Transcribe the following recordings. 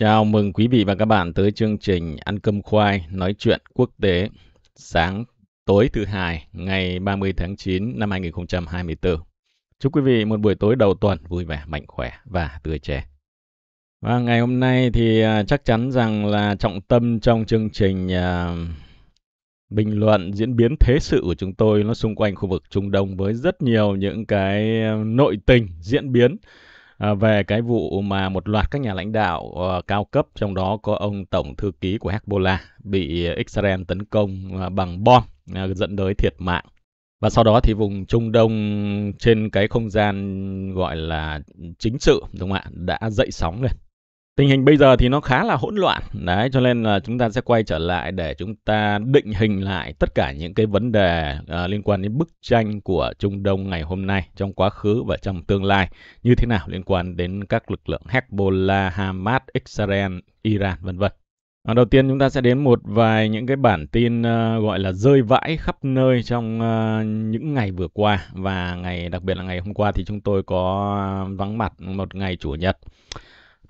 Chào mừng quý vị và các bạn tới chương trình Ăn cơm khoai nói chuyện quốc tế sáng tối thứ hai ngày 30 tháng 9 năm 2024. Chúc quý vị một buổi tối đầu tuần vui vẻ, mạnh khỏe và tươi trẻ. Và ngày hôm nay thì à, chắc chắn rằng là trọng tâm trong chương trình uh, bình luận diễn biến thế sự của chúng tôi nó xung quanh khu vực Trung Đông với rất nhiều những cái à, nội tình diễn biến À, về cái vụ mà một loạt các nhà lãnh đạo ờ, cao cấp trong đó có ông tổng thư ký của Hezbollah bị Israel tấn công à, bằng bom à, dẫn tới thiệt mạng và sau đó thì vùng Trung Đông trên cái không gian gọi là chính sự đúng không ạ đã dậy sóng lên Tình hình bây giờ thì nó khá là hỗn loạn. Đấy, cho nên là chúng ta sẽ quay trở lại để chúng ta định hình lại tất cả những cái vấn đề uh, liên quan đến bức tranh của Trung Đông ngày hôm nay trong quá khứ và trong tương lai như thế nào liên quan đến các lực lượng Hezbollah, Hamas, Israel, Iran vân vân. Ờ, đầu tiên chúng ta sẽ đến một vài những cái bản tin uh, gọi là rơi vãi khắp nơi trong uh, những ngày vừa qua và ngày đặc biệt là ngày hôm qua thì chúng tôi có vắng mặt một ngày chủ nhật.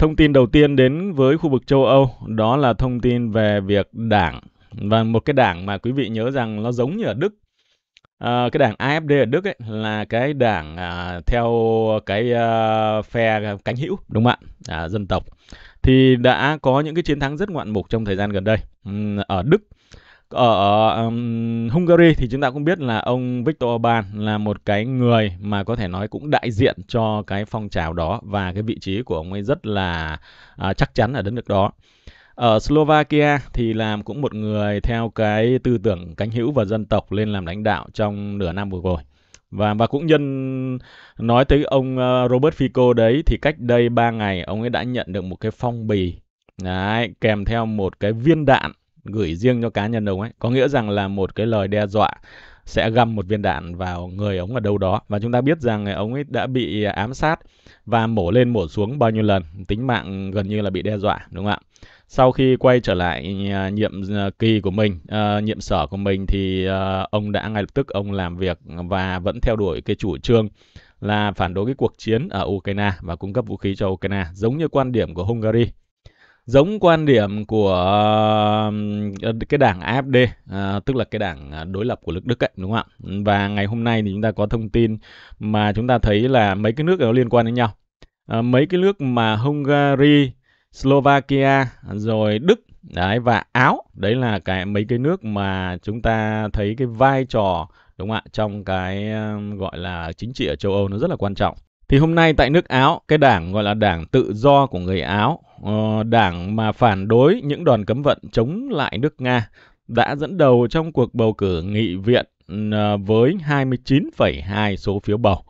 Thông tin đầu tiên đến với khu vực châu Âu đó là thông tin về việc đảng và một cái đảng mà quý vị nhớ rằng nó giống như ở Đức. À, cái đảng AFD ở Đức ấy là cái đảng à, theo cái à, phe cánh hữu đúng không ạ? À, dân tộc thì đã có những cái chiến thắng rất ngoạn mục trong thời gian gần đây ừ, ở Đức ở um, Hungary thì chúng ta cũng biết là ông Viktor Orbán là một cái người mà có thể nói cũng đại diện cho cái phong trào đó và cái vị trí của ông ấy rất là uh, chắc chắn ở đất nước đó. Ở Slovakia thì làm cũng một người theo cái tư tưởng cánh hữu và dân tộc lên làm lãnh đạo trong nửa năm vừa rồi. Và và cũng nhân nói tới ông ờ, Robert Fico đấy thì cách đây 3 ngày ông ấy đã nhận được một cái phong bì Đấy, kèm theo một cái viên đạn gửi riêng cho cá nhân ông ấy có nghĩa rằng là một cái lời đe dọa sẽ găm một viên đạn vào người ông ở đâu đó và chúng ta biết rằng ông ấy đã bị ám sát và mổ lên mổ xuống bao nhiêu lần tính mạng gần như là bị đe dọa đúng không ạ sau khi quay trở lại à, nhiệm à, kỳ của mình à, nhiệm sở của mình thì ông đã ngay lập tức ông làm việc và vẫn theo đuổi cái chủ trương là phản đối cái cuộc chiến ở Ukraine và cung cấp vũ khí cho Ukraine giống như quan điểm của Hungary giống quan điểm của um, ờ, cái đảng AFD à, tức là cái đảng à, đối lập của nước Đức ấy, đúng không ạ? Và ngày hôm nay thì chúng ta có thông tin mà chúng ta thấy là mấy cái nước nó liên quan đến nhau. Ờ, mấy cái nước mà Hungary, Slovakia rồi Đức đấy và Áo, đấy là cái mấy cái nước mà chúng ta thấy cái vai trò đúng không ạ trong cái um, gọi là chính trị ở châu Âu nó rất là quan trọng. Thì hôm nay tại nước Áo, cái đảng gọi là đảng tự do của người Áo, ờ, đảng mà phản đối những đòn cấm vận chống lại nước Nga, đã dẫn đầu trong cuộc bầu cử nghị viện ờ, với 29,2 số phiếu bầu.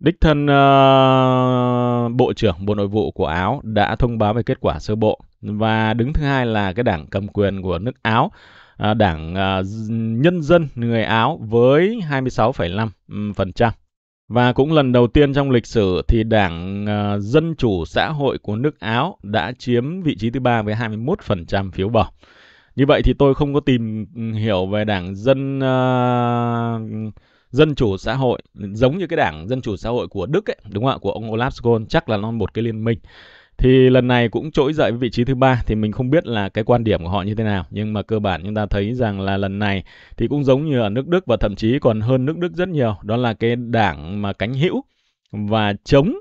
Đích thân uh, Bộ trưởng Bộ Nội vụ của Áo đã thông báo về kết quả sơ bộ và đứng thứ hai là cái đảng cầm quyền của nước Áo, uh, đảng uh, Nhân dân người Áo với 26,5%. Và cũng lần đầu tiên trong lịch sử thì Đảng ờ, Dân chủ xã hội của nước Áo đã chiếm vị trí thứ ba với 21% phiếu bầu. Như vậy thì tôi không có tìm hiểu về Đảng Dân uh, dân chủ xã hội giống như cái đảng dân chủ xã hội của Đức ấy, đúng không ạ, của ông Olaf Scholz chắc là nó một cái liên minh thì lần này cũng trỗi dậy với vị trí thứ ba thì mình không biết là cái quan điểm của họ như thế nào nhưng mà cơ bản chúng ta thấy rằng là lần này thì cũng giống như ở nước Đức và thậm chí còn hơn nước Đức rất nhiều đó là cái đảng mà cánh hữu và chống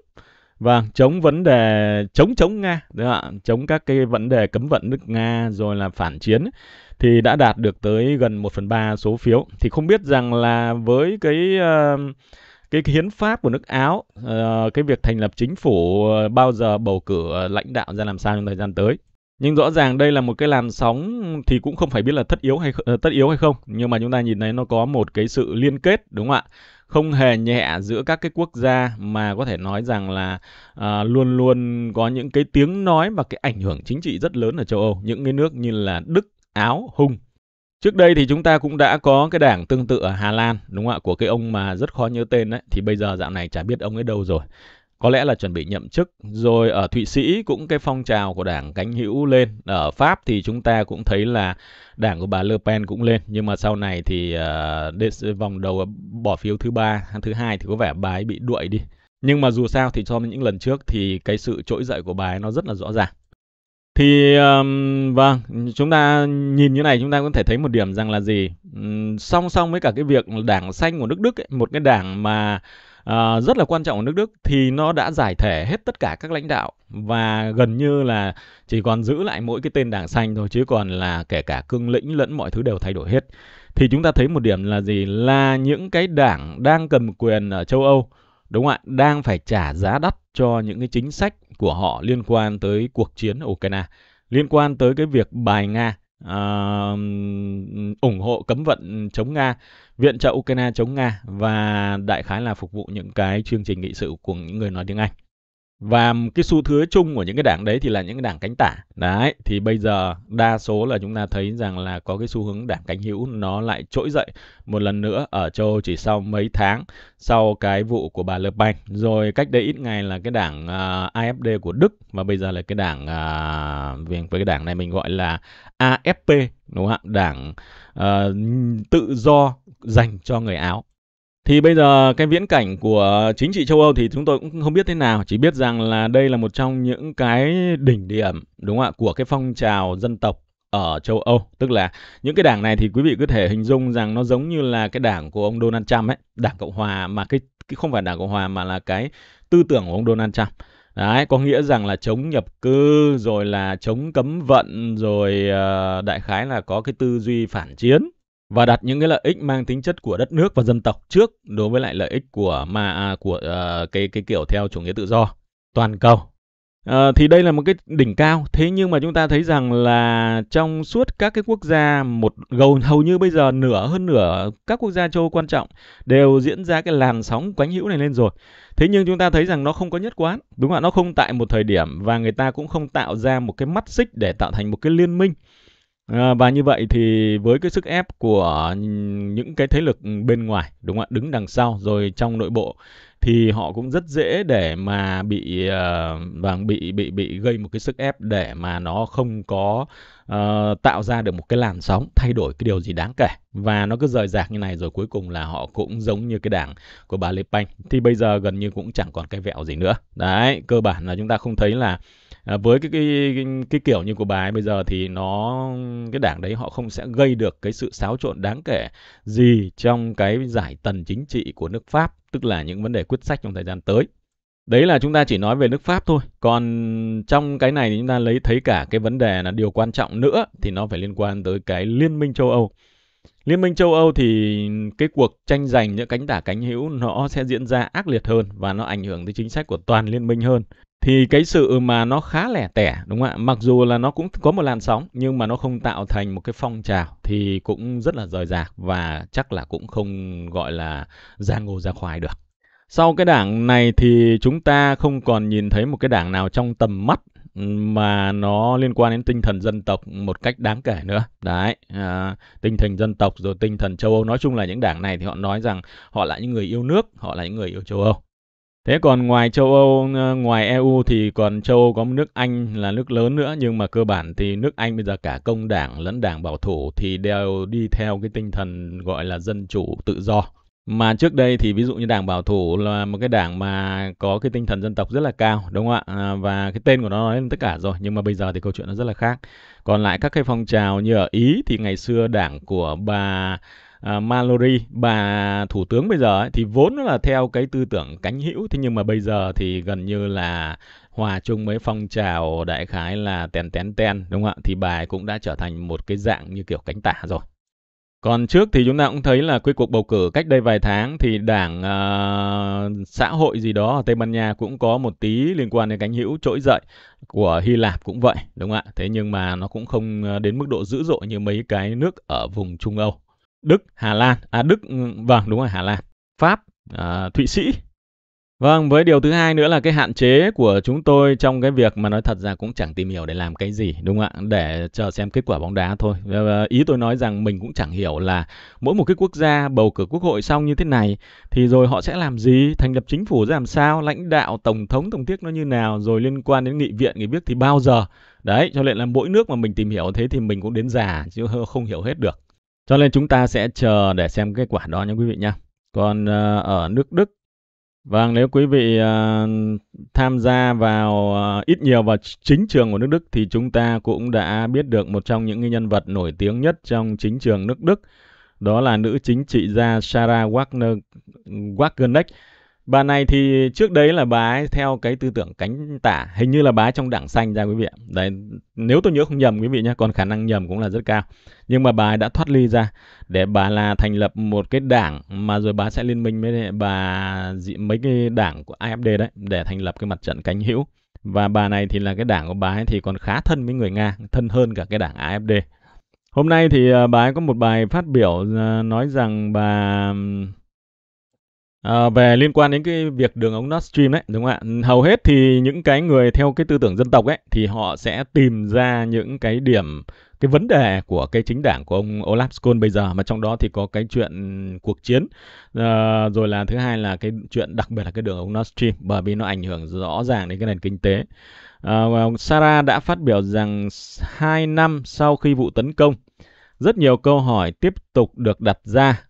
và vâng, chống vấn đề chống chống Nga, đúng không ạ? Chống các cái vấn đề cấm vận nước Nga rồi là phản chiến thì đã đạt được tới gần 1 phần 3 số phiếu. Thì không biết rằng là với cái uh, cái hiến pháp của nước Áo, ờ, cái việc thành lập chính phủ ờ, bao giờ bầu cử ờ, lãnh đạo ra làm sao trong thời gian tới. Nhưng rõ ràng đây là một cái làn sóng thì cũng không phải biết là thất yếu hay tất yếu hay không, nhưng mà chúng ta nhìn thấy nó có một cái sự liên kết đúng không ạ? Không hề nhẹ giữa các cái quốc gia mà có thể nói rằng là à, luôn luôn có những cái tiếng nói và cái ảnh hưởng chính trị rất lớn ở châu Âu, những cái nước như là Đức, Áo, Hung Trước đây thì chúng ta cũng đã có cái đảng tương tự ở Hà Lan, đúng không ạ? Của cái ông mà rất khó nhớ tên đấy. Thì bây giờ dạo này chả biết ông ấy đâu rồi. Có lẽ là chuẩn bị nhậm chức. Rồi ở Thụy Sĩ cũng cái phong trào của đảng cánh hữu lên. Ở Pháp thì chúng ta cũng thấy là đảng của bà Le Pen cũng lên. Nhưng mà sau này thì uh, vòng đầu bỏ phiếu thứ ba, thứ hai thì có vẻ bà ấy bị đuổi đi. Nhưng mà dù sao thì so với những lần trước thì cái sự trỗi dậy của bà ấy nó rất là rõ ràng. Thì, ờm, vâng, chúng ta nhìn như này chúng ta có thể thấy một điểm rằng là gì? song song với cả cái việc Đảng Xanh của nước Đức ấy, một cái đảng mà, ờ, rất là quan trọng ở nước Đức thì nó đã giải thể hết tất cả các lãnh đạo và gần như là chỉ còn giữ lại mỗi cái tên Đảng Xanh thôi, chứ còn là kể cả cương lĩnh lẫn mọi thứ đều thay đổi hết. Thì chúng ta thấy một điểm là gì? Là những cái đảng đang cầm quyền ở châu Âu, đúng không ạ? Đang phải trả giá đắt cho những cái chính sách của họ liên quan tới cuộc chiến ở Ukraine, liên quan tới cái việc bài Nga uh, ủng hộ cấm vận chống Nga, viện trợ Ukraine chống Nga và đại khái là phục vụ những cái chương trình nghị sự của những người nói tiếng Anh và cái xu thế chung của những cái đảng đấy thì là những cái đảng cánh tả đấy thì bây giờ đa số là chúng ta thấy rằng là có cái xu hướng đảng cánh hữu nó lại trỗi dậy một lần nữa ở châu Âu chỉ sau mấy tháng sau cái vụ của bà Le Pen rồi cách đây ít ngày là cái đảng uh, à, AFD của Đức và bây giờ là cái đảng uh, với cái đảng này mình gọi là AFP đúng không ạ đảng uh, tự do dành cho người Áo thì bây giờ cái viễn cảnh của chính trị châu Âu thì chúng tôi cũng không biết thế nào, chỉ biết rằng là đây là một trong những cái đỉnh điểm đúng không ạ của cái phong trào dân tộc ở châu Âu, tức là những cái đảng này thì quý vị có thể hình dung rằng nó giống như là cái đảng của ông Donald Trump ấy, đảng Cộng hòa mà cái, cái không phải đảng Cộng hòa mà là cái tư tưởng của ông Donald Trump. Đấy, có nghĩa rằng là chống nhập cư rồi là chống cấm vận rồi uh, đại khái là có cái tư duy phản chiến và đặt những cái lợi ích mang tính chất của đất nước và dân tộc trước đối với lại lợi ích của mà của à, cái cái kiểu theo chủ nghĩa tự do toàn cầu. À, thì đây là một cái đỉnh cao. Thế nhưng mà chúng ta thấy rằng là trong suốt các cái quốc gia một gầu hầu như bây giờ nửa hơn nửa các quốc gia châu quan trọng đều diễn ra cái làn sóng quánh hữu này lên rồi. Thế nhưng chúng ta thấy rằng nó không có nhất quán, đúng không ạ? Nó không tại một thời điểm và người ta cũng không tạo ra một cái mắt xích để tạo thành một cái liên minh Ờ, và như vậy thì với cái sức ép của những cái thế lực bên ngoài đúng không ạ đứng đằng sau rồi trong nội bộ thì họ cũng rất dễ để mà bị uh, ờ, và bị bị bị gây một cái sức ép để mà nó không có uh, tạo ra được một cái làn sóng thay đổi cái điều gì đáng kể và nó cứ rời rạc như này rồi cuối cùng là họ cũng giống như cái đảng của bà Le Pen thì bây giờ gần như cũng chẳng còn cái vẹo gì nữa đấy cơ bản là chúng ta không thấy là à, với cái, cái cái kiểu như của bà ấy bây giờ thì nó cái đảng đấy họ không sẽ gây được cái sự xáo trộn đáng kể gì trong cái giải tần chính trị của nước Pháp tức là những vấn đề quyết sách trong thời gian tới đấy là chúng ta chỉ nói về nước Pháp thôi còn trong cái này thì chúng ta lấy thấy cả cái vấn đề là điều quan trọng nữa thì nó phải liên quan tới cái liên minh châu Âu Liên minh châu Âu thì cái cuộc tranh giành những cánh tả cánh hữu nó sẽ diễn ra ác liệt hơn và nó ảnh hưởng tới chính sách của toàn liên minh hơn thì cái sự mà nó khá lẻ tẻ đúng không ạ mặc dù là nó cũng có một làn sóng nhưng mà nó không tạo thành một cái phong trào thì cũng rất là rời rạc và chắc là cũng không gọi là ra ngô ra khoai được sau cái đảng này thì chúng ta không còn nhìn thấy một cái đảng nào trong tầm mắt mà nó liên quan đến tinh thần dân tộc một cách đáng kể nữa đấy à, tinh thần dân tộc rồi tinh thần châu âu nói chung là những đảng này thì họ nói rằng họ là những người yêu nước họ là những người yêu châu âu Thế còn ngoài châu Âu, ờ, ngoài EU thì còn châu Âu có nước Anh là nước lớn nữa nhưng mà cơ bản thì nước Anh bây giờ cả công đảng lẫn đảng bảo thủ thì đều đi theo cái tinh thần gọi là dân chủ tự do. Mà trước đây thì ví dụ như đảng bảo thủ là một cái đảng mà có cái tinh thần dân tộc rất là cao, đúng không ạ? Ờ, và cái tên của nó nói lên tất cả rồi, nhưng mà bây giờ thì câu chuyện nó rất là khác. Còn lại các cái phong trào như ở Ý thì ngày xưa đảng của bà à, Mallory bà thủ tướng bây giờ ấy, thì vốn là theo cái tư tưởng cánh hữu thế nhưng mà bây giờ thì gần như là hòa chung với phong trào đại khái là tèn tén ten đúng không ạ thì bà cũng đã trở thành một cái dạng như kiểu cánh tả rồi còn trước thì chúng ta cũng thấy là cái cuộc bầu cử cách đây vài tháng thì đảng uh, xã hội gì đó ở Tây Ban Nha cũng có một tí liên quan đến cánh hữu trỗi dậy của Hy Lạp cũng vậy đúng không ạ? Thế nhưng mà nó cũng không à, đến mức độ dữ dội như mấy cái nước ở vùng Trung Âu. Đức, Hà Lan, à Đức, ừ, vâng đúng rồi Hà Lan, Pháp, à, Thụy Sĩ. Vâng, với điều thứ hai nữa là cái hạn chế của chúng tôi trong cái việc mà nói thật ra cũng chẳng tìm hiểu để làm cái gì, đúng không ạ? Để chờ xem kết quả bóng đá thôi. Và ý tôi nói rằng mình cũng chẳng hiểu là mỗi một cái quốc gia bầu cử quốc hội xong như thế này thì rồi họ sẽ làm gì, thành lập chính phủ ra làm sao, lãnh đạo, tổng thống, tổng tiếc nó như nào, rồi liên quan đến nghị viện, nghị biết thì bao giờ. Đấy, cho nên là mỗi nước mà mình tìm hiểu thế thì mình cũng đến già chứ không hiểu hết được. Cho nên chúng ta sẽ chờ để xem kết quả đó nha quý vị nha. Còn uh, ở nước Đức, vâng nếu quý vị uh, tham gia vào uh, ít nhiều vào chính trường của nước Đức thì chúng ta cũng đã biết được một trong những nhân vật nổi tiếng nhất trong chính trường nước Đức đó là nữ chính trị gia Sarah Wagner Wagenknecht Bà này thì trước đấy là bà ấy theo cái tư tưởng cánh tả, hình như là bà ấy trong đảng xanh ra quý vị Đấy, nếu tôi nhớ không nhầm quý vị nhé, còn khả năng nhầm cũng là rất cao. Nhưng mà bà ấy đã thoát ly ra để bà là thành lập một cái đảng mà rồi bà sẽ liên minh với bà mấy cái đảng của AFD đấy để thành lập cái mặt trận cánh hữu. Và bà này thì là cái đảng của bà ấy thì còn khá thân với người Nga, thân hơn cả cái đảng AFD. Hôm nay thì à, bà ấy có một bài phát biểu à, nói rằng bà À, về liên quan đến cái việc đường ống Nord Stream đấy, đúng không ạ? Hầu hết thì những cái người theo cái tư tưởng dân tộc ấy thì họ sẽ tìm ra những cái điểm cái vấn đề của cái chính đảng của ông Olaf Scholz bây giờ mà trong đó thì có cái chuyện cuộc chiến à, rồi là thứ hai là cái chuyện đặc biệt là cái đường ống Nord Stream bởi vì nó ảnh hưởng rõ ràng đến cái nền kinh tế. À, ông Sarah đã phát biểu rằng hai năm sau khi vụ tấn công, rất nhiều câu hỏi tiếp tục được đặt ra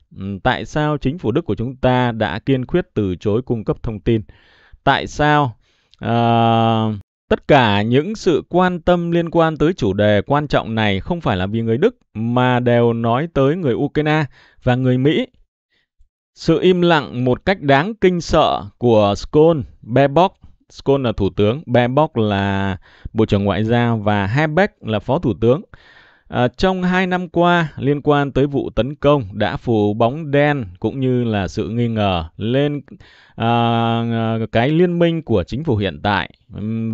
tại sao chính phủ Đức của chúng ta đã kiên quyết từ chối cung cấp thông tin? Tại sao uh, tất cả những sự quan tâm liên quan tới chủ đề quan trọng này không phải là vì người Đức mà đều nói tới người Ukraine và người Mỹ? Sự im lặng một cách đáng kinh sợ của Scholz, Baerbock, Scholz là thủ tướng, Baerbock là bộ trưởng ngoại giao và Habeck là phó thủ tướng À, trong hai năm qua, liên quan tới vụ tấn công đã phủ bóng đen cũng như là sự nghi ngờ lên à, cái liên minh của chính phủ hiện tại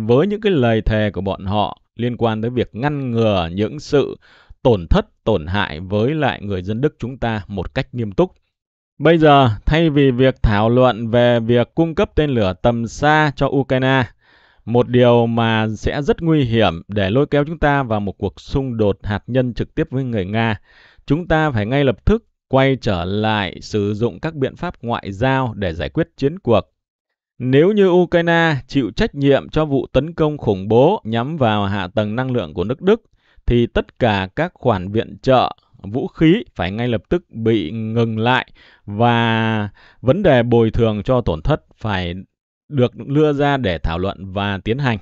với những cái lời thề của bọn họ liên quan tới việc ngăn ngừa những sự tổn thất, tổn hại với lại người dân Đức chúng ta một cách nghiêm túc. Bây giờ, thay vì việc thảo luận về việc cung cấp tên lửa tầm xa cho Ukraine, một điều mà sẽ rất nguy hiểm để lôi kéo chúng ta vào một cuộc xung đột hạt nhân trực tiếp với người Nga. Chúng ta phải ngay lập tức quay trở lại sử dụng các biện pháp ngoại giao để giải quyết chiến cuộc. Nếu như Ukraine chịu trách nhiệm cho vụ tấn công khủng bố nhắm vào hạ tầng năng lượng của nước Đức, thì tất cả các khoản viện trợ vũ khí phải ngay lập tức bị ngừng lại và vấn đề bồi thường cho tổn thất phải được đưa ra để thảo luận và tiến hành.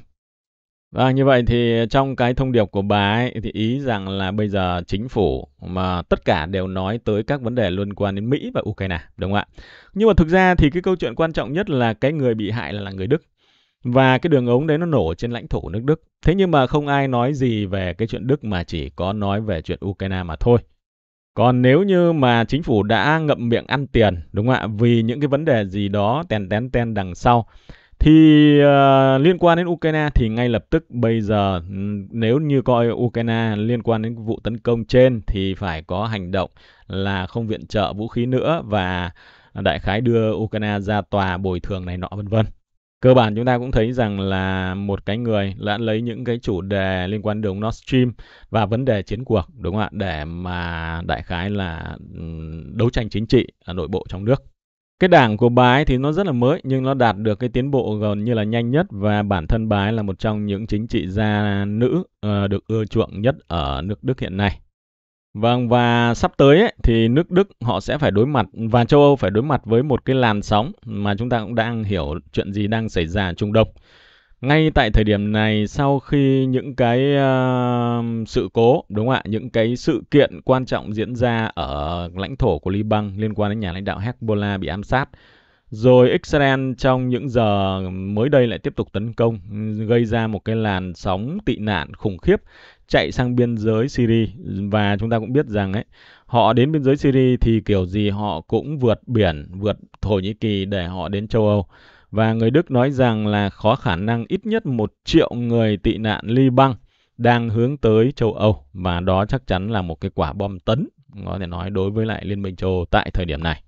Và như vậy thì trong cái thông điệp của bà ấy thì ý rằng là bây giờ chính phủ mà tất cả đều nói tới các vấn đề liên quan đến Mỹ và Ukraine, đúng không ạ? Nhưng mà thực ra thì cái câu chuyện quan trọng nhất là cái người bị hại là, là người Đức. Và cái đường ống đấy nó nổ trên lãnh thổ nước Đức. Thế nhưng mà không ai nói gì về cái chuyện Đức mà chỉ có nói về chuyện Ukraine mà thôi. Còn nếu như mà chính phủ đã ngậm miệng ăn tiền, đúng không ạ? Vì những cái vấn đề gì đó tèn tén tèn đằng sau thì uh, liên quan đến Ukraine thì ngay lập tức bây giờ ừ, nếu như coi Ukraine liên quan đến vụ tấn công trên thì phải có hành động là không viện trợ vũ khí nữa và đại khái đưa Ukraine ra tòa bồi thường này nọ vân vân. Cơ bản chúng ta cũng thấy rằng là một cái người đã lấy những cái chủ đề liên quan đường Nord Stream và vấn đề chiến cuộc đúng không ạ để mà đại khái là đấu tranh chính trị ở nội bộ trong nước. Cái đảng của bà ấy thì nó rất là mới nhưng nó đạt được cái tiến bộ gần như là nhanh nhất và bản thân bà ấy là một trong những chính trị gia nữ ờ, được ưa chuộng nhất ở nước Đức hiện nay. Vâng và sắp tới ấy, thì nước Đức họ sẽ phải đối mặt và châu Âu phải đối mặt với một cái làn sóng mà chúng ta cũng đang hiểu chuyện gì đang xảy ra ở Trung Đông. Ngay tại thời điểm này sau khi những cái uh, sự cố đúng không ạ, những cái sự kiện quan trọng diễn ra ở lãnh thổ của Liban liên quan đến nhà lãnh đạo Hezbollah bị ám sát rồi Israel trong những giờ mới đây lại tiếp tục tấn công, gây ra một cái làn sóng tị nạn khủng khiếp chạy sang biên giới Syria và chúng ta cũng biết rằng ấy họ đến biên giới Syria thì kiểu gì họ cũng vượt biển, vượt Thổ Nhĩ Kỳ để họ đến châu Âu. Và người Đức nói rằng là khó khả năng ít nhất một triệu người tị nạn Liban đang hướng tới châu Âu và đó chắc chắn là một cái quả bom tấn có thể nói đối với lại Liên minh châu Âu tại thời điểm này.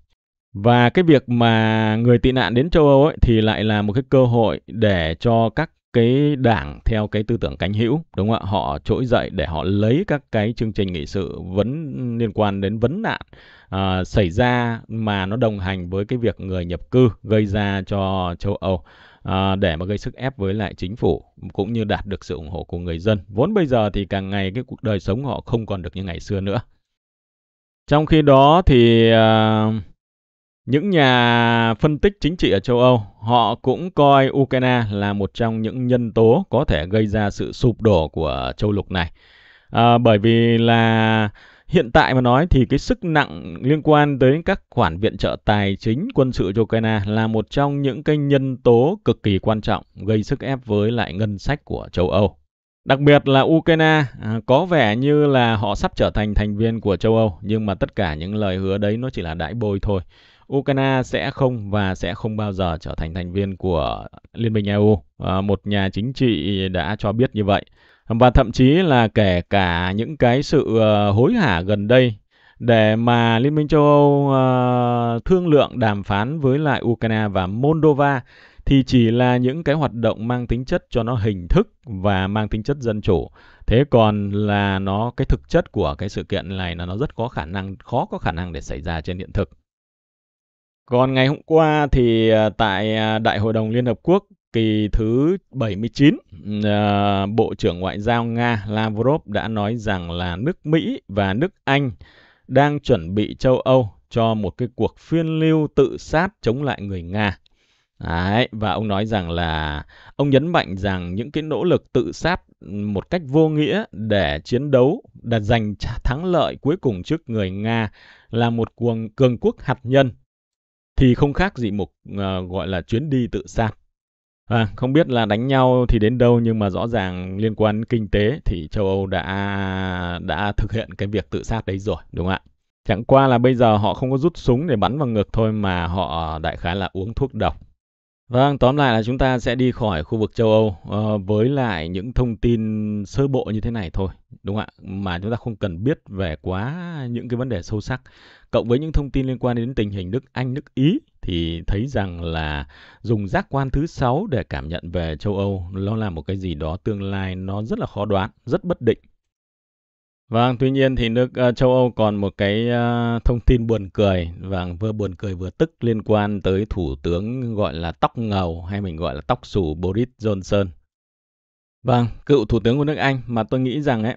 Và cái việc mà người tị nạn đến châu Âu ấy thì lại là một cái cơ hội để cho các cái đảng theo cái tư tưởng cánh hữu đúng không ạ họ trỗi dậy để họ lấy các cái chương trình nghị sự vấn liên quan đến vấn nạn à, xảy ra mà nó đồng hành với cái việc người nhập cư gây ra cho châu Âu à, để mà gây sức ép với lại chính phủ cũng như đạt được sự ủng hộ của người dân vốn bây giờ thì càng ngày cái cuộc đời sống họ không còn được như ngày xưa nữa trong khi đó thì uh, những nhà phân tích chính trị ở châu Âu, họ cũng coi Ukraine là một trong những nhân tố có thể gây ra sự sụp đổ của châu lục này. À, bởi vì là hiện tại mà nói thì cái sức nặng liên quan tới các khoản viện trợ tài chính quân sự cho Ukraine là một trong những cái nhân tố cực kỳ quan trọng gây sức ép với lại ngân sách của châu Âu. Đặc biệt là Ukraine à, có vẻ như là họ sắp trở thành thành viên của châu Âu nhưng mà tất cả những lời hứa đấy nó chỉ là đại bôi thôi. Ukraine sẽ không và sẽ không bao giờ trở thành thành viên của Liên minh EU. À, ờ, một nhà chính trị đã cho biết như vậy. Và thậm chí là kể cả những cái sự ờ, hối hả gần đây để mà Liên minh châu Âu ờ, thương lượng đàm phán với lại Ukraine và Moldova thì chỉ là những cái hoạt động mang tính chất cho nó hình thức và mang tính chất dân chủ. Thế còn là nó cái thực chất của cái sự kiện này là nó rất có khả năng khó có khả năng để xảy ra trên hiện thực. Còn ngày hôm qua thì à, tại à, Đại hội đồng Liên Hợp Quốc kỳ thứ 79, à, Bộ trưởng Ngoại giao Nga Lavrov đã nói rằng là nước Mỹ và nước Anh đang chuẩn bị châu Âu cho một cái cuộc phiên lưu tự sát chống lại người Nga. Đấy, và ông nói rằng là ông nhấn mạnh rằng những cái nỗ lực tự sát ừ, một cách vô nghĩa để chiến đấu đạt giành thắng lợi cuối cùng trước người Nga là một cuồng cường quốc hạt nhân thì không khác gì một uh, gọi là chuyến đi tự sát. À, không biết là đánh nhau thì đến đâu nhưng mà rõ ràng liên quan kinh tế thì châu Âu đã đã thực hiện cái việc tự sát đấy rồi, đúng không ạ? Chẳng qua là bây giờ họ không có rút súng để bắn vào ngực thôi mà họ đại khái là uống thuốc độc. Vâng, tóm lại là chúng ta sẽ đi khỏi khu vực châu Âu uh, với lại những thông tin sơ bộ như thế này thôi, đúng không ạ? Mà chúng ta không cần biết về quá những cái vấn đề sâu sắc cộng với những thông tin liên quan đến tình hình nước Anh, nước Ý thì thấy rằng là dùng giác quan thứ sáu để cảm nhận về châu Âu nó là một cái gì đó tương lai nó rất là khó đoán, rất bất định. Vâng, tuy nhiên thì nước uh, châu Âu còn một cái uh, thông tin buồn cười, và vâng, vừa buồn cười vừa tức liên quan tới thủ tướng gọi là tóc ngầu hay mình gọi là tóc xù Boris Johnson. Vâng, cựu thủ tướng của nước Anh mà tôi nghĩ rằng ấy,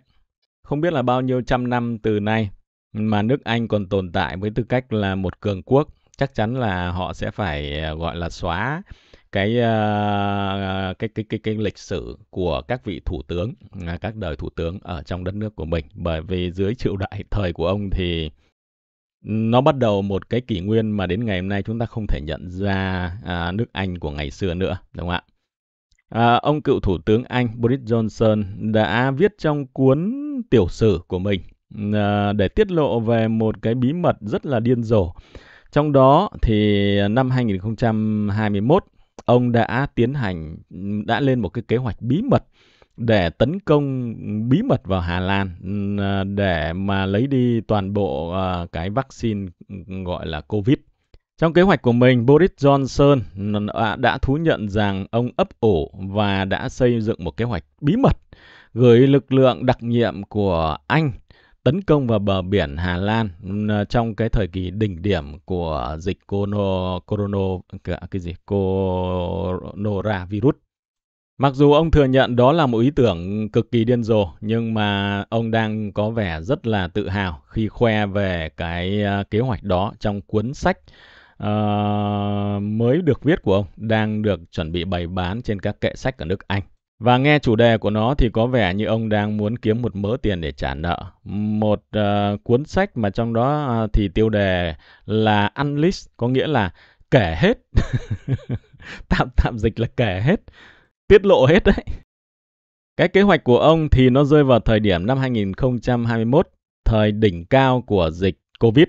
không biết là bao nhiêu trăm năm từ nay mà nước Anh còn tồn tại với tư cách là một cường quốc chắc chắn là họ sẽ phải à, gọi là xóa cái à, cái cái cái cái lịch sử của các vị thủ tướng à, các đời thủ tướng ở trong đất nước của mình bởi vì dưới triều đại thời của ông thì nó bắt đầu một cái kỷ nguyên mà đến ngày hôm nay chúng ta không thể nhận ra nước Anh của ngày xưa nữa, đúng không ạ? À, ông cựu thủ tướng Anh Boris Johnson đã viết trong cuốn tiểu sử của mình Ờ, để tiết lộ về một cái bí mật rất là điên rồ. Trong đó thì năm 2021 ông đã tiến hành đã lên một cái kế hoạch bí mật để tấn công bí mật vào Hà Lan ờ, để mà lấy đi toàn bộ ờ, cái vaccine gọi là Covid. Trong kế hoạch của mình, Boris Johnson đã thú nhận rằng ông ấp ủ và đã xây dựng một kế hoạch bí mật gửi lực lượng đặc nhiệm của Anh tấn công vào bờ biển Hà Lan trong cái thời kỳ đỉnh điểm của dịch corona corona cái gì corona virus. Mặc dù ông thừa nhận đó là một ý tưởng cực kỳ điên rồ, nhưng mà ông đang có vẻ rất là tự hào khi khoe về cái ờ, kế hoạch đó trong cuốn sách uh, mới được viết của ông đang được chuẩn bị bày bán trên các kệ sách ở nước Anh. Và nghe chủ đề của nó thì có vẻ như ông đang muốn kiếm một mớ tiền để trả nợ. Một uh, cuốn sách mà trong đó uh, thì tiêu đề là unlist có nghĩa là kể hết. tạm tạm dịch là kể hết, tiết lộ hết đấy. Cái kế hoạch của ông thì nó rơi vào thời điểm năm 2021, thời đỉnh cao của dịch Covid.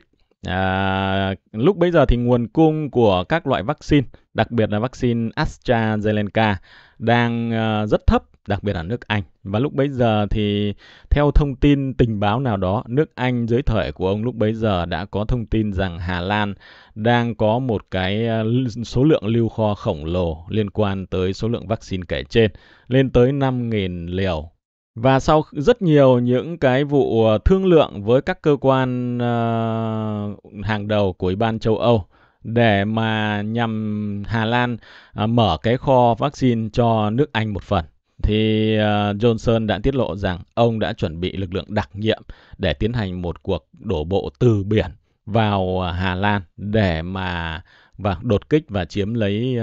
À, lúc bấy giờ thì nguồn cung của các loại vaccine, đặc biệt là vaccine AstraZeneca, đang ờ, rất thấp, đặc biệt là nước Anh. Và lúc bấy giờ thì theo thông tin tình báo nào đó, nước Anh dưới thời của ông lúc bấy giờ đã có thông tin rằng Hà Lan đang có một cái ờ, số lượng lưu kho khổng lồ liên quan tới số lượng vaccine kể trên, lên tới 5.000 liều và sau rất nhiều những cái vụ ờ, thương lượng với các cơ quan uh, hàng đầu của Ủy ban châu Âu để mà nhằm Hà Lan à, mở cái kho vaccine cho nước Anh một phần thì à, Johnson đã tiết lộ rằng ông đã chuẩn bị lực lượng đặc nhiệm để tiến hành một cuộc đổ bộ từ biển vào à, Hà Lan để mà và vâng, đột kích và chiếm lấy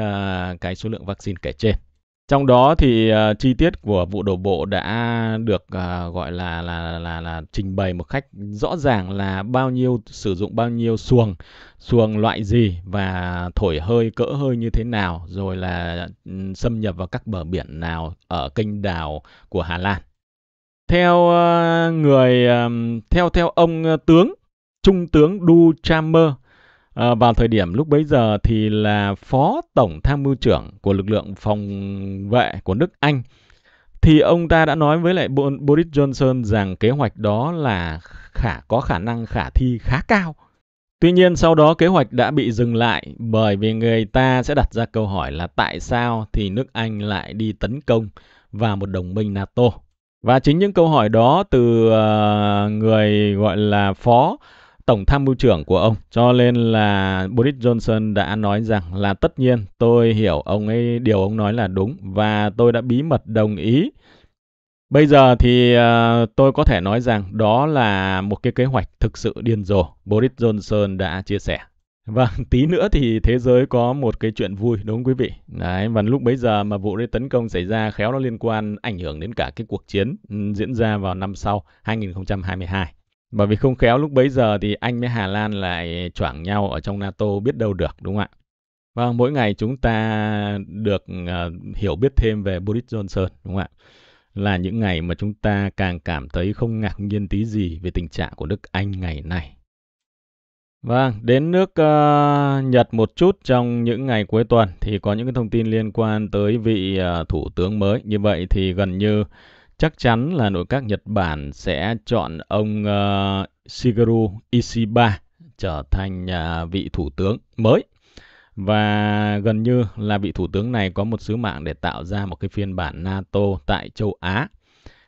cái số lượng vaccine kể trên. Trong đó thì uh, chi tiết của vụ đổ bộ đã được uh, gọi là, là là là là trình bày một cách rõ ràng là bao nhiêu sử dụng bao nhiêu xuồng, xuồng loại gì và thổi hơi cỡ hơi như thế nào, rồi là ừ, xâm nhập vào các bờ biển nào ở kênh đào của Hà Lan. Theo uh, người uh, theo theo ông uh, tướng Trung tướng Du Chammer À, vào thời điểm lúc bấy giờ thì là phó tổng tham mưu trưởng của lực lượng phòng vệ của nước Anh thì ông ta đã nói với lại Boris Johnson rằng kế hoạch đó là khả có khả năng khả thi khá cao. Tuy nhiên sau đó kế hoạch đã bị dừng lại bởi vì người ta sẽ đặt ra câu hỏi là tại sao thì nước Anh lại đi tấn công vào một đồng minh NATO. Và chính những câu hỏi đó từ ờ, người gọi là phó tổng tham mưu trưởng của ông. Cho nên là Boris Johnson đã nói rằng là tất nhiên tôi hiểu ông ấy điều ông nói là đúng và tôi đã bí mật đồng ý. Bây giờ thì uh, tôi có thể nói rằng đó là một cái kế hoạch thực sự điên rồ, Boris Johnson đã chia sẻ. Vâng, tí nữa thì thế giới có một cái chuyện vui đúng không quý vị? Đấy, và lúc bấy giờ mà vụ đấy tấn công xảy ra khéo nó liên quan ảnh hưởng đến cả cái cuộc chiến ừ, diễn ra vào năm sau 2022. Bởi vì không khéo lúc bấy giờ thì Anh với Hà Lan lại choảng nhau ở trong NATO biết đâu được đúng không ạ? Vâng, mỗi ngày chúng ta được uh, hiểu biết thêm về Boris Johnson đúng không ạ? Là những ngày mà chúng ta càng cảm thấy không ngạc nhiên tí gì về tình trạng của nước Anh ngày nay. Vâng, đến nước uh, Nhật một chút trong những ngày cuối tuần thì có những cái thông tin liên quan tới vị uh, thủ tướng mới. Như vậy thì gần như chắc chắn là nội các Nhật Bản sẽ chọn ông uh, Shigeru Ishiba trở thành uh, vị thủ tướng mới và gần như là vị thủ tướng này có một sứ mạng để tạo ra một cái phiên bản NATO tại châu Á.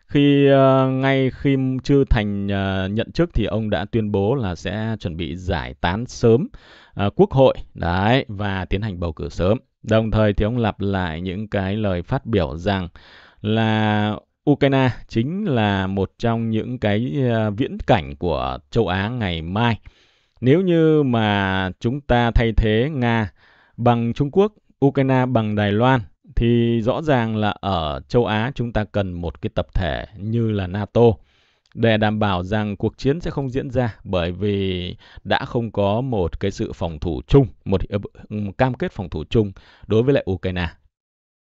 Khi uh, ngay khi chưa thành uh, nhận chức thì ông đã tuyên bố là sẽ chuẩn bị giải tán sớm uh, quốc hội đấy và tiến hành bầu cử sớm. Đồng thời thì ông lặp lại những cái lời phát biểu rằng là Ukraine chính là một trong những cái ờ, viễn cảnh của châu Á ngày mai. Nếu như mà chúng ta thay thế Nga bằng Trung Quốc, Ukraine bằng Đài Loan thì rõ ràng là ở châu Á chúng ta cần một cái tập thể như là NATO để đảm bảo rằng cuộc chiến sẽ không diễn ra bởi vì đã không có một cái sự phòng thủ chung, một ừ, cam kết phòng thủ chung đối với lại Ukraine.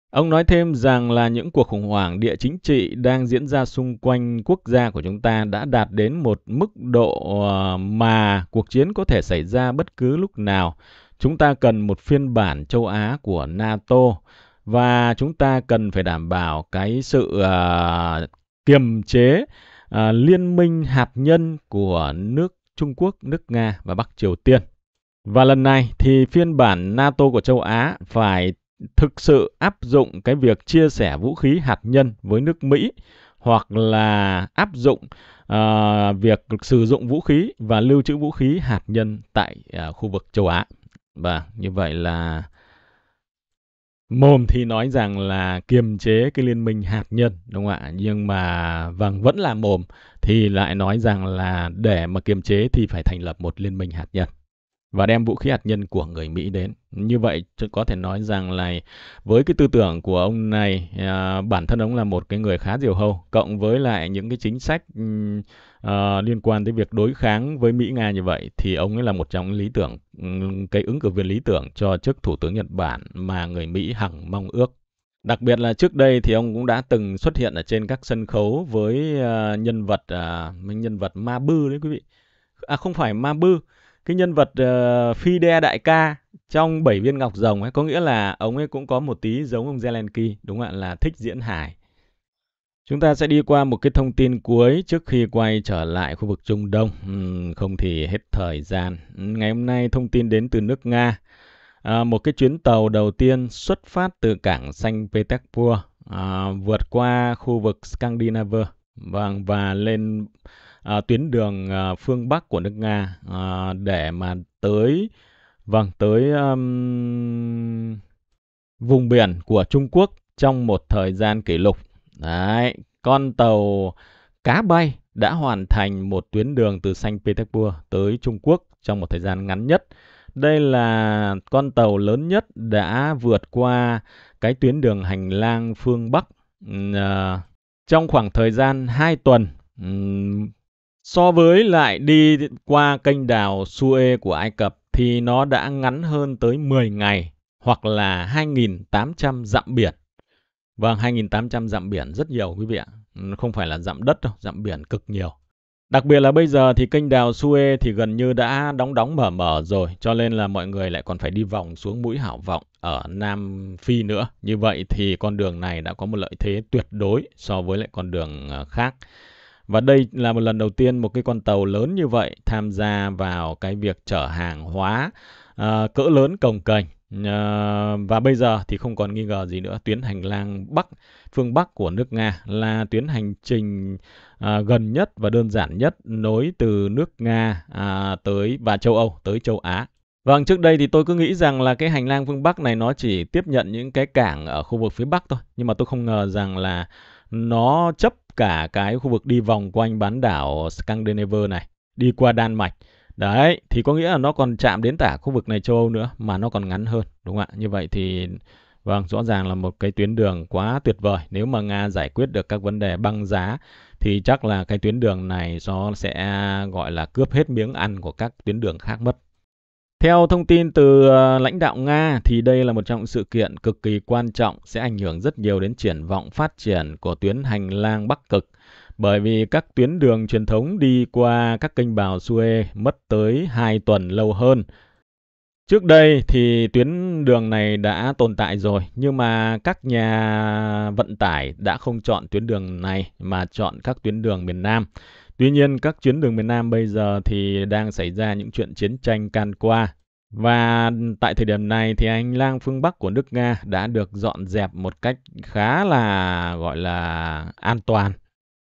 Ông nói thêm rằng là những cuộc khủng hoảng địa chính trị đang diễn ra xung quanh quốc gia của chúng ta đã đạt đến một mức độ ờ, mà cuộc chiến có thể xảy ra bất cứ lúc nào. Chúng ta cần một phiên bản châu Á của NATO và chúng ta cần phải đảm bảo cái sự ờ, kiềm chế ờ, liên minh hạt nhân của nước Trung Quốc, nước Nga và Bắc Triều Tiên. Và lần này thì phiên bản NATO của châu Á phải thực sự áp dụng cái việc chia sẻ vũ khí hạt nhân với nước Mỹ hoặc là áp dụng uh, việc sử dụng vũ khí và lưu trữ vũ khí hạt nhân tại uh, khu vực châu Á. Và như vậy là mồm thì nói rằng là kiềm chế cái liên minh hạt nhân đúng không ạ nhưng mà vâng vẫn là mồm thì lại nói rằng là để mà kiềm chế thì phải thành lập một liên minh hạt nhân và đem vũ khí hạt nhân của người Mỹ đến. Như vậy có thể nói rằng là với cái tư tưởng của ông này à, bản thân ông là một cái người khá diều hâu cộng với lại những cái chính sách à, liên quan tới việc đối kháng với Mỹ Nga như vậy thì ông ấy là một trong lý tưởng cái ứng cử viên lý tưởng cho chức thủ tướng Nhật Bản mà người Mỹ hằng mong ước Đặc biệt là trước đây thì ông cũng đã từng xuất hiện ở trên các sân khấu với uh, nhân vật uh, nhân vật Ma Bư đấy quý vị. À không phải Ma Bư cái nhân vật uh, ờ, Fide đại ca trong bảy viên ngọc rồng ấy có nghĩa là ông ấy cũng có một tí giống ông Zelensky đúng không ạ là thích diễn hài chúng ta sẽ đi qua một cái thông tin cuối trước khi quay trở lại khu vực Trung Đông không thì hết thời gian ngày hôm nay thông tin đến từ nước Nga à, một cái chuyến tàu đầu tiên xuất phát từ cảng Saint Petersburg à, vượt qua khu vực Scandinavia vâng và lên à, tuyến đường à, phương Bắc của nước Nga à, để mà tới vâng tới um, vùng biển của Trung Quốc trong một thời gian kỷ lục. Đấy, con tàu cá bay đã hoàn thành một tuyến đường từ Saint Petersburg tới Trung Quốc trong một thời gian ngắn nhất. Đây là con tàu lớn nhất đã vượt qua cái tuyến đường hành lang phương Bắc uh, trong khoảng thời gian 2 tuần So với lại đi qua kênh đào Suez của Ai Cập thì nó đã ngắn hơn tới 10 ngày hoặc là 2.800 dặm biển. Vâng, 2.800 dặm biển rất nhiều quý vị ạ. Không phải là dặm đất đâu, dặm biển cực nhiều. Đặc biệt là bây giờ thì kênh đào Suez thì gần như đã đóng đóng mở mở rồi, cho nên là mọi người lại còn phải đi vòng xuống mũi hảo vọng ở Nam Phi nữa. Như vậy thì con đường này đã có một lợi thế tuyệt đối so với lại con đường ờ, khác. Và đây là một lần đầu tiên một cái con tàu lớn như vậy tham gia vào cái việc chở hàng hóa uh, cỡ lớn cồng cành Uh, và bây giờ thì không còn nghi ngờ gì nữa, tuyến hành lang Bắc, phương Bắc của nước Nga là tuyến hành trình uh, gần nhất và đơn giản nhất nối từ nước Nga uh, tới và châu Âu tới châu Á. Vâng, trước đây thì tôi cứ nghĩ rằng là cái hành lang phương Bắc này nó chỉ tiếp nhận những cái cảng ở khu vực phía Bắc thôi. Nhưng mà tôi không ngờ rằng là nó chấp cả cái khu vực đi vòng quanh bán đảo Scandinavia này, đi qua Đan Mạch. Đấy, thì có nghĩa là nó còn chạm đến cả khu vực này châu Âu nữa mà nó còn ngắn hơn, đúng không ạ? Như vậy thì vâng, rõ ràng là một cái tuyến đường quá tuyệt vời. Nếu mà Nga giải quyết được các vấn đề băng giá thì chắc là cái tuyến đường này nó sẽ gọi là cướp hết miếng ăn của các tuyến đường khác mất. Theo thông tin từ ờ, lãnh đạo Nga thì đây là một trong sự kiện cực kỳ quan trọng sẽ ảnh hưởng rất nhiều đến triển vọng phát triển của tuyến hành lang Bắc Cực bởi vì các tuyến đường truyền thống đi qua các kênh bào Suez mất tới 2 tuần lâu hơn. Trước đây thì tuyến đường này đã tồn tại rồi, nhưng mà các nhà vận tải đã không chọn tuyến đường này mà chọn các tuyến đường miền Nam. Tuy nhiên, các chuyến đường miền Nam bây giờ thì đang xảy ra những chuyện chiến tranh can qua. Và tại thời điểm này thì hành lang phương Bắc của nước Nga đã được dọn dẹp một cách khá là gọi là an toàn.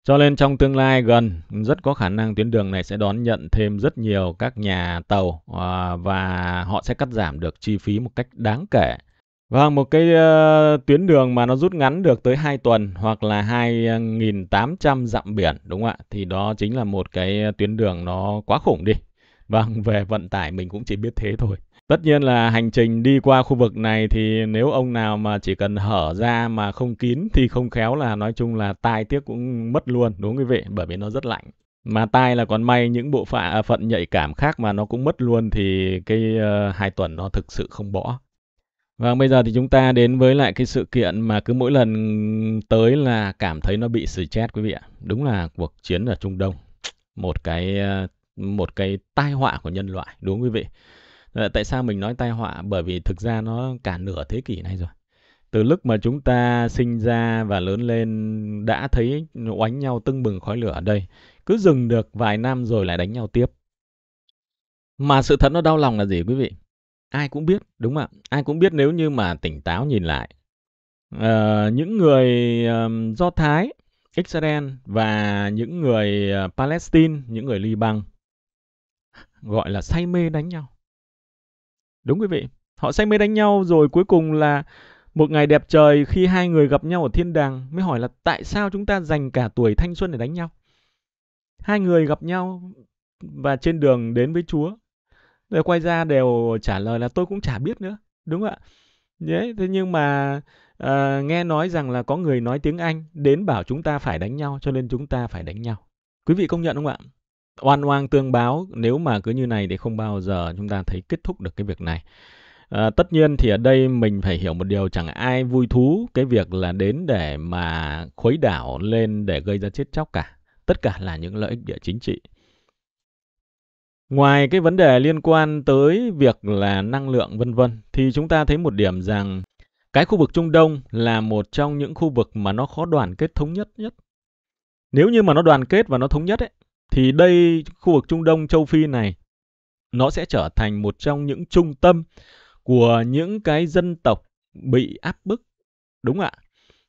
Cho nên trong tương lai gần, rất có khả năng tuyến đường này sẽ đón nhận thêm rất nhiều các nhà tàu à, và họ sẽ cắt giảm được chi phí một cách đáng kể. Vâng, một cái uh, tuyến đường mà nó rút ngắn được tới 2 tuần hoặc là 2.800 ờ, dặm biển đúng không ạ? Thì đó chính là một cái ờ, tuyến đường nó quá khủng đi. Vâng, về vận tải mình cũng chỉ biết thế thôi. Tất nhiên là hành trình đi qua khu vực này thì nếu ông nào mà chỉ cần hở ra mà không kín thì không khéo là nói chung là tai tiếc cũng mất luôn đúng không quý vị? Bởi vì nó rất lạnh. Mà tai là còn may những bộ phận, à, nhạy cảm khác mà nó cũng mất luôn thì cái uh, hai tuần nó thực sự không bỏ. Vâng, bây giờ thì chúng ta đến với lại cái sự kiện mà cứ mỗi lần tới là cảm thấy nó bị chết quý vị ạ. Đúng là cuộc chiến ở Trung Đông, một cái ờ, một cái tai họa của nhân loại, đúng quý vị? Ờ, tại sao mình nói tai họa? Bởi vì thực ra nó cả nửa thế kỷ này rồi. Từ lúc mà chúng ta sinh ra và lớn lên đã thấy oánh nhau tưng bừng khói lửa ở đây. Cứ dừng được vài năm rồi lại đánh nhau tiếp. Mà sự thật nó đau lòng là gì quý vị? Ai cũng biết, đúng không ạ? Ai cũng biết nếu như mà tỉnh táo nhìn lại. Ờ, những người um, Do Thái, Israel và những người uh, Palestine, những người Liban gọi là say mê đánh nhau. Đúng quý vị, họ say mê đánh nhau rồi cuối cùng là một ngày đẹp trời khi hai người gặp nhau ở thiên đàng mới hỏi là tại sao chúng ta dành cả tuổi thanh xuân để đánh nhau. Hai người gặp nhau và trên đường đến với Chúa rồi quay ra đều trả lời là tôi cũng chả biết nữa, đúng không ạ? thế nhưng mà à, nghe nói rằng là có người nói tiếng Anh đến bảo chúng ta phải đánh nhau cho nên chúng ta phải đánh nhau. Quý vị công nhận không ạ? Oan oang tương báo nếu mà cứ như này thì không bao giờ chúng ta thấy kết thúc được cái việc này. À, tất nhiên thì ở đây mình phải hiểu một điều chẳng ai vui thú cái việc là đến để mà khuấy đảo lên để gây ra chết chóc cả. Tất cả là những lợi ích địa chính trị. Ngoài cái vấn đề liên quan tới việc là năng lượng vân vân thì chúng ta thấy một điểm rằng cái khu vực Trung Đông là một trong những khu vực mà nó khó đoàn kết thống nhất nhất. Nếu như mà nó đoàn kết và nó thống nhất ấy thì đây khu vực Trung Đông châu Phi này nó sẽ trở thành một trong những trung tâm của những cái dân tộc bị áp bức đúng ạ.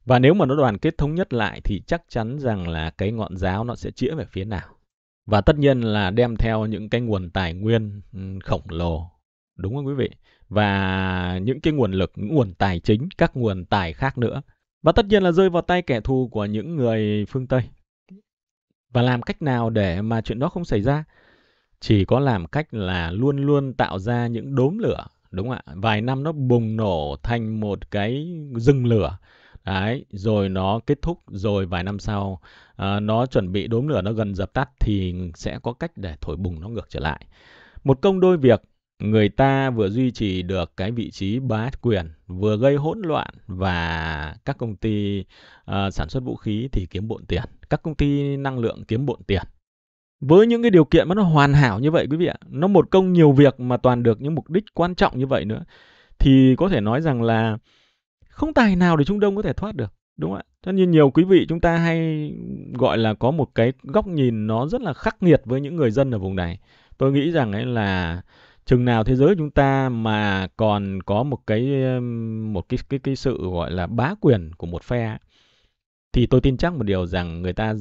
Và nếu mà nó đoàn kết thống nhất lại thì chắc chắn rằng là cái ngọn giáo nó sẽ chĩa về phía nào và tất nhiên là đem theo những cái nguồn tài nguyên ừ, khổng lồ đúng không quý vị và những cái nguồn lực những nguồn tài chính các nguồn tài khác nữa và tất nhiên là rơi vào tay kẻ thù của những người phương tây và làm cách nào để mà chuyện đó không xảy ra chỉ có làm cách là luôn luôn tạo ra những đốm lửa đúng không ạ vài năm nó bùng nổ thành một cái rừng lửa Đấy, rồi nó kết thúc rồi vài năm sau à, nó chuẩn bị đốm lửa nó gần dập tắt thì sẽ có cách để thổi bùng nó ngược trở lại. Một công đôi việc người ta vừa duy trì được cái vị trí bá quyền, vừa gây hỗn loạn và các công ty uh, sản xuất vũ khí thì kiếm bộn tiền, các công ty năng lượng kiếm bộn tiền. Với những cái điều kiện mà nó hoàn hảo như vậy quý vị ạ, nó một công nhiều việc mà toàn được những mục đích quan trọng như vậy nữa thì có thể nói rằng là không tài nào để Trung Đông có thể thoát được đúng không ạ cho nên nhiều quý vị chúng ta hay gọi là có một cái góc nhìn nó rất là khắc nghiệt với những người dân ở vùng này tôi nghĩ rằng ấy là chừng nào thế giới chúng ta mà còn có một cái một cái cái cái sự gọi là bá quyền của một phe thì tôi tin chắc một điều rằng người ta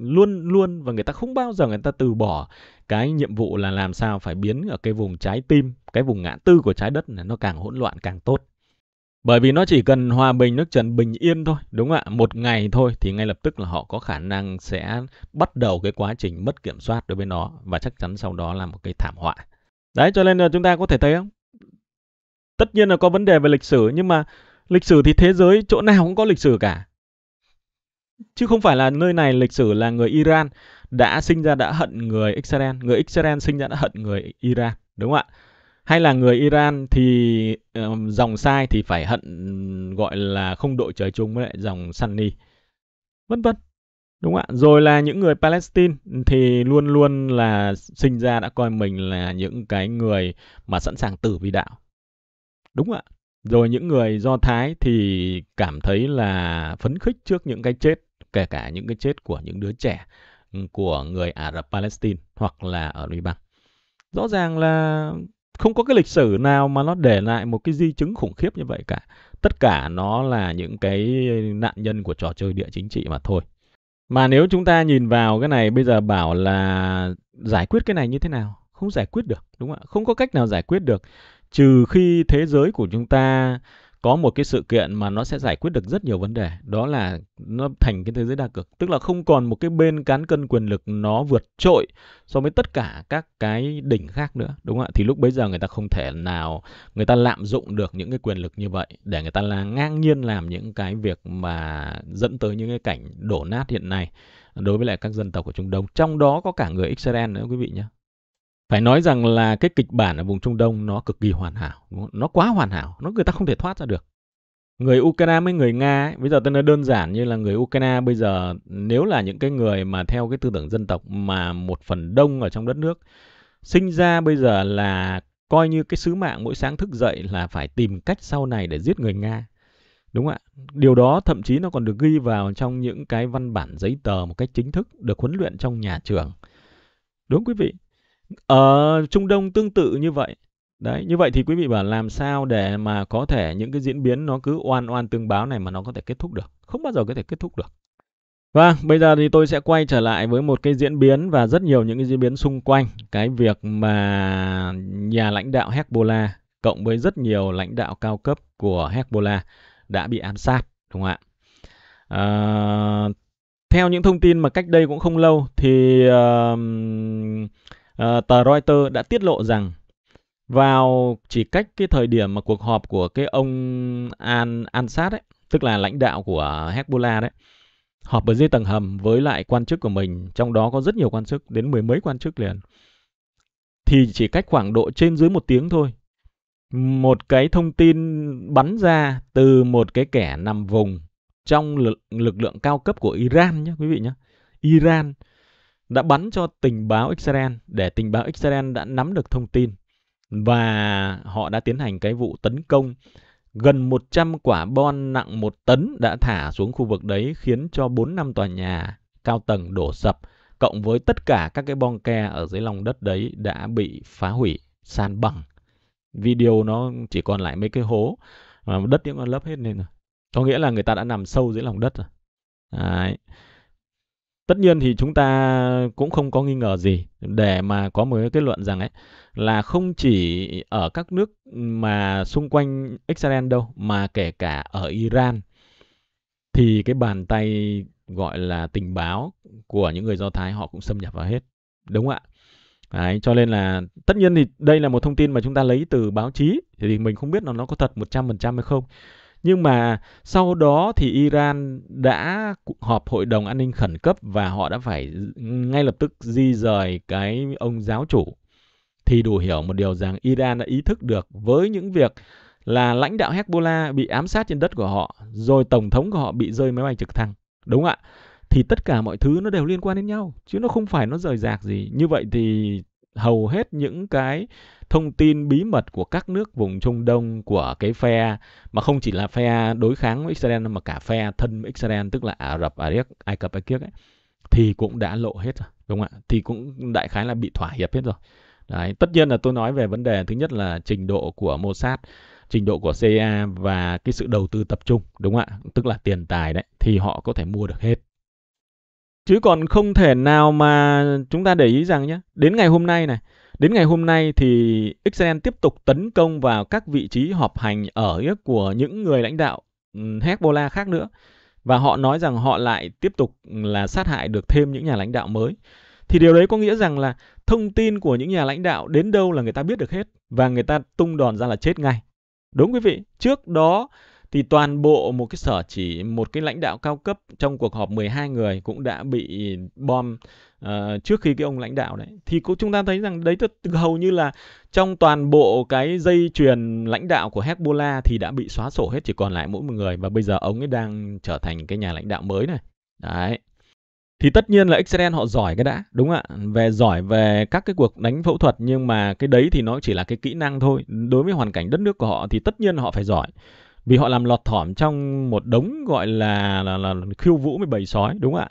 luôn luôn và người ta không bao giờ người ta từ bỏ cái nhiệm vụ là làm sao phải biến ở cái vùng trái tim, cái vùng ngã tư của trái đất này nó càng hỗn loạn càng tốt. Bởi vì nó chỉ cần hòa bình nước Trần bình yên thôi, đúng không ạ? Một ngày thôi thì ngay lập tức là họ có khả năng sẽ bắt đầu cái quá trình mất kiểm soát đối với nó và chắc chắn sau đó là một cái thảm họa. Đấy, cho nên là chúng ta có thể thấy không? Tất nhiên là có vấn đề về lịch sử nhưng mà lịch sử thì thế giới chỗ nào cũng có lịch sử cả. Chứ không phải là nơi này lịch sử là người Iran đã sinh ra đã hận người Israel, người Israel sinh ra đã hận người Iran, đúng không ạ? hay là người Iran thì dòng sai thì phải hận gọi là không đội trời chung với lại dòng Sunni vân vân đúng ạ rồi là những người Palestine thì luôn luôn là sinh ra đã coi mình là những cái người mà sẵn sàng tử vì đạo đúng ạ rồi những người Do Thái thì cảm thấy là phấn khích trước những cái chết kể cả những cái chết của những đứa trẻ của người Ả Rập Palestine hoặc là ở Liban rõ ràng là không có cái lịch sử nào mà nó để lại một cái di chứng khủng khiếp như vậy cả tất cả nó là những cái nạn nhân của trò chơi địa chính trị mà thôi mà nếu chúng ta nhìn vào cái này bây giờ bảo là giải quyết cái này như thế nào không giải quyết được đúng không ạ không có cách nào giải quyết được trừ khi thế giới của chúng ta có một cái sự kiện mà nó sẽ giải quyết được rất nhiều vấn đề đó là nó thành cái thế giới đa cực tức là không còn một cái bên cán cân quyền lực nó vượt trội so với tất cả các cái đỉnh khác nữa đúng không ạ thì lúc bấy giờ người ta không thể nào người ta lạm dụng được những cái quyền lực như vậy để người ta là ngang nhiên làm những cái việc mà dẫn tới những cái cảnh đổ nát hiện nay đối với lại các dân tộc của Trung Đông trong đó có cả người Israel nữa quý vị nhé phải nói rằng là cái kịch bản ở vùng Trung Đông nó cực kỳ hoàn hảo, nó quá hoàn hảo, nó người ta không thể thoát ra được. Người Ukraine với người Nga ấy, bây giờ tôi nói đơn giản như là người Ukraine bây giờ nếu là những cái người mà theo cái tư tưởng dân tộc mà một phần đông ở trong đất nước sinh ra bây giờ là coi như cái sứ mạng mỗi sáng thức dậy là phải tìm cách sau này để giết người Nga. Đúng ạ. Điều đó thậm chí nó còn được ghi vào trong những cái văn bản giấy tờ một cách chính thức được huấn luyện trong nhà trường. Đúng quý vị, Ờ, Trung Đông tương tự như vậy. Đấy, như vậy thì quý vị bảo làm sao để mà có thể những cái diễn biến nó cứ oan oan tương báo này mà nó có thể kết thúc được? Không bao giờ có thể kết thúc được. Và vâng, bây giờ thì tôi sẽ quay trở lại với một cái diễn biến và rất nhiều những cái diễn biến xung quanh cái việc mà nhà lãnh đạo Hezbollah cộng với rất nhiều lãnh đạo cao cấp của Hezbollah đã bị ám sát, đúng không ạ? À, theo những thông tin mà cách đây cũng không lâu thì uh, Ờ, tờ Reuters đã tiết lộ rằng vào chỉ cách cái thời điểm mà cuộc họp của cái ông An An Sát ấy, tức là lãnh đạo của Hezbollah đấy, họp ở dưới tầng hầm với lại quan chức của mình, trong đó có rất nhiều quan chức, đến mười mấy quan chức liền. Thì chỉ cách khoảng độ trên dưới một tiếng thôi, một cái thông tin bắn ra từ một cái kẻ nằm vùng trong lực, lực lượng cao cấp của Iran nhé quý vị nhé. Iran đã bắn cho tình báo Israel để tình báo Israel đã nắm được thông tin và họ đã tiến hành cái vụ tấn công gần 100 quả bom nặng 1 tấn đã thả xuống khu vực đấy khiến cho 4 năm tòa nhà cao tầng đổ sập cộng với tất cả các cái bong ke ở dưới lòng đất đấy đã bị phá hủy san bằng. Video nó chỉ còn lại mấy cái hố mà đất những con lấp hết lên rồi. Có nghĩa là người ta đã nằm sâu dưới lòng đất rồi. Đấy tất nhiên thì chúng ta cũng không có nghi ngờ gì để mà có một cái kết luận rằng ấy là không chỉ ở các nước mà xung quanh Israel đâu mà kể cả ở Iran thì cái bàn tay gọi là tình báo của những người Do Thái họ cũng xâm nhập vào hết đúng không ạ Đấy, cho nên là tất nhiên thì đây là một thông tin mà chúng ta lấy từ báo chí thì mình không biết là nó có thật 100% hay không nhưng mà sau đó thì Iran đã họp hội đồng an ninh khẩn cấp và họ đã phải ngay lập tức di rời cái ông giáo chủ. Thì đủ hiểu một điều rằng Iran đã ý thức được với những việc là lãnh đạo Hezbollah bị ám sát trên đất của họ, rồi tổng thống của họ bị rơi máy bay trực thăng. Đúng ạ? Thì tất cả mọi thứ nó đều liên quan đến nhau, chứ nó không phải nó rời rạc gì. Như vậy thì hầu hết những cái thông tin bí mật của các nước vùng Trung Đông của cái phe mà không chỉ là phe đối kháng với Israel mà cả phe thân Israel tức là Ả Rập, Ả Rập, Ai Cập, Ai Kiếc ấy thì cũng đã lộ hết rồi, đúng không ạ? Thì cũng đại khái là bị thỏa hiệp hết rồi. Đấy, tất nhiên là tôi nói về vấn đề thứ nhất là trình độ của Mossad, trình độ của CIA và cái sự đầu tư tập trung, đúng không ạ? Tức là tiền tài đấy thì họ có thể mua được hết chứ còn không thể nào mà chúng ta để ý rằng nhé đến ngày hôm nay này đến ngày hôm nay thì Israel tiếp tục tấn công vào các vị trí họp hành ở của những người lãnh đạo ừ, Hezbollah khác nữa và họ nói rằng họ lại tiếp tục là sát hại được thêm những nhà lãnh đạo mới thì điều đấy có nghĩa rằng là thông tin của những nhà lãnh đạo đến đâu là người ta biết được hết và người ta tung đòn ra là chết ngay đúng quý vị trước đó thì toàn bộ một cái sở chỉ một cái lãnh đạo cao cấp trong cuộc họp 12 người cũng đã bị bom uh, trước khi cái ông lãnh đạo đấy thì cũng chúng ta thấy rằng đấy hầu như là trong toàn bộ cái dây chuyền lãnh đạo của Hezbollah thì đã bị xóa sổ hết chỉ còn lại mỗi một người và bây giờ ông ấy đang trở thành cái nhà lãnh đạo mới này đấy thì tất nhiên là Israel họ giỏi cái đã đúng ạ về giỏi về các cái cuộc đánh phẫu thuật nhưng mà cái đấy thì nó chỉ là cái kỹ năng thôi đối với hoàn cảnh đất nước của họ thì tất nhiên họ phải giỏi vì họ làm lọt thỏm trong một đống gọi là là, là khiêu vũ với bầy sói đúng không ạ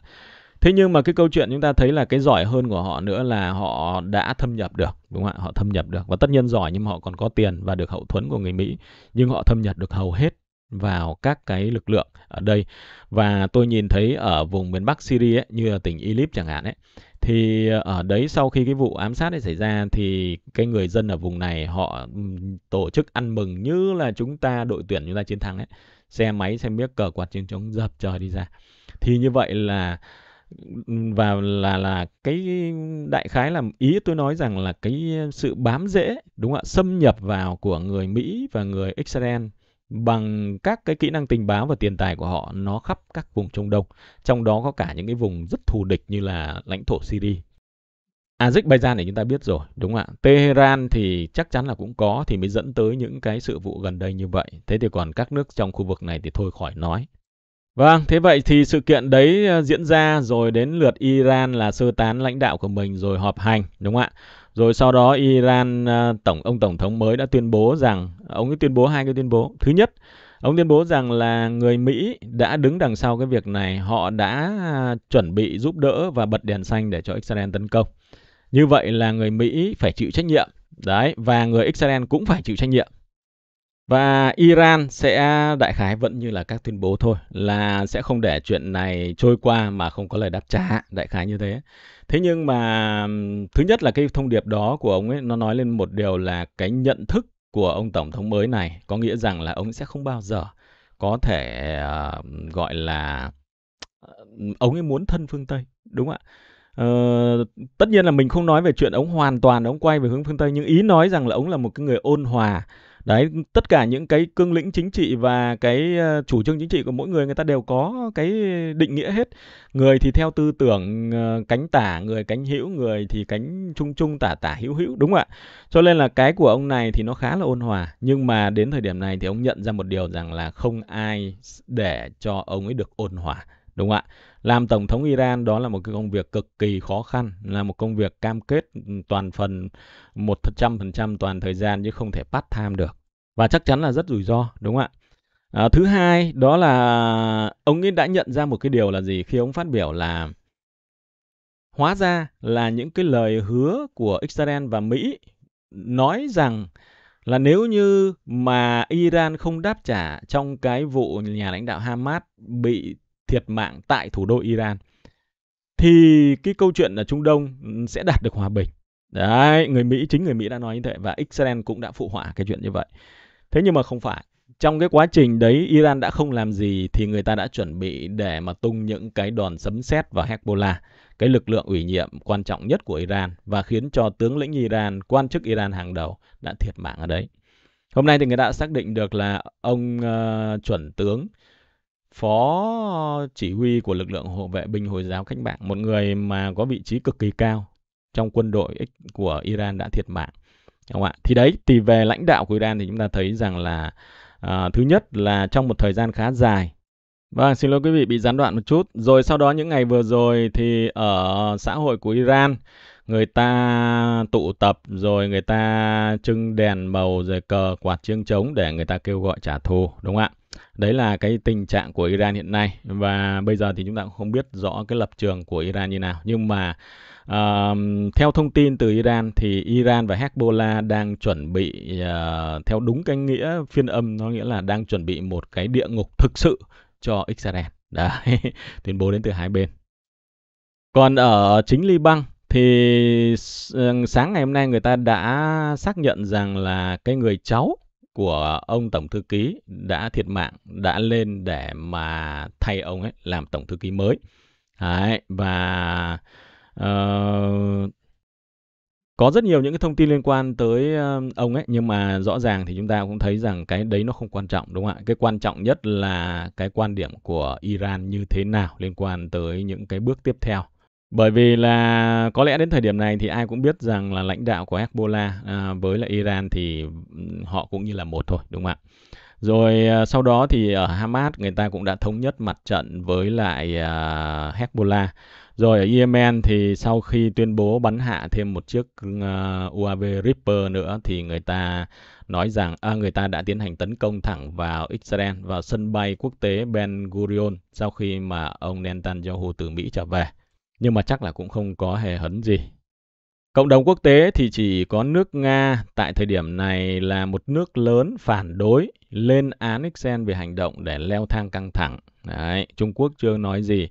thế nhưng mà cái câu chuyện chúng ta thấy là cái giỏi hơn của họ nữa là họ đã thâm nhập được đúng không ạ họ thâm nhập được và tất nhiên giỏi nhưng mà họ còn có tiền và được hậu thuẫn của người mỹ nhưng họ thâm nhập được hầu hết vào các cái lực lượng ở đây và tôi nhìn thấy ở vùng miền Bắc Syria ấy, như là tỉnh Idlib chẳng hạn ấy thì ở ờ, đấy sau khi cái vụ ám sát ấy xảy ra thì cái người dân ở vùng này họ tổ chức ăn mừng như là chúng ta đội tuyển chúng ta chiến thắng ấy xe máy xe miếc cờ quạt chiến trống dập trời đi ra thì như vậy là và là là cái đại khái là ý tôi nói rằng là cái sự bám rễ đúng không ạ xâm nhập vào của người Mỹ và người Israel bằng các cái kỹ năng tình báo và tiền tài của họ nó khắp các vùng Trung Đông, trong đó có cả những cái vùng rất thù địch như là lãnh thổ Syria. Azerbaijan thì chúng ta biết rồi, đúng không ạ? Tehran thì chắc chắn là cũng có thì mới dẫn tới những cái sự vụ gần đây như vậy. Thế thì còn các nước trong khu vực này thì thôi khỏi nói. Vâng, thế vậy thì sự kiện đấy ờ, diễn ra rồi đến lượt Iran là sơ tán lãnh đạo của mình rồi họp hành, đúng không ạ? Rồi sau đó Iran à, tổng ông tổng thống mới đã tuyên bố rằng ông ấy tuyên bố hai cái tuyên bố. Thứ nhất, ông tuyên bố rằng là người Mỹ đã đứng đằng sau cái việc này, họ đã à, chuẩn bị giúp đỡ và bật đèn xanh để cho Israel tấn công. Như vậy là người Mỹ phải chịu trách nhiệm. Đấy, và người Israel cũng phải chịu trách nhiệm. Và Iran sẽ đại khái vẫn như là các tuyên bố thôi là sẽ không để chuyện này trôi qua mà không có lời đáp trả, đại khái như thế. Thế nhưng mà thứ nhất là cái thông điệp đó của ông ấy nó nói lên một điều là cái nhận thức của ông tổng thống mới này có nghĩa rằng là ông sẽ không bao giờ có thể uh, gọi là ờ, ông ấy muốn thân phương Tây, đúng không ạ? Ờ, tất nhiên là mình không nói về chuyện ông hoàn toàn ông quay về hướng phương Tây nhưng ý nói rằng là ông là một cái người ôn hòa Đấy, tất cả những cái cương lĩnh chính trị và cái ờ, chủ trương chính trị của mỗi người người ta đều có cái định nghĩa hết. Người thì theo tư tưởng ờ, cánh tả, người cánh hữu, người thì cánh trung trung tả tả hữu hữu đúng không ạ? Cho nên là cái của ông này thì nó khá là ôn hòa, nhưng mà đến thời điểm này thì ông nhận ra một điều rằng là không ai để cho ông ấy được ôn hòa đúng không ạ? Làm tổng thống Iran đó là một cái công việc cực kỳ khó khăn, là một công việc cam kết ừ, toàn phần một trăm phần trăm toàn thời gian chứ không thể part time được và chắc chắn là rất rủi ro đúng không ạ à, thứ hai đó là ông ấy đã nhận ra một cái điều là gì khi ông phát biểu là hóa ra là những cái lời hứa của Israel và Mỹ nói rằng là nếu như mà Iran không đáp trả trong cái vụ nhà lãnh đạo Hamas bị thiệt mạng tại thủ đô Iran thì cái câu chuyện ở Trung Đông sẽ đạt được hòa bình. Đấy, người Mỹ chính người Mỹ đã nói như vậy và Israel cũng đã phụ họa cái chuyện như vậy. Thế nhưng mà không phải. Trong cái quá trình đấy Iran đã không làm gì thì người ta đã chuẩn bị để mà tung những cái đòn sấm sét vào Hezbollah, cái lực lượng ủy nhiệm quan trọng nhất của Iran và khiến cho tướng lĩnh Iran, quan chức Iran hàng đầu đã thiệt mạng ở đấy. Hôm nay thì người ta đã xác định được là ông uh, chuẩn tướng phó chỉ huy của lực lượng hộ vệ binh Hồi giáo cách mạng, một người mà có vị trí cực kỳ cao trong quân đội của Iran đã thiệt mạng không ạ thì đấy thì về lãnh đạo của Iran thì chúng ta thấy rằng là à, thứ nhất là trong một thời gian khá dài Vâng, xin lỗi quý vị bị gián đoạn một chút. Rồi sau đó những ngày vừa rồi thì ở xã hội của Iran, người ta tụ tập rồi người ta trưng đèn màu rồi cờ quạt chiêng trống để người ta kêu gọi trả thù, đúng không ạ? Đấy là cái tình trạng của Iran hiện nay và bây giờ thì chúng ta cũng không biết rõ cái lập trường của Iran như nào, nhưng mà À, theo thông tin từ Iran thì Iran và Hezbollah đang chuẩn bị à, theo đúng cái nghĩa phiên âm nó nghĩa là đang chuẩn bị một cái địa ngục thực sự cho Israel. Đấy, tuyên bố đến từ hai bên. Còn ở chính Liban thì ờ, sáng ngày hôm nay người ta đã xác nhận rằng là cái người cháu của ông tổng thư ký đã thiệt mạng đã lên để mà thay ông ấy làm tổng thư ký mới Đấy, và có rất nhiều những cái thông tin liên quan tới ờ, ông ấy nhưng mà rõ ràng thì chúng ta cũng thấy rằng cái đấy nó không quan trọng đúng không ạ cái quan trọng nhất là cái quan điểm của iran như thế nào liên quan tới những cái bước tiếp theo bởi vì là có lẽ đến thời điểm này thì ai cũng biết rằng là lãnh đạo của Hezbollah ờ, với là Iran thì họ cũng như là một thôi đúng không ạ rồi ờ, sau đó thì ở Hamas người ta cũng đã thống nhất mặt trận với lại Hezbollah rồi ở Yemen thì sau khi tuyên bố bắn hạ thêm một chiếc ờ, UAV Reaper nữa thì người ta nói rằng à, người ta đã tiến hành tấn công thẳng vào Israel vào sân bay quốc tế Ben Gurion sau khi mà ông Netanyahu từ Mỹ trở về. Nhưng mà chắc là cũng không có hề hấn gì. Cộng đồng quốc tế thì chỉ có nước Nga tại thời điểm này là một nước lớn phản đối lên án Israel về hành động để leo thang căng thẳng. Đấy, Trung Quốc chưa nói gì.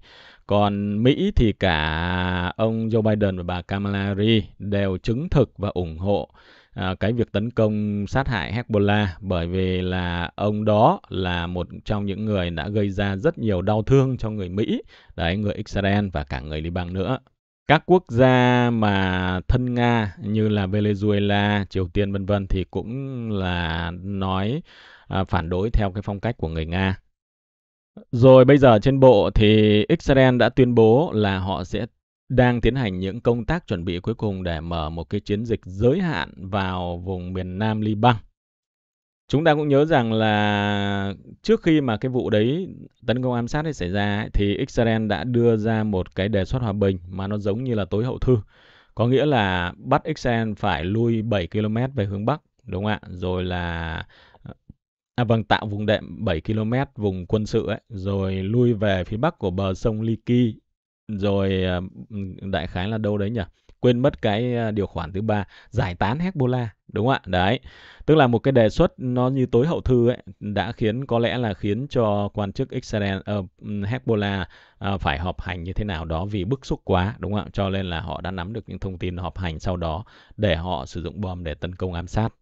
Còn Mỹ thì cả ông Joe Biden và bà Kamala Harris đều chứng thực và ủng hộ à, cái việc tấn công sát hại Hezbollah bởi vì là ông đó là một trong những người đã gây ra rất nhiều đau thương cho người Mỹ, đấy người Israel và cả người Liban nữa. Các quốc gia mà thân Nga như là Venezuela, Triều Tiên vân vân thì cũng là nói à, phản đối theo cái phong cách của người Nga rồi bây giờ trên bộ thì Israel đã tuyên bố là họ sẽ đang tiến hành những công tác chuẩn bị cuối cùng để mở một cái chiến dịch giới hạn vào vùng miền Nam Liban. Chúng ta cũng nhớ rằng là trước khi mà cái vụ đấy tấn công ám sát ấy xảy ra ấy, thì Israel đã đưa ra một cái đề xuất hòa bình mà nó giống như là tối hậu thư. Có nghĩa là bắt Israel phải lui 7 km về hướng Bắc, đúng không ạ? Rồi là À vâng, tạo vùng đệm 7 km vùng quân sự ấy, rồi lui về phía bắc của bờ sông Ly rồi à, đại khái là đâu đấy nhỉ? Quên mất cái à, điều khoản thứ ba, giải tán Hezbollah, đúng không ạ? Đấy. Tức là một cái đề xuất nó như tối hậu thư ấy đã khiến có lẽ là khiến cho quan chức Israel uh, Hezbollah uh, phải họp hành như thế nào đó vì bức xúc quá, đúng không ạ? Cho nên là họ đã nắm được những thông tin họp hành sau đó để họ sử dụng bom để tấn công ám sát.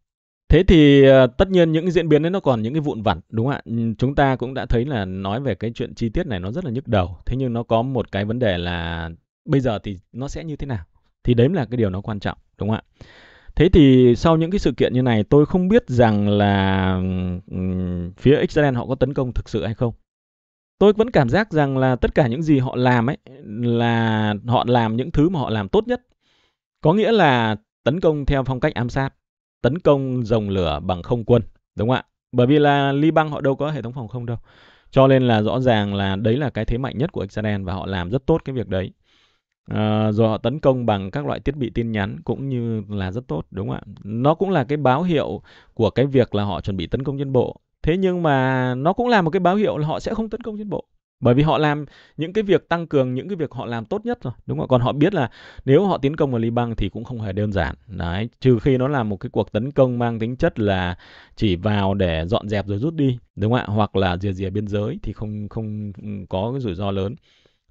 Thế thì ờ, tất nhiên những diễn biến đấy nó còn những cái vụn vặt đúng không ạ? Chúng ta cũng đã thấy là nói về cái chuyện chi tiết này nó rất là nhức đầu. Thế nhưng nó có một cái vấn đề là bây giờ thì nó sẽ như thế nào? Thì đấy là cái điều nó quan trọng đúng không ạ? Thế thì sau những cái sự kiện như này tôi không biết rằng là phía Israel họ có tấn công thực sự hay không. Tôi vẫn cảm giác rằng là tất cả những gì họ làm ấy là họ làm những thứ mà họ làm tốt nhất. Có nghĩa là tấn công theo phong cách ám sát tấn công dòng lửa bằng không quân đúng không ạ bởi vì là Liban họ đâu có hệ thống phòng không đâu cho nên là rõ ràng là đấy là cái thế mạnh nhất của Israel và họ làm rất tốt cái việc đấy à, rồi họ tấn công bằng các loại thiết bị tin nhắn cũng như là rất tốt đúng không ạ nó cũng là cái báo hiệu của cái việc là họ chuẩn bị tấn công nhân bộ thế nhưng mà nó cũng là một cái báo hiệu là họ sẽ không tấn công nhân bộ bởi vì họ làm những cái việc tăng cường những cái việc họ làm tốt nhất rồi đúng không còn họ biết là nếu họ tiến công vào Liban thì cũng không hề đơn giản đấy trừ khi nó là một cái cuộc tấn công mang tính chất là chỉ vào để dọn dẹp rồi rút đi đúng không ạ hoặc là rìa rìa biên giới thì không không ừ, có cái rủi ro lớn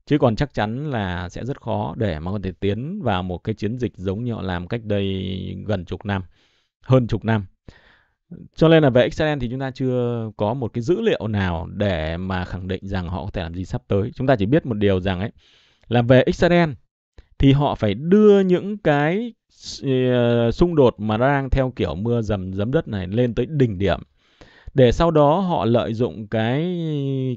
chứ còn chắc chắn là sẽ rất khó để mà có thể tiến vào một cái chiến dịch giống như họ làm cách đây gần chục năm hơn chục năm cho nên là về Israel thì chúng ta chưa có một cái dữ liệu nào để mà khẳng định rằng họ có thể làm gì sắp tới. Chúng ta chỉ biết một điều rằng ấy là về Israel thì họ phải đưa những cái ờ, xung đột mà đang theo kiểu mưa dầm dấm đất này lên tới đỉnh điểm để sau đó họ lợi dụng cái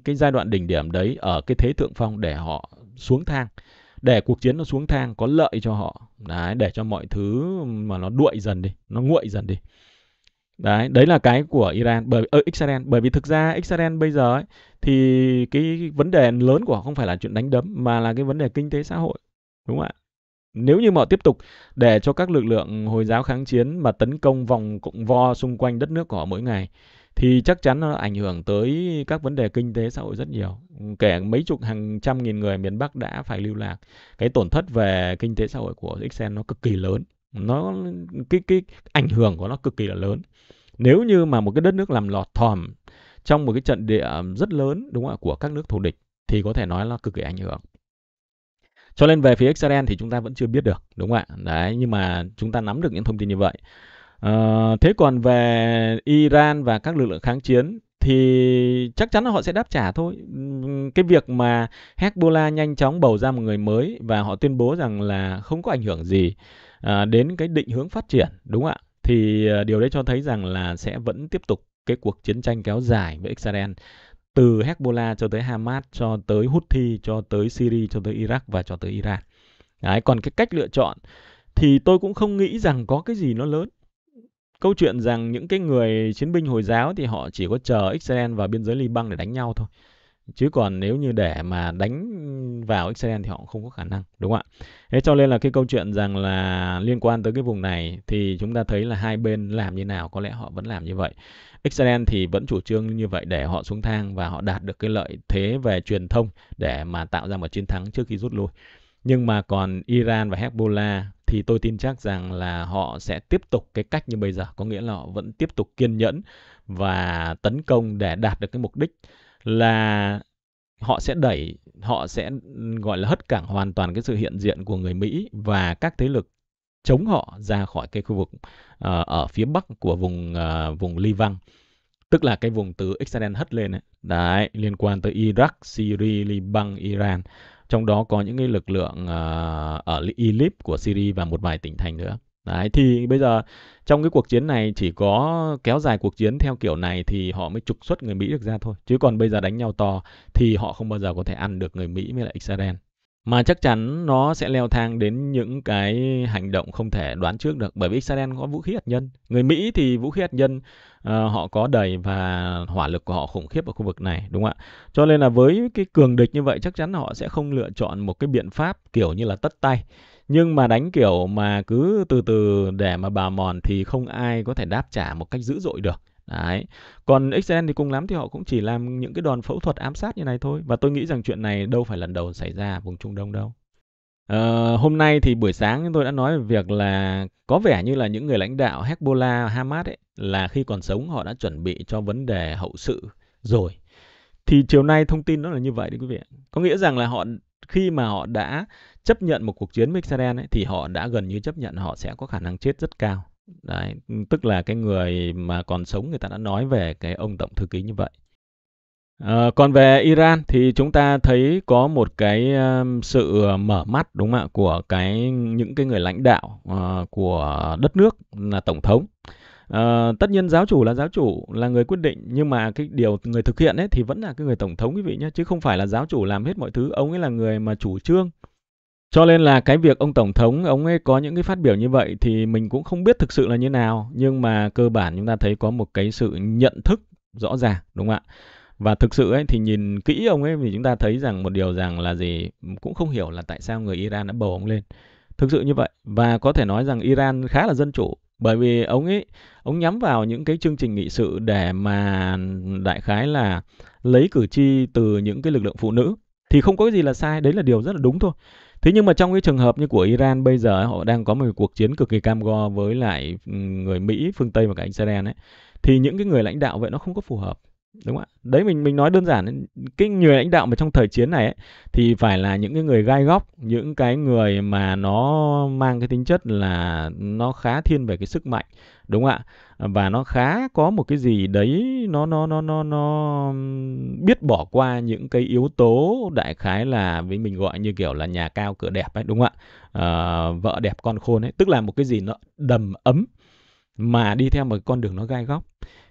cái giai đoạn đỉnh điểm đấy ở cái thế thượng phong để họ xuống thang để cuộc chiến nó xuống thang có lợi cho họ đấy để cho mọi thứ mà nó đuổi dần đi nó nguội dần đi Đấy, đấy là cái của Iran bởi ờ, Israel bởi vì thực ra Israel bây giờ ấy, thì cái vấn đề lớn của họ không phải là chuyện đánh đấm mà là cái vấn đề kinh tế xã hội đúng không ạ? Nếu như mà họ tiếp tục để cho các lực lượng hồi giáo kháng chiến mà tấn công vòng cụm vo xung quanh đất nước của họ mỗi ngày thì chắc chắn nó ảnh hưởng tới các vấn đề kinh tế xã hội rất nhiều. Kể mấy chục hàng trăm nghìn người miền Bắc đã phải lưu lạc. Cái tổn thất về kinh tế xã hội của Israel nó cực kỳ lớn. Nó cái cái ảnh hưởng của nó cực kỳ là lớn nếu như mà một cái đất nước làm lọt thòm trong một cái trận địa rất lớn đúng không ạ của các nước thù địch thì có thể nói là cực kỳ ảnh hưởng cho nên về phía Israel thì chúng ta vẫn chưa biết được đúng không ạ đấy nhưng mà chúng ta nắm được những thông tin như vậy à, thế còn về Iran và các lực lượng kháng chiến thì chắc chắn là họ sẽ đáp trả thôi. Cái việc mà Hezbollah nhanh chóng bầu ra một người mới và họ tuyên bố rằng là không có ảnh hưởng gì ờ, đến cái định hướng phát triển, đúng không ạ? thì ờ, điều đấy cho thấy rằng là sẽ vẫn tiếp tục cái cuộc chiến tranh kéo dài với Israel từ Hezbollah cho tới Hamas cho tới Houthi cho tới Syria cho tới Iraq và cho tới Iran. Đấy, còn cái cách lựa chọn thì tôi cũng không nghĩ rằng có cái gì nó lớn. Câu chuyện rằng những cái người chiến binh Hồi giáo thì họ chỉ có chờ Israel và biên giới Liban để đánh nhau thôi chứ còn nếu như để mà đánh vào Israel thì họ không có khả năng đúng không ạ thế cho nên là cái câu chuyện rằng là liên quan tới cái vùng này thì chúng ta thấy là hai bên làm như nào có lẽ họ vẫn làm như vậy Israel thì vẫn chủ trương như vậy để họ xuống thang và họ đạt được cái lợi thế về truyền thông để mà tạo ra một chiến thắng trước khi rút lui nhưng mà còn Iran và Hezbollah thì tôi tin chắc rằng là họ sẽ tiếp tục cái cách như bây giờ, có nghĩa là họ vẫn tiếp tục kiên nhẫn và tấn công để đạt được cái mục đích là họ sẽ đẩy họ sẽ gọi là hất cảng hoàn toàn cái sự hiện diện của người Mỹ và các thế lực chống họ ra khỏi cái khu vực uh, ở phía bắc của vùng uh, vùng Liban tức là cái vùng từ Israel hất lên ấy. đấy liên quan tới Iraq, Syria, Liban, Iran trong đó có những cái lực lượng uh, ở Idlib của Syria và một vài tỉnh thành nữa Đấy, thì bây giờ trong cái cuộc chiến này chỉ có kéo dài cuộc chiến theo kiểu này thì họ mới trục xuất người Mỹ được ra thôi. Chứ còn bây giờ đánh nhau to thì họ không bao giờ có thể ăn được người Mỹ với lại Israel. Mà chắc chắn nó sẽ leo thang đến những cái hành động không thể đoán trước được bởi vì Israel có vũ khí hạt nhân. Người Mỹ thì vũ khí hạt nhân uh, họ có đầy và hỏa lực của họ khủng khiếp ở khu vực này đúng không ạ? Cho nên là với cái cường địch như vậy chắc chắn họ sẽ không lựa chọn một cái biện pháp kiểu như là tất tay nhưng mà đánh kiểu mà cứ từ từ để mà bào mòn thì không ai có thể đáp trả một cách dữ dội được Đấy. Còn Israel thì cùng lắm thì họ cũng chỉ làm những cái đòn phẫu thuật ám sát như này thôi. Và tôi nghĩ rằng chuyện này đâu phải lần đầu xảy ra ở vùng Trung Đông đâu. Ờ, hôm nay thì buổi sáng tôi đã nói về việc là có vẻ như là những người lãnh đạo Hezbollah, Hamas ấy là khi còn sống họ đã chuẩn bị cho vấn đề hậu sự rồi. Thì chiều nay thông tin nó là như vậy đấy quý vị. Có nghĩa rằng là họ khi mà họ đã chấp nhận một cuộc chiến với Israel ấy, thì họ đã gần như chấp nhận họ sẽ có khả năng chết rất cao. Đấy, tức là cái người mà còn sống người ta đã nói về cái ông tổng thư ký như vậy. À, còn về Iran thì chúng ta thấy có một cái sự mở mắt đúng không ạ của cái những cái người lãnh đạo uh, của đất nước là tổng thống. À, tất nhiên giáo chủ là giáo chủ là người quyết định nhưng mà cái điều người thực hiện ấy thì vẫn là cái người tổng thống quý vị nhé chứ không phải là giáo chủ làm hết mọi thứ ông ấy là người mà chủ trương cho nên là cái việc ông tổng thống ông ấy có những cái phát biểu như vậy thì mình cũng không biết thực sự là như nào, nhưng mà cơ bản chúng ta thấy có một cái sự nhận thức rõ ràng đúng không ạ? Và thực sự ấy thì nhìn kỹ ông ấy thì chúng ta thấy rằng một điều rằng là gì cũng không hiểu là tại sao người Iran đã bầu ông lên. Thực sự như vậy và có thể nói rằng Iran khá là dân chủ bởi vì ông ấy ông nhắm vào những cái chương trình nghị sự để mà đại khái là lấy cử tri từ những cái lực lượng phụ nữ thì không có cái gì là sai, đấy là điều rất là đúng thôi. Thế nhưng mà trong cái trường hợp như của Iran bây giờ họ đang có một cuộc chiến cực kỳ cam go với lại ừ, người Mỹ, phương Tây và cả Israel ấy thì những cái người lãnh đạo vậy nó không có phù hợp đúng không ạ đấy mình mình nói đơn giản cái người lãnh đạo mà trong thời chiến này ấy, thì phải là những cái người gai góc những cái người mà nó mang cái tính chất là nó khá thiên về cái sức mạnh đúng không ạ và nó khá có một cái gì đấy nó nó nó nó nó biết bỏ qua những cái yếu tố đại khái là với mình gọi như kiểu là nhà cao cửa đẹp ấy đúng không ạ à, vợ đẹp con khôn ấy tức là một cái gì nó đầm ấm mà đi theo một con đường nó gai góc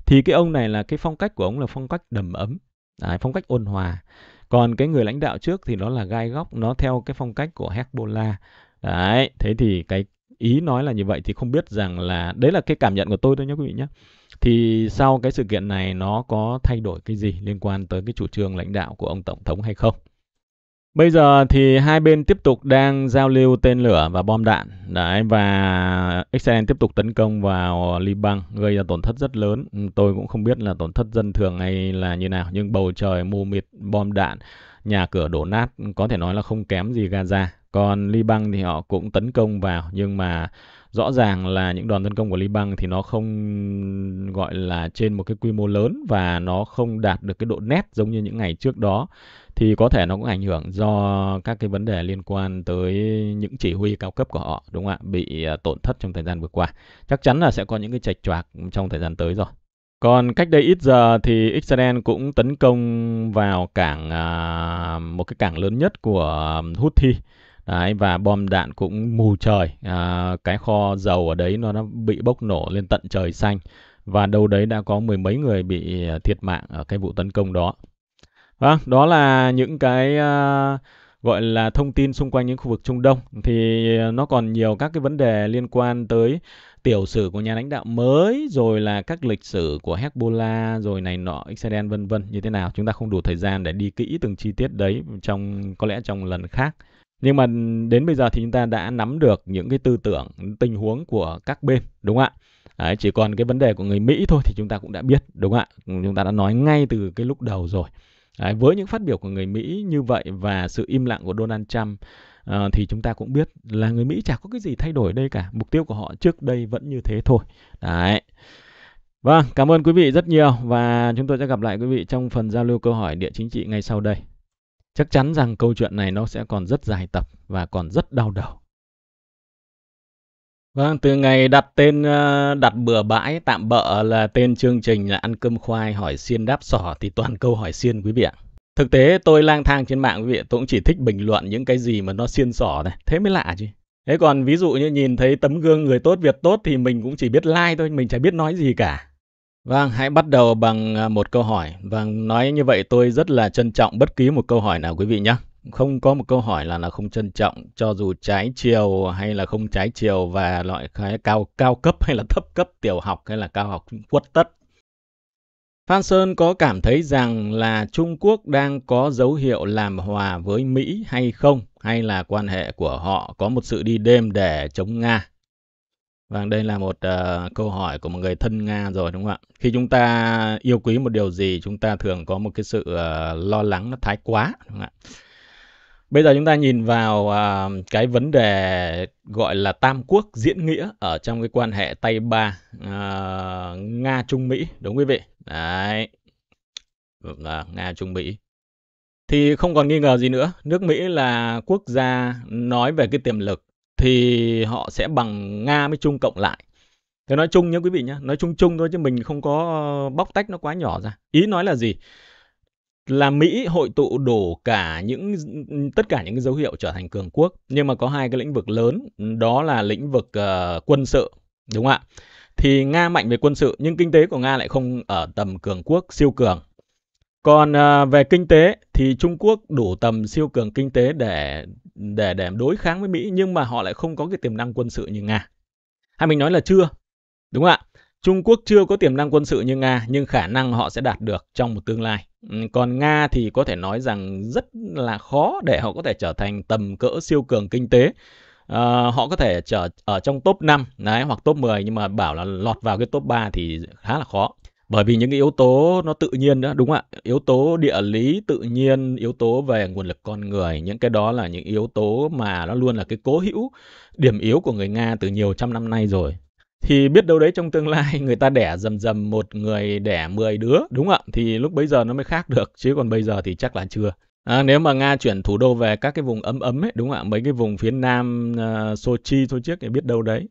thì cái ông này là cái phong cách của ông là phong cách đầm ấm à, phong cách ôn hòa còn cái người lãnh đạo trước thì nó là gai góc nó theo cái phong cách của Hezbollah Đấy, thế thì cái ý nói là như vậy thì không biết rằng là đấy là cái cảm nhận của tôi thôi nhé quý vị nhé thì sau cái sự kiện này nó có thay đổi cái gì liên quan tới cái chủ trương lãnh đạo của ông tổng thống hay không Bây giờ thì hai bên tiếp tục đang giao lưu tên lửa và bom đạn. Đấy, và Israel tiếp tục tấn công vào Liban, gây ra tổn thất rất lớn. Ừ, tôi cũng không biết là tổn thất dân thường hay là như nào, nhưng bầu trời mù mịt bom đạn, nhà cửa đổ nát, có thể nói là không kém gì Gaza. Còn Liban thì họ cũng tấn công vào nhưng mà rõ ràng là những đoàn tấn công của Liban thì nó không gọi là trên một cái quy mô lớn và nó không đạt được cái độ nét giống như những ngày trước đó thì có thể nó cũng ảnh hưởng do các cái vấn đề liên quan tới những chỉ huy cao cấp của họ đúng không ạ bị à, tổn thất trong thời gian vừa qua chắc chắn là sẽ có những cái chạch choạc trong thời gian tới rồi còn cách đây ít giờ thì Israel cũng tấn công vào cảng à, một cái cảng lớn nhất của à, Houthi. Đấy, và bom đạn cũng mù trời à, cái kho dầu ở đấy nó, nó bị bốc nổ lên tận trời xanh và đâu đấy đã có mười mấy người bị à, thiệt mạng ở cái vụ tấn công đó vâng đó là những cái uh, gọi là thông tin xung quanh những khu vực Trung Đông thì nó còn nhiều các cái vấn đề liên quan tới tiểu sử của nhà lãnh đạo mới rồi là các lịch sử của Hezbollah rồi này nọ Israel vân vân như thế nào chúng ta không đủ thời gian để đi kỹ từng chi tiết đấy trong có lẽ trong lần khác nhưng mà đến bây giờ thì chúng ta đã nắm được những cái tư tưởng tình huống của các bên đúng không ạ Đấy, chỉ còn cái vấn đề của người Mỹ thôi thì chúng ta cũng đã biết đúng không ạ chúng ta đã nói ngay từ cái lúc đầu rồi Đấy, với những phát biểu của người Mỹ như vậy và sự im lặng của Donald Trump uh, thì chúng ta cũng biết là người Mỹ chả có cái gì thay đổi đây cả mục tiêu của họ trước đây vẫn như thế thôi đấy vâng cảm ơn quý vị rất nhiều và chúng tôi sẽ gặp lại quý vị trong phần giao lưu câu hỏi địa chính trị ngay sau đây Chắc chắn rằng câu chuyện này nó sẽ còn rất dài tập và còn rất đau đầu. Vâng, từ ngày đặt tên ờ, đặt bừa bãi tạm bợ là tên chương trình là ăn cơm khoai hỏi xiên đáp sỏ thì toàn câu hỏi xiên quý vị ạ. Thực tế tôi lang thang trên mạng quý vị tôi cũng chỉ thích bình luận những cái gì mà nó xiên sỏ này, thế mới lạ chứ. Thế còn ví dụ như nhìn thấy tấm gương người tốt việc tốt thì mình cũng chỉ biết like thôi, mình chả biết nói gì cả. Vâng, hãy bắt đầu bằng à, một câu hỏi. Và vâng, nói như vậy tôi rất là trân trọng bất kỳ một câu hỏi nào quý vị nhé. Không có một câu hỏi là là không trân trọng cho dù trái chiều hay là không trái chiều và loại khái cao cao cấp hay là thấp cấp tiểu học hay là cao học quất tất. Phan Sơn có cảm thấy rằng là Trung Quốc đang có dấu hiệu làm hòa với Mỹ hay không? Hay là quan hệ của họ có một sự đi đêm để chống Nga? Vâng, đây là một uh, câu hỏi của một người thân Nga rồi đúng không ạ? Khi chúng ta yêu quý một điều gì, chúng ta thường có một cái sự uh, lo lắng nó thái quá đúng không ạ? Bây giờ chúng ta nhìn vào uh, cái vấn đề gọi là tam quốc diễn nghĩa ở trong cái quan hệ Tây Ba uh, Nga Trung Mỹ đúng quý vị. Đấy. Là vâng, Nga Trung Mỹ. Thì không còn nghi ngờ gì nữa, nước Mỹ là quốc gia nói về cái tiềm lực thì họ sẽ bằng Nga với Trung cộng lại. Thế nói chung nhé quý vị nhé, nói chung chung thôi chứ mình không có ờ, bóc tách nó quá nhỏ ra. Ý nói là gì? Là Mỹ hội tụ đủ cả những ừ, tất cả những dấu hiệu trở thành cường quốc, nhưng mà có hai cái lĩnh vực lớn, đó là lĩnh vực uh, quân sự, đúng không ạ? Thì Nga mạnh về quân sự nhưng kinh tế của Nga lại không ở tầm cường quốc siêu cường. Còn uh, về kinh tế thì Trung Quốc đủ tầm siêu cường kinh tế để để để đối kháng với Mỹ nhưng mà họ lại không có cái tiềm năng quân sự như Nga. Hay mình nói là chưa. Đúng không ạ? Trung Quốc chưa có tiềm năng quân sự như Nga nhưng khả năng họ sẽ đạt được trong một tương lai. Ừ, còn Nga thì có thể nói rằng rất là khó để họ có thể trở thành tầm cỡ siêu cường kinh tế. À, họ có thể trở ở trong top 5 đấy, hoặc top 10 nhưng mà bảo là lọt vào cái top 3 thì khá là khó bởi vì những cái yếu tố nó tự nhiên đó đúng không ạ yếu tố địa lý tự nhiên yếu tố về nguồn lực con người những cái đó là những yếu tố mà nó luôn là cái cố hữu điểm yếu của người nga từ nhiều trăm năm nay rồi thì biết đâu đấy trong tương lai người ta đẻ dầm dầm một người đẻ 10 đứa đúng không ạ thì lúc bấy giờ nó mới khác được chứ còn bây giờ thì chắc là chưa À, nếu mà Nga chuyển thủ đô về các cái vùng ấm ấm ấy, đúng không ạ? Mấy cái vùng phía Nam, uh, Sochi, thôi chứ biết đâu đấy.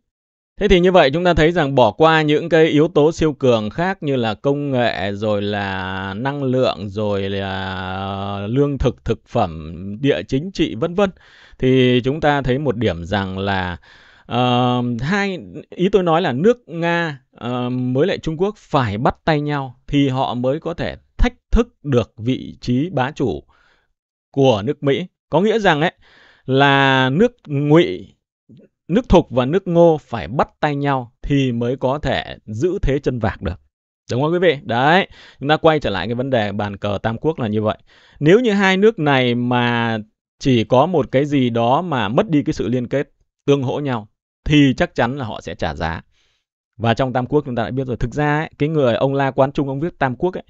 Thế thì như vậy chúng ta thấy rằng bỏ qua những cái yếu tố siêu cường khác như là công nghệ rồi là năng lượng rồi là lương thực thực phẩm, địa chính trị vân vân thì chúng ta thấy một điểm rằng là uh, hai ý tôi nói là nước Nga uh, ờ, mới lại Trung Quốc phải bắt tay nhau thì họ mới có thể thách thức được vị trí bá chủ của nước Mỹ. Có nghĩa rằng ấy là nước Ngụy nước thục và nước ngô phải bắt tay nhau thì mới có thể giữ thế chân vạc được. Đúng không quý vị? Đấy, chúng ta quay trở lại cái vấn đề bàn cờ Tam Quốc là như vậy. Nếu như hai nước này mà chỉ có một cái gì đó mà mất đi cái sự liên kết tương hỗ nhau thì chắc chắn là họ sẽ trả giá. Và trong Tam Quốc chúng ta đã biết rồi, thực ra ấy, cái người ông La Quán Trung ông viết Tam Quốc ấy,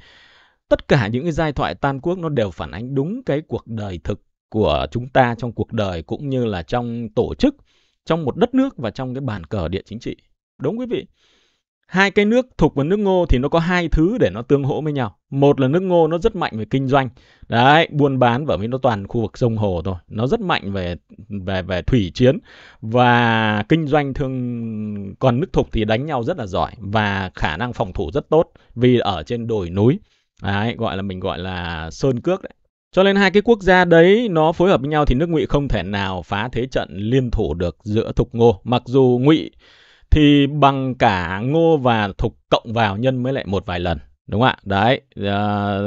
tất cả những cái giai thoại Tam Quốc nó đều phản ánh đúng cái cuộc đời thực của chúng ta trong cuộc đời cũng như là trong tổ chức trong một đất nước và trong cái bàn cờ địa chính trị. Đúng quý vị. Hai cái nước thuộc và nước ngô thì nó có hai thứ để nó tương hỗ với nhau. Một là nước ngô nó rất mạnh về kinh doanh. Đấy, buôn bán và với nó toàn khu vực sông hồ thôi. Nó rất mạnh về về về thủy chiến và kinh doanh thương còn nước thục thì đánh nhau rất là giỏi và khả năng phòng thủ rất tốt vì ở trên đồi núi. Đấy, gọi là mình gọi là sơn cước đấy. Cho nên hai cái quốc gia đấy nó phối hợp với nhau thì nước Ngụy không thể nào phá thế trận liên thủ được giữa Thục Ngô. Mặc dù Ngụy thì bằng cả Ngô và Thục cộng vào nhân mới lại một vài lần, đúng không ạ? Đấy, à,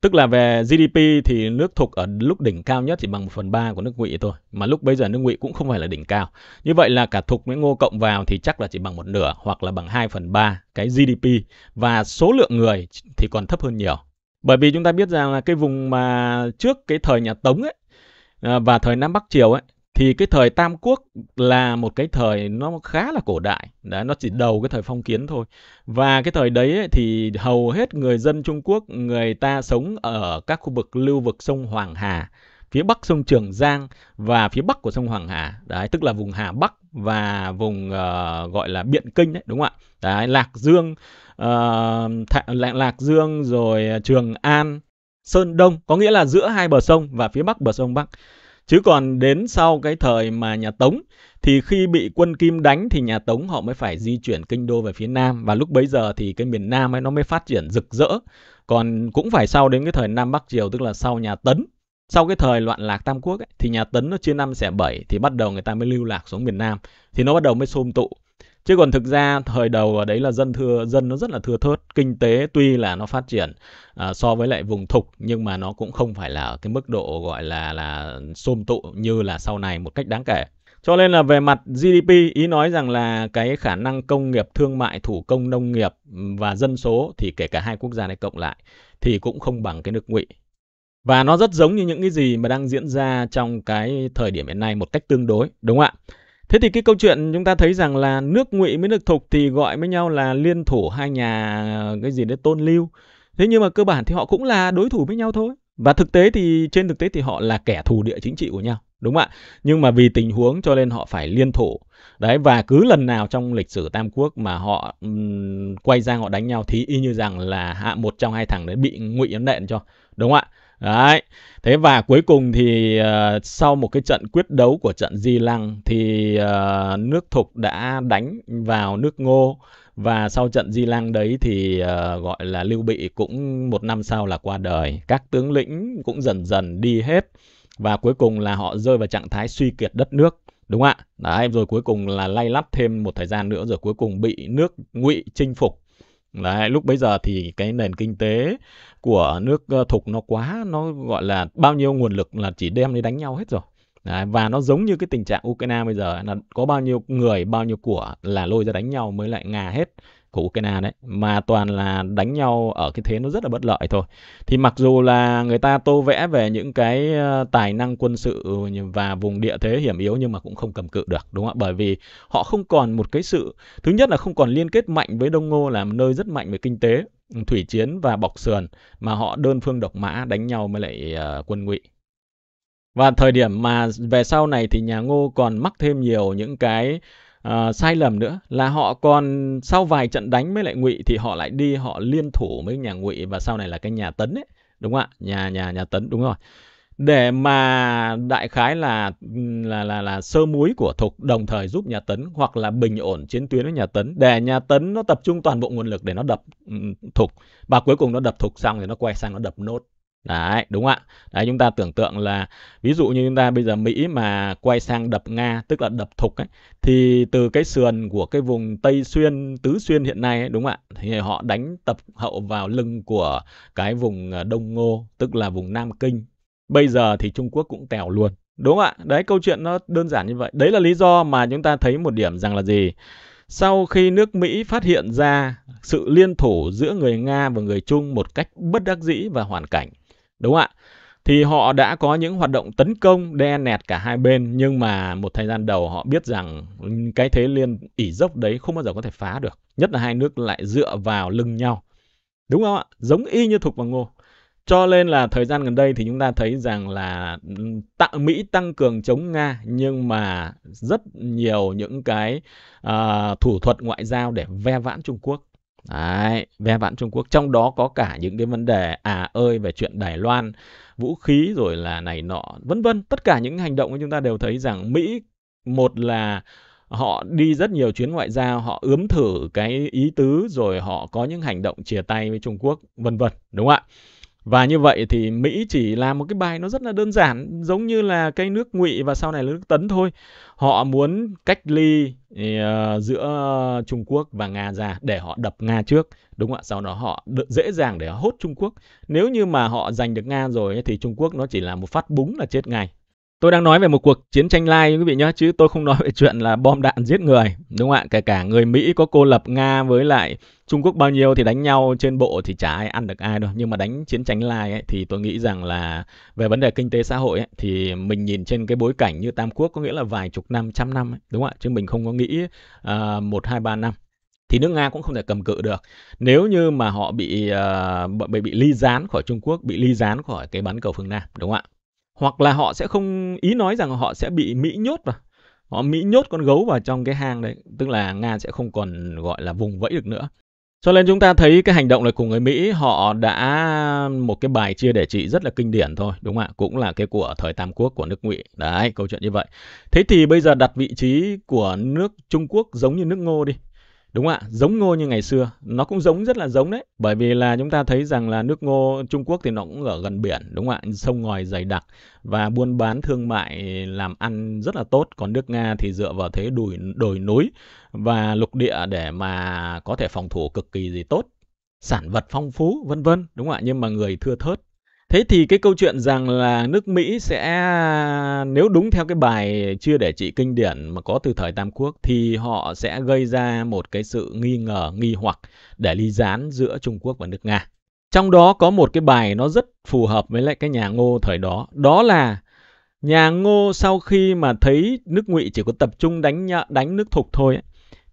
tức là về GDP thì nước Thục ở lúc đỉnh cao nhất chỉ bằng 1 phần 3 của nước Ngụy thôi, mà lúc bây giờ nước Ngụy cũng không phải là đỉnh cao. Như vậy là cả Thục với Ngô cộng vào thì chắc là chỉ bằng một nửa hoặc là bằng 2 phần 3 cái GDP và số lượng người thì còn thấp hơn nhiều. Bởi vì chúng ta biết rằng là cái vùng mà trước cái thời nhà Tống ấy à, và thời Nam Bắc Triều ấy thì cái thời Tam Quốc là một cái thời nó khá là cổ đại, đã nó chỉ đầu cái thời phong kiến thôi. Và cái thời đấy ấy, thì hầu hết người dân Trung Quốc người ta sống ở các khu vực lưu vực sông Hoàng Hà phía bắc sông Trường Giang và phía bắc của sông Hoàng Hà. Đấy, tức là vùng Hà Bắc và vùng uh, gọi là Biện Kinh đấy, đúng không ạ? Đấy, Lạc Dương, uh, ờ, Thạ, Lạc, Lạc Dương rồi ờ, Trường An, Sơn Đông, có nghĩa là giữa hai bờ sông và phía bắc bờ sông Bắc. Chứ còn đến sau cái thời mà nhà Tống thì khi bị quân Kim đánh thì nhà Tống họ mới phải di chuyển kinh đô về phía Nam và lúc bấy giờ thì cái miền Nam ấy nó mới phát triển rực rỡ. Còn cũng phải sau đến cái thời Nam Bắc Triều tức là sau nhà Tấn sau cái thời loạn lạc Tam Quốc ấy, thì nhà Tấn nó chia năm xẻ bảy thì bắt đầu người ta mới lưu lạc xuống miền Nam thì nó bắt đầu mới xôm tụ chứ còn thực ra thời đầu ở đấy là dân thưa dân nó rất là thưa thớt kinh tế tuy là nó phát triển à, so với lại vùng thục nhưng mà nó cũng không phải là ở cái mức độ gọi là là xôm tụ như là sau này một cách đáng kể cho nên là về mặt GDP ý nói rằng là cái khả năng công nghiệp thương mại thủ công nông nghiệp và dân số thì kể cả hai quốc gia này cộng lại thì cũng không bằng cái nước Ngụy và nó rất giống như những cái gì mà đang diễn ra trong cái thời điểm hiện nay một cách tương đối, đúng không ạ? Thế thì cái câu chuyện chúng ta thấy rằng là nước Ngụy với nước Thục thì gọi với nhau là liên thủ hai nhà ờ, cái gì đấy Tôn Lưu. Thế nhưng mà cơ bản thì họ cũng là đối thủ với nhau thôi. Và thực tế thì trên thực tế thì họ là kẻ thù địa chính trị của nhau, đúng không ạ? Nhưng mà vì tình huống cho nên họ phải liên thủ. Đấy và cứ lần nào trong lịch sử Tam Quốc mà họ um, quay ra họ đánh nhau thì y như rằng là hạ một trong hai thằng đấy bị Ngụy ấn đệm cho, đúng không ạ? Đấy. Thế và cuối cùng thì uh, sau một cái trận quyết đấu của trận Di Lăng thì uh, nước Thục đã đánh vào nước Ngô và sau trận Di Lăng đấy thì uh, gọi là Lưu Bị cũng một năm sau là qua đời. Các tướng lĩnh cũng dần dần đi hết và cuối cùng là họ rơi vào trạng thái suy kiệt đất nước đúng không ạ đấy rồi cuối cùng là lay lắt thêm một thời gian nữa rồi cuối cùng bị nước ngụy chinh phục Đấy, lúc bấy giờ thì cái nền kinh tế của nước thục nó quá, nó gọi là bao nhiêu nguồn lực là chỉ đem đi đánh nhau hết rồi. Đấy, và nó giống như cái tình trạng Ukraine bây giờ là có bao nhiêu người, bao nhiêu của là lôi ra đánh nhau mới lại ngà hết của Ukraine đấy mà toàn là đánh nhau ở cái thế nó rất là bất lợi thôi thì mặc dù là người ta tô vẽ về những cái ờ, tài năng quân sự và vùng địa thế hiểm yếu nhưng mà cũng không cầm cự được đúng không ạ bởi vì họ không còn một cái sự thứ nhất là không còn liên kết mạnh với Đông Ngô là một nơi rất mạnh về kinh tế thủy chiến và bọc sườn mà họ đơn phương độc mã đánh nhau với lại ờ, quân ngụy và thời điểm mà về sau này thì nhà Ngô còn mắc thêm nhiều những cái uh, sai lầm nữa là họ còn sau vài trận đánh với lại ngụy thì họ lại đi họ liên thủ với nhà ngụy và sau này là cái nhà tấn ấy đúng không ạ nhà nhà nhà tấn đúng rồi để mà đại khái là là là là sơ muối của thục đồng thời giúp nhà tấn hoặc là bình ổn chiến tuyến với nhà tấn để nhà tấn nó tập trung toàn bộ nguồn lực để nó đập ừ, thục và cuối cùng nó đập thục xong thì nó quay sang nó đập nốt Đấy, đúng ạ. Đấy, chúng ta tưởng tượng là ví dụ như chúng ta bây giờ Mỹ mà quay sang đập Nga, tức là đập thục ấy, thì từ cái sườn của cái vùng Tây Xuyên, Tứ Xuyên hiện nay ấy, đúng ạ, thì họ đánh tập hậu vào lưng của cái vùng ờ, Đông Ngô, tức là vùng Nam Kinh. Bây giờ thì Trung Quốc cũng tèo luôn. Đúng ạ, đấy câu chuyện nó đơn giản như vậy. Đấy là lý do mà chúng ta thấy một điểm rằng là gì? Sau khi nước Mỹ phát hiện ra sự liên thủ giữa người Nga và người Trung một cách bất đắc dĩ và hoàn cảnh đúng không ạ? Thì họ đã có những hoạt động tấn công đe nẹt cả hai bên nhưng mà một thời gian đầu họ biết rằng cái thế liên ỉ dốc đấy không bao giờ có thể phá được. Nhất là hai nước lại dựa vào lưng nhau. Đúng không ạ? Giống y như thục và ngô. Cho nên là thời gian gần đây thì chúng ta thấy rằng là tặng Mỹ tăng cường chống Nga nhưng mà rất nhiều những cái uh, thủ thuật ngoại giao để ve vãn Trung Quốc. Đấy, ve vãn Trung Quốc trong đó có cả những cái vấn đề à ơi về chuyện Đài Loan, vũ khí rồi là này nọ, vân vân, tất cả những hành động chúng ta đều thấy rằng Mỹ một là họ đi rất nhiều chuyến ngoại giao, họ ướm thử cái ý tứ rồi họ có những hành động chia tay với Trung Quốc, vân vân, đúng không ạ? Và như vậy thì Mỹ chỉ làm một cái bài nó rất là đơn giản, giống như là cây nước Ngụy và sau này là nước Tấn thôi. Họ muốn cách ly uh, giữa Trung Quốc và Nga ra để họ đập Nga trước, đúng không ạ? Sau đó họ dễ dàng để họ hốt Trung Quốc. Nếu như mà họ giành được Nga rồi thì Trung Quốc nó chỉ là một phát búng là chết ngay. Tôi đang nói về một cuộc chiến tranh lai quý vị nhé, chứ tôi không nói về chuyện là bom đạn giết người, đúng không ạ? Kể cả người Mỹ có cô lập Nga với lại Trung Quốc bao nhiêu thì đánh nhau trên bộ thì chả ai ăn được ai đâu. Nhưng mà đánh chiến tranh lai ấy, thì tôi nghĩ rằng là về vấn đề kinh tế xã hội ấy, thì mình nhìn trên cái bối cảnh như Tam Quốc có nghĩa là vài chục năm, trăm năm, ấy, đúng không ạ? Chứ mình không có nghĩ uh, 1, 2, 3 năm thì nước Nga cũng không thể cầm cự được. Nếu như mà họ bị uh, bị bị ly gián khỏi Trung Quốc, bị ly gián khỏi cái bán cầu phương Nam, đúng không ạ? hoặc là họ sẽ không ý nói rằng họ sẽ bị mỹ nhốt vào họ mỹ nhốt con gấu vào trong cái hang đấy tức là nga sẽ không còn gọi là vùng vẫy được nữa cho nên chúng ta thấy cái hành động này của người Mỹ họ đã một cái bài chia để trị rất là kinh điển thôi, đúng không ạ? Cũng là cái của thời Tam Quốc của nước Ngụy. Đấy, câu chuyện như vậy. Thế thì bây giờ đặt vị trí của nước Trung Quốc giống như nước Ngô đi. Đúng ạ, giống ngô như ngày xưa, nó cũng giống rất là giống đấy. Bởi vì là chúng ta thấy rằng là nước ngô Trung Quốc thì nó cũng ở gần biển, đúng không ạ? Sông ngòi dày đặc và buôn bán thương mại làm ăn rất là tốt. Còn nước Nga thì dựa vào thế đồi, đồi núi và lục địa để mà có thể phòng thủ cực kỳ gì tốt sản vật phong phú vân vân đúng không ạ nhưng mà người thưa thớt Thế thì cái câu chuyện rằng là nước Mỹ sẽ nếu đúng theo cái bài chưa để trị kinh điển mà có từ thời Tam Quốc thì họ sẽ gây ra một cái sự nghi ngờ, nghi hoặc để ly gián giữa Trung Quốc và nước Nga. Trong đó có một cái bài nó rất phù hợp với lại cái nhà Ngô thời đó, đó là nhà Ngô sau khi mà thấy nước Ngụy chỉ có tập trung đánh nhợ, đánh nước Thục thôi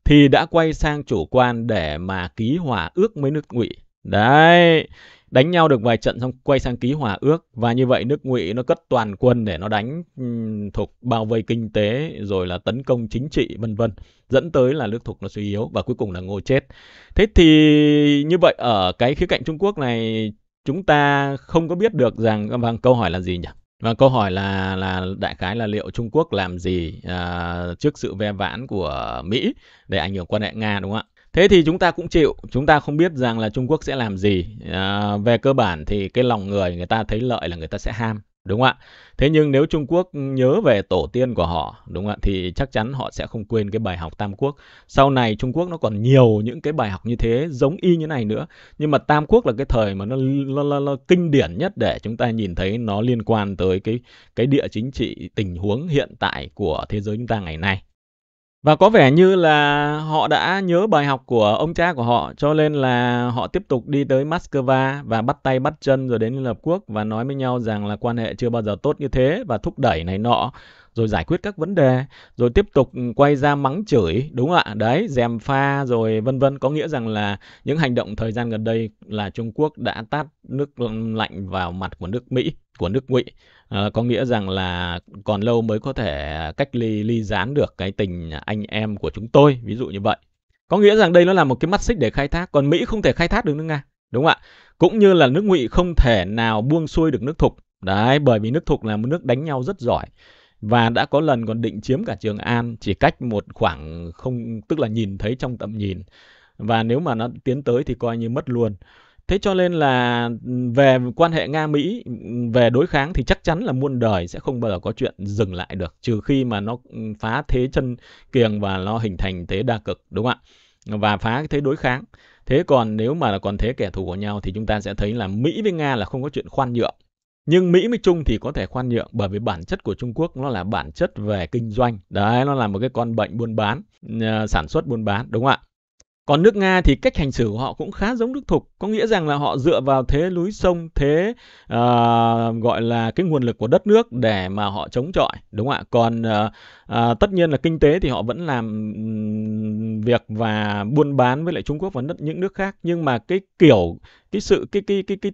thì đã quay sang chủ quan để mà ký hòa ước với nước Ngụy. Đấy, đánh nhau được vài trận xong quay sang ký hòa ước và như vậy nước ngụy nó cất toàn quân để nó đánh thuộc bao vây kinh tế rồi là tấn công chính trị vân vân dẫn tới là nước thục nó suy yếu và cuối cùng là ngô chết thế thì như vậy ở cái khía cạnh trung quốc này chúng ta không có biết được rằng vâng câu hỏi là gì nhỉ và vâng, câu hỏi là là đại khái là liệu Trung Quốc làm gì à, trước sự ve vãn của Mỹ để ảnh hưởng quan hệ Nga đúng không ạ? Thế thì chúng ta cũng chịu, chúng ta không biết rằng là Trung Quốc sẽ làm gì. À, về cơ bản thì cái lòng người người ta thấy lợi là người ta sẽ ham, đúng không ạ? Thế nhưng nếu Trung Quốc nhớ về tổ tiên của họ, đúng không ạ? Thì chắc chắn họ sẽ không quên cái bài học Tam Quốc. Sau này Trung Quốc nó còn nhiều những cái bài học như thế giống y như này nữa. Nhưng mà Tam Quốc là cái thời mà nó, nó, nó, nó kinh điển nhất để chúng ta nhìn thấy nó liên quan tới cái cái địa chính trị tình huống hiện tại của thế giới chúng ta ngày nay. Và có vẻ như là họ đã nhớ bài học của ông cha của họ cho nên là họ tiếp tục đi tới Moscow và bắt tay bắt chân rồi đến Liên Hợp Quốc và nói với nhau rằng là quan hệ chưa bao giờ tốt như thế và thúc đẩy này nọ rồi giải quyết các vấn đề rồi tiếp tục quay ra mắng chửi đúng không ạ đấy dèm pha rồi vân vân có nghĩa rằng là những hành động thời gian gần đây là Trung Quốc đã tát nước lạnh vào mặt của nước Mỹ của nước Ngụy Ờ, có nghĩa rằng là còn lâu mới có thể cách ly ly gián được cái tình anh em của chúng tôi ví dụ như vậy có nghĩa rằng đây nó là một cái mắt xích để khai thác còn mỹ không thể khai thác được nước nga đúng không ạ cũng như là nước ngụy không thể nào buông xuôi được nước thục đấy bởi vì nước thục là một nước đánh nhau rất giỏi và đã có lần còn định chiếm cả Trường An chỉ cách một khoảng không tức là nhìn thấy trong tầm nhìn và nếu mà nó tiến tới thì coi như mất luôn thế cho nên là ừ, về quan hệ nga mỹ ừ, về đối kháng thì chắc chắn là muôn đời sẽ không bao giờ có chuyện dừng lại được trừ khi mà nó ừ, phá thế chân kiềng và nó hình thành thế đa cực đúng không ạ và phá thế đối kháng thế còn nếu mà là còn thế kẻ thù của nhau thì chúng ta sẽ thấy là mỹ với nga là không có chuyện khoan nhượng nhưng Mỹ với Trung thì có thể khoan nhượng bởi vì bản chất của Trung Quốc nó là bản chất về kinh doanh. Đấy, nó là một cái con bệnh buôn bán, ờ, sản xuất buôn bán, đúng không ạ? Còn nước Nga thì cách hành xử của họ cũng khá giống nước Thục, có nghĩa rằng là họ dựa vào thế núi sông, thế uh, gọi là cái nguồn lực của đất nước để mà họ chống chọi, đúng không ạ? Còn uh, uh, tất nhiên là kinh tế thì họ vẫn làm việc và buôn bán với lại Trung Quốc và đất những nước khác, nhưng mà cái kiểu cái sự cái cái cái cái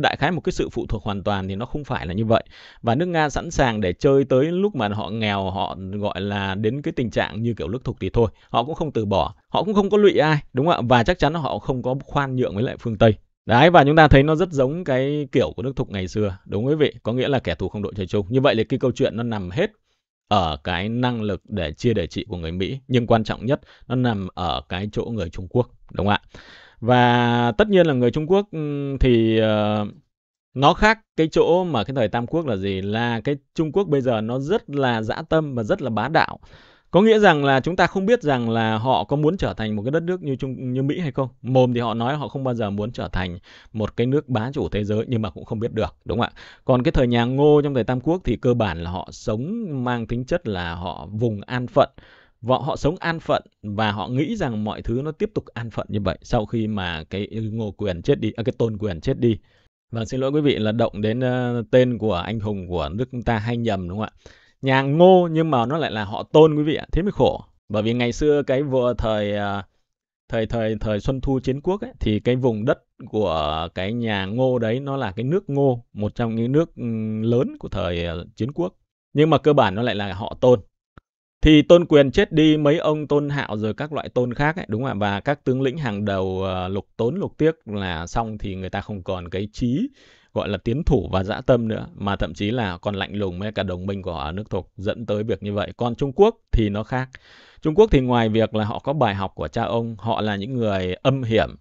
đại khái một cái sự phụ thuộc hoàn toàn thì nó không phải là như vậy và nước nga sẵn sàng để chơi tới lúc mà họ nghèo họ gọi là đến cái tình trạng như kiểu nước thục thì thôi họ cũng không từ bỏ họ cũng không có lụy ai đúng không ạ và chắc chắn họ không có khoan nhượng với lại phương tây Đấy và chúng ta thấy nó rất giống cái kiểu của nước Thục ngày xưa, đúng quý vị? Có nghĩa là kẻ thù không đội trời chung. Như vậy là cái câu chuyện nó nằm hết ở cái năng lực để chia để trị của người Mỹ, nhưng quan trọng nhất nó nằm ở cái chỗ người Trung Quốc, đúng không ạ? và tất nhiên là người Trung Quốc ừ, thì uh, nó khác cái chỗ mà cái thời Tam Quốc là gì là cái Trung Quốc bây giờ nó rất là dã tâm và rất là bá đạo có nghĩa rằng là chúng ta không biết rằng là họ có muốn trở thành một cái đất nước như Trung như Mỹ hay không mồm thì họ nói họ không bao giờ muốn trở thành một cái nước bá chủ thế giới nhưng mà cũng không biết được đúng không ạ còn cái thời nhà Ngô trong thời Tam Quốc thì cơ bản là họ sống mang tính chất là họ vùng an phận và họ sống an phận và họ nghĩ rằng mọi thứ nó tiếp tục an phận như vậy sau khi mà cái Ngô Quyền chết đi, à, cái Tôn Quyền chết đi. Và vâng, xin lỗi quý vị là động đến uh, tên của anh hùng của nước ta hay nhầm đúng không ạ? Nhà Ngô nhưng mà nó lại là họ Tôn quý vị ạ, thế mới khổ. Bởi vì ngày xưa cái vừa thời uh, thời thời thời Xuân Thu chiến quốc ấy, thì cái vùng đất của cái nhà Ngô đấy nó là cái nước Ngô, một trong những nước lớn của thời uh, chiến quốc. Nhưng mà cơ bản nó lại là họ Tôn thì tôn quyền chết đi mấy ông tôn hạo rồi các loại tôn khác ấy, đúng không ạ và các tướng lĩnh hàng đầu ờ, lục tốn lục tiếc là xong thì người ta không còn cái trí gọi là tiến thủ và dã tâm nữa mà thậm chí là còn lạnh lùng với cả đồng minh của họ ở nước thục dẫn tới việc như vậy còn trung quốc thì nó khác trung quốc thì ngoài việc là họ có bài học của cha ông họ là những người âm hiểm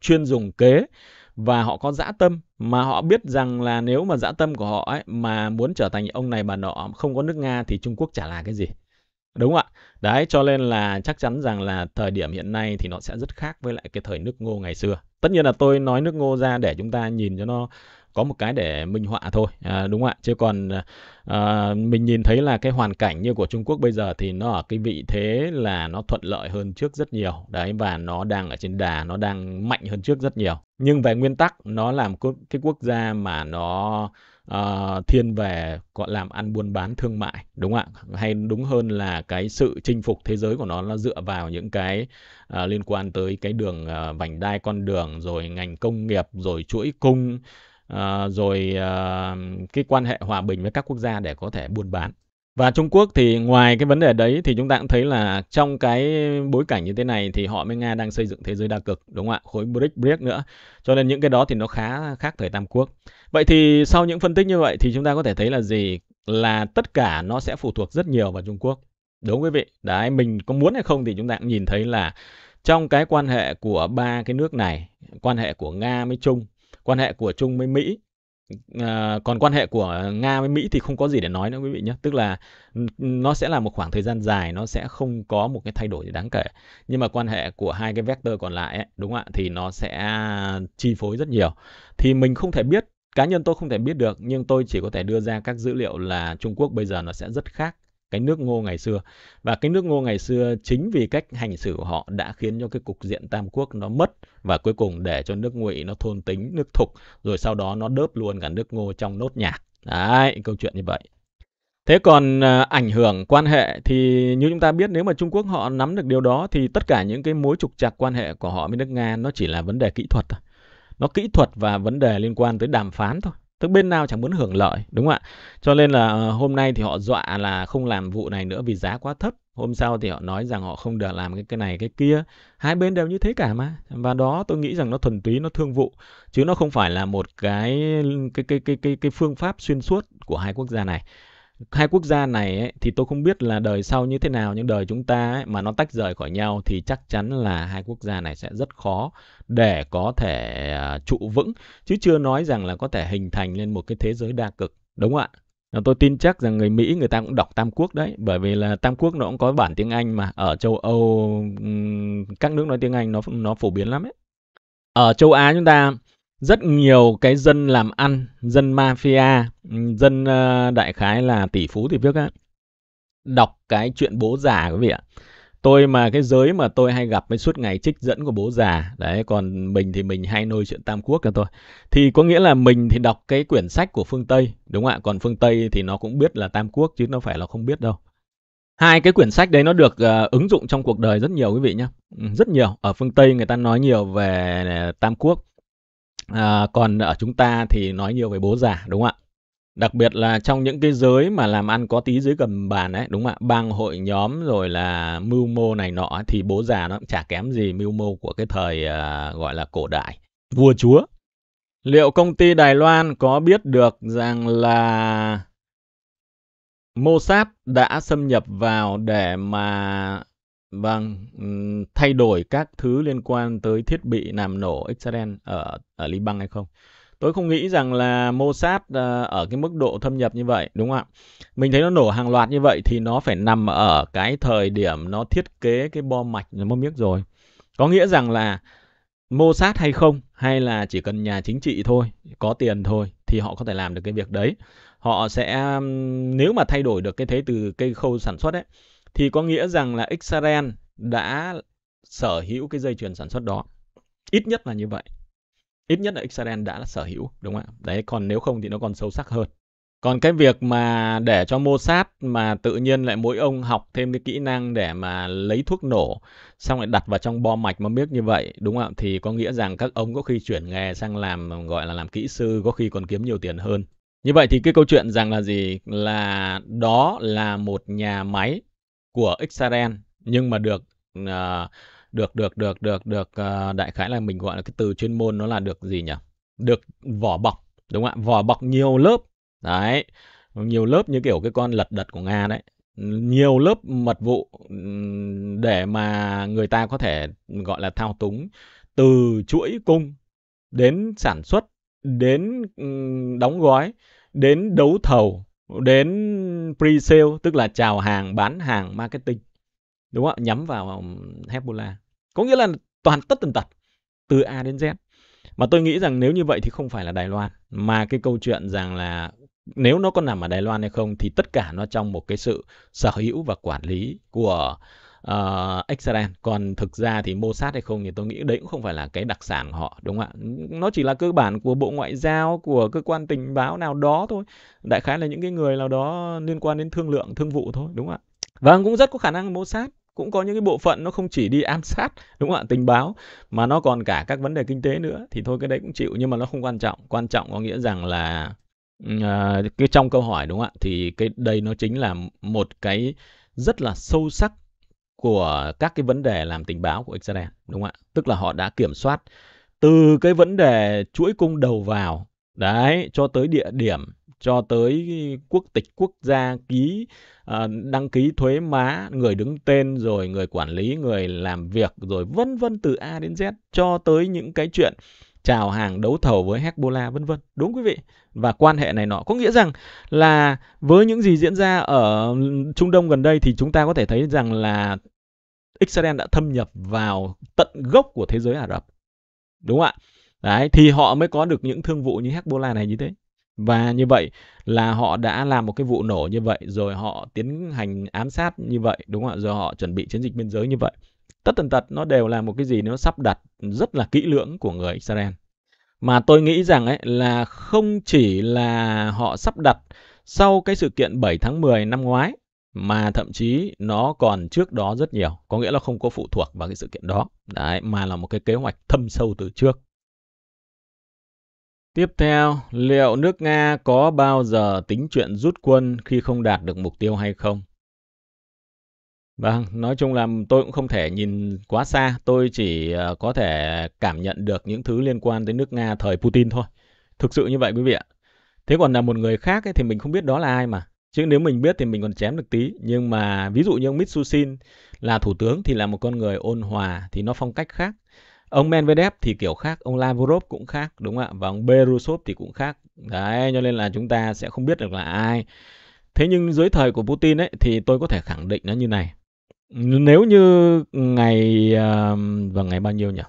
chuyên dùng kế và họ có dã tâm mà họ biết rằng là nếu mà dã tâm của họ ấy mà muốn trở thành ông này bà nọ không có nước nga thì trung quốc chả là cái gì Đúng ạ. Đấy, cho nên là chắc chắn rằng là thời điểm hiện nay thì nó sẽ rất khác với lại cái thời nước ngô ngày xưa. Tất nhiên là tôi nói nước ngô ra để chúng ta nhìn cho nó có một cái để minh họa thôi à, đúng không ạ chứ còn à, mình nhìn thấy là cái hoàn cảnh như của Trung Quốc bây giờ thì nó ở cái vị thế là nó thuận lợi hơn trước rất nhiều đấy và nó đang ở trên đà nó đang mạnh hơn trước rất nhiều nhưng về nguyên tắc nó làm cái quốc gia mà nó uh, thiên về gọi làm ăn buôn bán thương mại đúng không ạ hay đúng hơn là cái sự chinh phục thế giới của nó là dựa vào những cái uh, liên quan tới cái đường uh, vành đai con đường rồi ngành công nghiệp rồi chuỗi cung uh, rồi uh, cái quan hệ hòa bình với các quốc gia để có thể buôn bán và Trung Quốc thì ngoài cái vấn đề đấy thì chúng ta cũng thấy là trong cái bối cảnh như thế này thì họ với Nga đang xây dựng thế giới đa cực đúng không ạ? Khối BRICS BRICS nữa. Cho nên những cái đó thì nó khá khác thời Tam Quốc. Vậy thì sau những phân tích như vậy thì chúng ta có thể thấy là gì? Là tất cả nó sẽ phụ thuộc rất nhiều vào Trung Quốc. Đúng quý vị. Đấy, mình có muốn hay không thì chúng ta cũng nhìn thấy là trong cái quan hệ của ba cái nước này, quan hệ của Nga với Trung, quan hệ của Trung với Mỹ, à, còn quan hệ của Nga với Mỹ thì không có gì để nói nữa quý vị nhé. Tức là nó sẽ là một khoảng thời gian dài, nó sẽ không có một cái thay đổi gì đáng kể. Nhưng mà quan hệ của hai cái vector còn lại, ấy, đúng không ạ? Thì nó sẽ chi phối rất nhiều. Thì mình không thể biết cá nhân tôi không thể biết được nhưng tôi chỉ có thể đưa ra các dữ liệu là Trung Quốc bây giờ nó sẽ rất khác cái nước ngô ngày xưa và cái nước ngô ngày xưa chính vì cách hành xử của họ đã khiến cho cái cục diện tam quốc nó mất và cuối cùng để cho nước ngụy nó thôn tính nước thục rồi sau đó nó đớp luôn cả nước ngô trong nốt nhạc đấy câu chuyện như vậy thế còn à, ảnh hưởng quan hệ thì như chúng ta biết nếu mà trung quốc họ nắm được điều đó thì tất cả những cái mối trục trặc quan hệ của họ với nước nga nó chỉ là vấn đề kỹ thuật thôi nó kỹ thuật và vấn đề liên quan tới đàm phán thôi tức bên nào chẳng muốn hưởng lợi đúng không ạ cho nên là ờ, hôm nay thì họ dọa là không làm vụ này nữa vì giá quá thấp hôm sau thì họ nói rằng họ không được làm cái cái này cái kia hai bên đều như thế cả mà và đó tôi nghĩ rằng nó thuần túy nó thương vụ chứ nó không phải là một cái cái cái cái cái, cái phương pháp xuyên suốt của hai quốc gia này hai quốc gia này ấy, thì tôi không biết là đời sau như thế nào nhưng đời chúng ta ấy, mà nó tách rời khỏi nhau thì chắc chắn là hai quốc gia này sẽ rất khó để có thể à, trụ vững chứ chưa nói rằng là có thể hình thành lên một cái thế giới đa cực đúng không ạ tôi tin chắc rằng người Mỹ người ta cũng đọc Tam Quốc đấy bởi vì là Tam Quốc nó cũng có bản tiếng Anh mà ở châu Âu các nước nói tiếng Anh nó nó phổ biến lắm ấy ở châu Á chúng ta rất nhiều cái dân làm ăn, dân mafia, dân ờ, đại khái là tỷ phú thì phiếc á. Đọc cái chuyện bố già quý vị ạ. Tôi mà cái giới mà tôi hay gặp với suốt ngày trích dẫn của bố già. Đấy, còn mình thì mình hay nôi chuyện Tam Quốc cho tôi. Thì có nghĩa là mình thì đọc cái quyển sách của phương Tây, đúng không ạ? Còn phương Tây thì nó cũng biết là Tam Quốc chứ nó phải là không biết đâu. Hai cái quyển sách đấy nó được uh, ứng dụng trong cuộc đời rất nhiều quý vị nhé. Ừ, rất nhiều. Ở phương Tây người ta nói nhiều về ờ, Tam Quốc À, còn ở chúng ta thì nói nhiều về bố già đúng không ạ? Đặc biệt là trong những cái giới mà làm ăn có tí dưới gầm bàn ấy, đúng không ạ? Bang hội nhóm rồi là mưu mô này nọ thì bố già nó cũng chả kém gì mưu mô của cái thời à, gọi là cổ đại, vua chúa. Liệu công ty Đài Loan có biết được rằng là Mossad đã xâm nhập vào để mà Vâng, thay đổi các thứ liên quan tới thiết bị làm nổ Israel ở ở Liban hay không? Tôi không nghĩ rằng là Mossad ờ, ở cái mức độ thâm nhập như vậy, đúng không ạ? Mình thấy nó nổ hàng loạt như vậy thì nó phải nằm ở cái thời điểm nó thiết kế cái bom mạch nó mất miếc rồi. Có nghĩa rằng là Mossad hay không hay là chỉ cần nhà chính trị thôi, có tiền thôi thì họ có thể làm được cái việc đấy. Họ sẽ nếu mà thay đổi được cái thế từ cái khâu sản xuất ấy thì có nghĩa rằng là Israel đã sở hữu cái dây chuyền sản xuất đó. Ít nhất là như vậy. Ít nhất là Israel đã là sở hữu, đúng không ạ? Đấy, còn nếu không thì nó còn sâu sắc hơn. Còn cái việc mà để cho Mossad mà tự nhiên lại mỗi ông học thêm cái kỹ năng để mà lấy thuốc nổ xong lại đặt vào trong bo mạch mà biết như vậy đúng không ạ? Thì có nghĩa rằng các ông có khi chuyển nghề sang làm gọi là làm kỹ sư có khi còn kiếm nhiều tiền hơn. Như vậy thì cái câu chuyện rằng là gì? Là đó là một nhà máy của Israel nhưng mà được uh, được được được được được uh, đại khái là mình gọi là cái từ chuyên môn nó là được gì nhỉ? Được vỏ bọc đúng không ạ? Vỏ bọc nhiều lớp. Đấy. Nhiều lớp như kiểu cái con lật đật của Nga đấy. Nhiều lớp mật vụ để mà người ta có thể gọi là thao túng từ chuỗi cung đến sản xuất, đến đóng gói, đến đấu thầu đến pre-sale tức là chào hàng, bán hàng, marketing. Đúng không? Nhắm vào Hepbola. Có nghĩa là toàn tất tần tật từ A đến Z. Mà tôi nghĩ rằng nếu như vậy thì không phải là Đài Loan mà cái câu chuyện rằng là nếu nó có nằm ở Đài Loan hay không thì tất cả nó trong một cái sự sở hữu và quản lý của uh, ờ, Israel còn thực ra thì Mossad hay không thì tôi nghĩ đấy cũng không phải là cái đặc sản của họ đúng không ạ nó chỉ là cơ bản của bộ ngoại giao của cơ quan tình báo nào đó thôi đại khái là những cái người nào đó liên quan đến thương lượng thương vụ thôi đúng không ạ và vâng, cũng rất có khả năng Mossad cũng có những cái bộ phận nó không chỉ đi ám sát đúng không ạ tình báo mà nó còn cả các vấn đề kinh tế nữa thì thôi cái đấy cũng chịu nhưng mà nó không quan trọng quan trọng có nghĩa rằng là uh, cái trong câu hỏi đúng không ạ thì cái đây nó chính là một cái rất là sâu sắc của các cái vấn đề làm tình báo của Israel đúng không ạ? Tức là họ đã kiểm soát từ cái vấn đề chuỗi cung đầu vào đấy cho tới địa điểm cho tới quốc tịch quốc gia ký ờ, đăng ký thuế má người đứng tên rồi người quản lý người làm việc rồi vân vân từ A đến Z cho tới những cái chuyện chào hàng đấu thầu với Hezbollah vân vân đúng quý vị và quan hệ này nọ có nghĩa rằng là với những gì diễn ra ở Trung Đông gần đây thì chúng ta có thể thấy rằng là Israel đã thâm nhập vào tận gốc của thế giới Ả Rập đúng không ạ đấy thì họ mới có được những thương vụ như Hezbollah này như thế và như vậy là họ đã làm một cái vụ nổ như vậy rồi họ tiến hành ám sát như vậy đúng không ạ rồi họ chuẩn bị chiến dịch biên giới như vậy tất tần tật nó đều là một cái gì nó sắp đặt rất là kỹ lưỡng của người Israel. Mà tôi nghĩ rằng ấy là không chỉ là họ sắp đặt sau cái sự kiện 7 tháng 10 năm ngoái mà thậm chí nó còn trước đó rất nhiều, có nghĩa là không có phụ thuộc vào cái sự kiện đó, đấy mà là một cái kế hoạch thâm sâu từ trước. Tiếp theo, liệu nước Nga có bao giờ tính chuyện rút quân khi không đạt được mục tiêu hay không? Vâng, nói chung là tôi cũng không thể nhìn quá xa, tôi chỉ ờ, có thể cảm nhận được những thứ liên quan tới nước Nga thời Putin thôi. Thực sự như vậy quý vị ạ. Thế còn là một người khác ấy, thì mình không biết đó là ai mà. Chứ nếu mình biết thì mình còn chém được tí. Nhưng mà ví dụ như ông Mitsushin là thủ tướng thì là một con người ôn hòa thì nó phong cách khác. Ông Medvedev thì kiểu khác, ông Lavrov cũng khác, đúng không ạ? Và ông Berusov thì cũng khác. Đấy, cho nên là chúng ta sẽ không biết được là ai. Thế nhưng dưới thời của Putin ấy thì tôi có thể khẳng định nó như này nếu như ngày, à, vào ngày bao nhiêu nhỉ?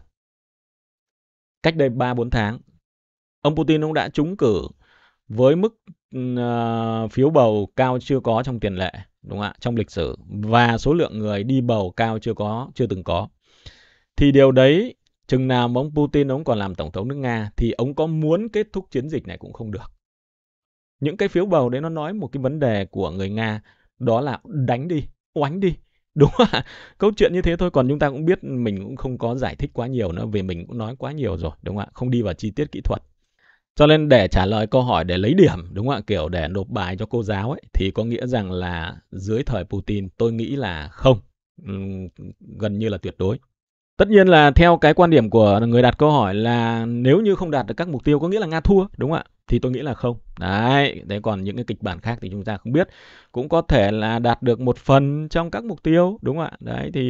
Cách đây 3-4 tháng, ông Putin ông đã trúng cử với mức, ờ, phiếu bầu cao chưa có trong tiền lệ, đúng không ạ? Trong lịch sử và số lượng người đi bầu cao chưa có chưa từng có. Thì điều đấy chừng nào mà ông Putin ông còn làm tổng thống nước Nga thì ông có muốn kết thúc chiến dịch này cũng không được. Những cái phiếu bầu đấy nó nói một cái vấn đề của người Nga đó là đánh đi, oánh đi đúng ạ câu chuyện như thế thôi còn chúng ta cũng biết mình cũng không có giải thích quá nhiều nữa vì mình cũng nói quá nhiều rồi đúng không ạ không đi vào chi tiết kỹ thuật cho nên để trả lời câu hỏi để lấy điểm đúng không ạ kiểu để nộp bài cho cô giáo ấy thì có nghĩa rằng là dưới thời Putin tôi nghĩ là không gần như là tuyệt đối tất nhiên là theo cái quan điểm của người đặt câu hỏi là nếu như không đạt được các mục tiêu có nghĩa là Nga thua đúng không ạ thì tôi nghĩ là không đấy đấy còn những cái kịch bản khác thì chúng ta không biết cũng có thể là đạt được một phần trong các mục tiêu đúng không ạ đấy thì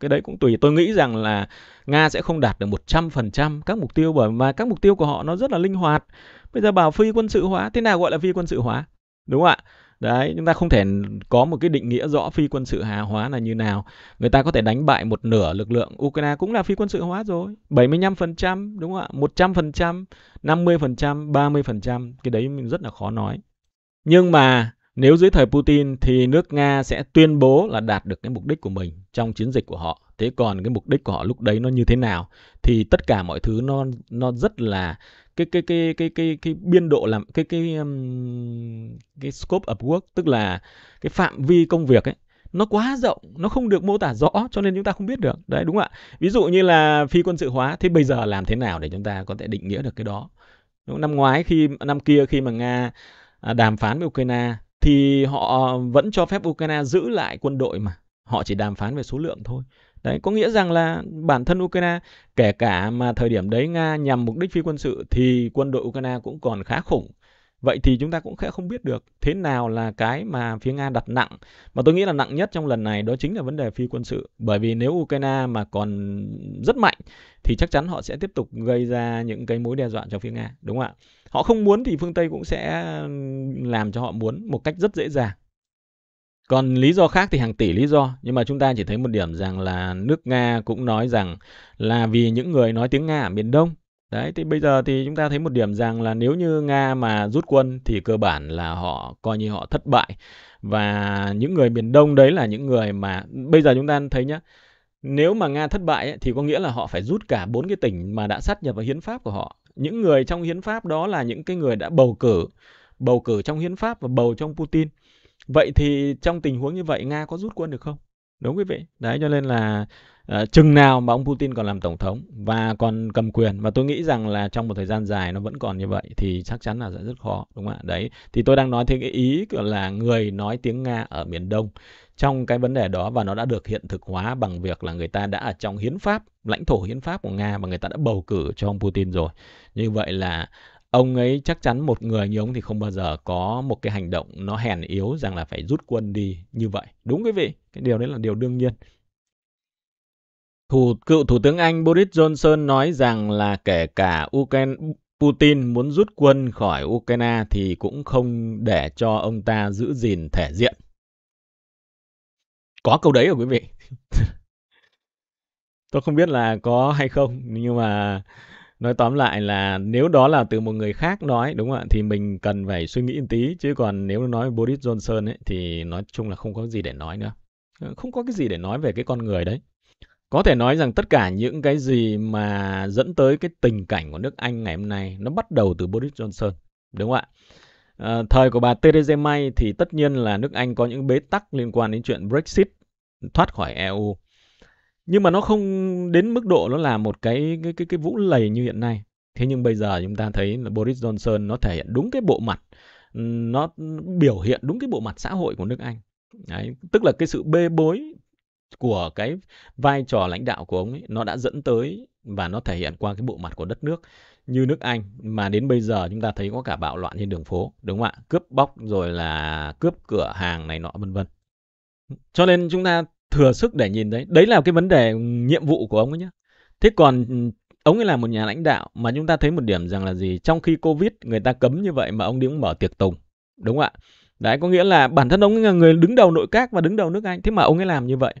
cái đấy cũng tùy tôi nghĩ rằng là nga sẽ không đạt được một trăm phần trăm các mục tiêu bởi mà các mục tiêu của họ nó rất là linh hoạt bây giờ bảo phi quân sự hóa thế nào gọi là phi quân sự hóa đúng không ạ đấy chúng ta không thể có một cái định nghĩa rõ phi quân sự hóa hóa là như nào người ta có thể đánh bại một nửa lực lượng Ukraine cũng là phi quân sự hóa rồi 75% đúng không ạ một trăm trăm trăm phần phần năm mươi ba mươi phần trăm cái đấy mình rất là khó nói nhưng mà nếu dưới thời Putin thì nước Nga sẽ tuyên bố là đạt được cái mục đích của mình trong chiến dịch của họ. Thế còn cái mục đích của họ lúc đấy nó như thế nào thì tất cả mọi thứ nó nó rất là cái cái cái cái cái cái biên độ làm cái cái um, cái scope of work tức là cái phạm vi công việc ấy nó quá rộng nó không được mô tả rõ cho nên chúng ta không biết được đấy đúng không ạ ví dụ như là phi quân sự hóa thế bây giờ làm thế nào để chúng ta có thể định nghĩa được cái đó năm ngoái khi năm kia khi mà nga à, đàm phán với ukraine thì họ vẫn cho phép ukraine giữ lại quân đội mà họ chỉ đàm phán về số lượng thôi Đấy, có nghĩa rằng là bản thân Ukraine kể cả mà thời điểm đấy Nga nhằm mục đích phi quân sự thì quân đội Ukraine cũng còn khá khủng. Vậy thì chúng ta cũng sẽ không biết được thế nào là cái mà phía Nga đặt nặng. Mà tôi nghĩ là nặng nhất trong lần này đó chính là vấn đề phi quân sự. Bởi vì nếu Ukraine mà còn rất mạnh thì chắc chắn họ sẽ tiếp tục gây ra những cái mối đe dọa cho phía Nga. Đúng không ạ? Họ không muốn thì phương Tây cũng sẽ làm cho họ muốn một cách rất dễ dàng. Còn lý do khác thì hàng tỷ lý do, nhưng mà chúng ta chỉ thấy một điểm rằng là nước Nga cũng nói rằng là vì những người nói tiếng Nga ở miền Đông. Đấy, thì bây giờ thì chúng ta thấy một điểm rằng là nếu như Nga mà rút quân thì cơ bản là họ coi như họ thất bại. Và những người miền Đông đấy là những người mà bây giờ chúng ta thấy nhá, nếu mà Nga thất bại ấy, thì có nghĩa là họ phải rút cả bốn cái tỉnh mà đã sát nhập vào hiến pháp của họ. Những người trong hiến pháp đó là những cái người đã bầu cử, bầu cử trong hiến pháp và bầu trong Putin. Vậy thì trong tình huống như vậy Nga có rút quân được không? Đúng quý vị. Đấy cho nên là uh, chừng nào mà ông Putin còn làm tổng thống và còn cầm quyền và tôi nghĩ rằng là trong một thời gian dài nó vẫn còn như vậy thì chắc chắn là sẽ rất khó đúng không ạ? Đấy thì tôi đang nói thêm cái ý là người nói tiếng Nga ở miền Đông trong cái vấn đề đó và nó đã được hiện thực hóa bằng việc là người ta đã ở trong hiến pháp, lãnh thổ hiến pháp của Nga và người ta đã bầu cử cho ông Putin rồi. Như vậy là ông ấy chắc chắn một người như ông thì không bao giờ có một cái hành động nó hèn yếu rằng là phải rút quân đi như vậy. Đúng quý vị, cái điều đấy là điều đương nhiên. Thủ, cựu Thủ tướng Anh Boris Johnson nói rằng là kể cả Ukraine, Putin muốn rút quân khỏi Ukraine thì cũng không để cho ông ta giữ gìn thể diện. Có câu đấy rồi à quý vị. Tôi không biết là có hay không, nhưng mà nói tóm lại là nếu đó là từ một người khác nói đúng không ạ thì mình cần phải suy nghĩ một tí chứ còn nếu nói Boris Johnson ấy thì nói chung là không có gì để nói nữa ờ, không có cái gì để nói về cái con người đấy có thể nói rằng tất cả những cái gì mà dẫn tới cái tình cảnh của nước Anh ngày hôm nay nó bắt đầu từ Boris Johnson đúng không ạ à, thời của bà Theresa May thì tất nhiên là nước Anh có những bế tắc liên quan đến chuyện Brexit thoát khỏi EU nhưng mà nó không đến mức độ nó là một cái cái cái cái vũ lầy như hiện nay thế nhưng bây giờ chúng ta thấy là Boris Johnson nó thể hiện đúng cái bộ mặt nó biểu hiện đúng cái bộ mặt xã hội của nước Anh Đấy, tức là cái sự bê bối của cái vai trò lãnh đạo của ông ấy nó đã dẫn tới và nó thể hiện qua cái bộ mặt của đất nước như nước Anh mà đến bây giờ chúng ta thấy có cả bạo loạn trên đường phố đúng không ạ cướp bóc rồi là cướp cửa hàng này nọ vân vân cho nên chúng ta thừa sức để nhìn đấy đấy là cái vấn đề nhiệm vụ của ông ấy nhé thế còn ừ, ông ấy là một nhà lãnh đạo mà chúng ta thấy một điểm rằng là gì trong khi covid người ta cấm như vậy mà ông đi cũng mở tiệc tùng đúng không ạ đấy có nghĩa là bản thân ông ấy là người đứng đầu nội các và đứng đầu nước anh thế mà ông ấy làm như vậy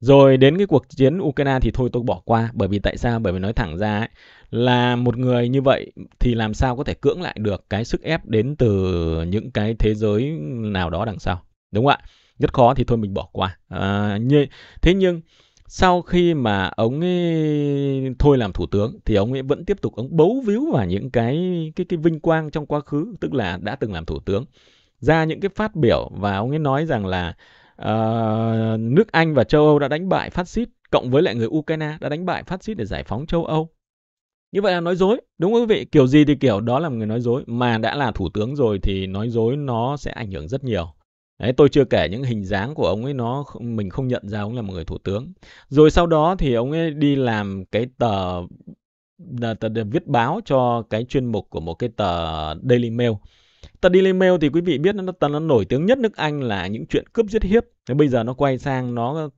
rồi đến cái cuộc chiến Ukraine thì thôi tôi bỏ qua bởi vì tại sao? Bởi vì nói thẳng ra ấy, là một người như vậy thì làm sao có thể cưỡng lại được cái sức ép đến từ những cái thế giới nào đó đằng sau. Đúng không ạ? rất khó thì thôi mình bỏ qua à, như, thế nhưng sau khi mà ông ấy thôi làm thủ tướng thì ông ấy vẫn tiếp tục ông bấu víu vào những cái cái cái vinh quang trong quá khứ tức là đã từng làm thủ tướng ra những cái phát biểu và ông ấy nói rằng là uh, nước Anh và châu Âu đã đánh bại phát xít cộng với lại người Ukraine đã đánh bại phát xít để giải phóng châu Âu như vậy là nói dối đúng không quý vị kiểu gì thì kiểu đó là người nói dối mà đã là thủ tướng rồi thì nói dối nó sẽ ảnh hưởng rất nhiều Đấy, tôi chưa kể những hình dáng của ông ấy nó mình không nhận ra ông là một người thủ tướng. Rồi sau đó thì ông ấy đi làm cái tờ, tờ, tờ, tờ viết báo cho cái chuyên mục của một cái tờ Daily Mail. Tờ Daily Mail thì quý vị biết nó tờ nó nổi tiếng nhất nước Anh là những chuyện cướp giết hiếp. Thế bây giờ nó quay sang nó ờ,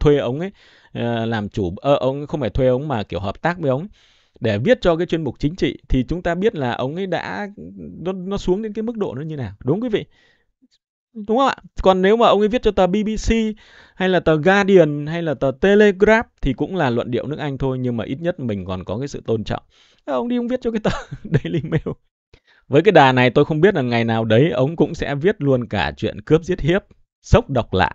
thuê ông ấy ờ, làm chủ ờ, ông không phải thuê ông mà kiểu hợp tác với ông ấy để viết cho cái chuyên mục chính trị thì chúng ta biết là ông ấy đã nó, nó xuống đến cái mức độ nó như nào đúng quý vị đúng không ạ còn nếu mà ông ấy viết cho tờ BBC hay là tờ Guardian hay là tờ Telegraph thì cũng là luận điệu nước Anh thôi nhưng mà ít nhất mình còn có cái sự tôn trọng ờ, ông đi ông viết cho cái tờ Daily Mail với cái đà này tôi không biết là ngày nào đấy ông cũng sẽ viết luôn cả chuyện cướp giết hiếp sốc độc lạ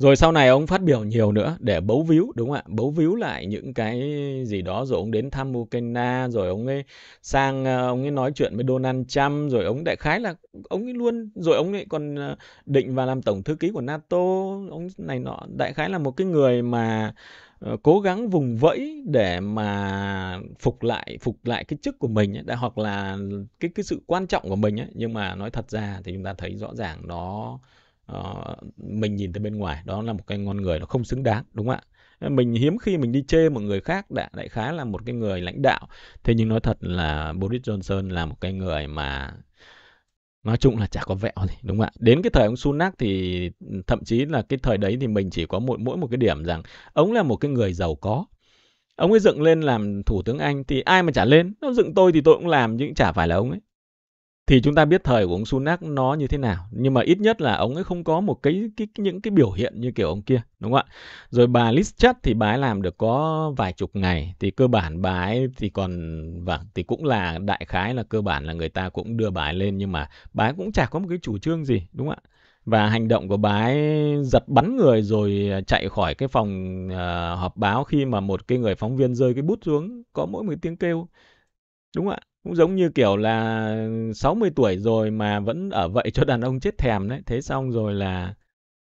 rồi sau này ông phát biểu nhiều nữa để bấu víu, đúng không ạ? Bấu víu lại những cái gì đó rồi ông đến thăm Ukraine, rồi ông ấy sang, ờ, ông ấy nói chuyện với Donald Trump, rồi ông đại khái là ông ấy luôn, rồi ông ấy còn ờ, định vào làm tổng thư ký của NATO, ông này nọ, đại khái là một cái người mà ờ, cố gắng vùng vẫy để mà phục lại phục lại cái chức của mình ấy, hoặc là cái cái sự quan trọng của mình ấy. nhưng mà nói thật ra thì chúng ta thấy rõ ràng nó Ờ, mình nhìn từ bên ngoài đó là một cái con người nó không xứng đáng đúng không ạ mình hiếm khi mình đi chê một người khác đã đại khá là một cái người lãnh đạo thế nhưng nói thật là Boris Johnson là một cái người mà nói chung là chả có vẹo gì đúng không ạ đến cái thời ông Sunak thì thậm chí là cái thời đấy thì mình chỉ có một mỗi một cái điểm rằng ông là một cái người giàu có ông ấy dựng lên làm thủ tướng anh thì ai mà chả lên nó dựng tôi thì tôi cũng làm nhưng chả phải là ông ấy thì chúng ta biết thời của ông Sunak nó như thế nào nhưng mà ít nhất là ông ấy không có một cái, cái những cái biểu hiện như kiểu ông kia đúng không ạ rồi bà Liz Truss thì bà ấy làm được có vài chục ngày thì cơ bản bà ấy thì còn vâng thì cũng là đại khái là cơ bản là người ta cũng đưa bà ấy lên nhưng mà bà ấy cũng chả có một cái chủ trương gì đúng không ạ và hành động của bà ấy giật bắn người rồi à, chạy khỏi cái phòng uh, họp báo khi mà một cái người phóng viên rơi cái bút xuống có mỗi một tiếng kêu đúng không ạ cũng giống như kiểu là 60 tuổi rồi mà vẫn ở vậy cho đàn ông chết thèm đấy thế xong rồi là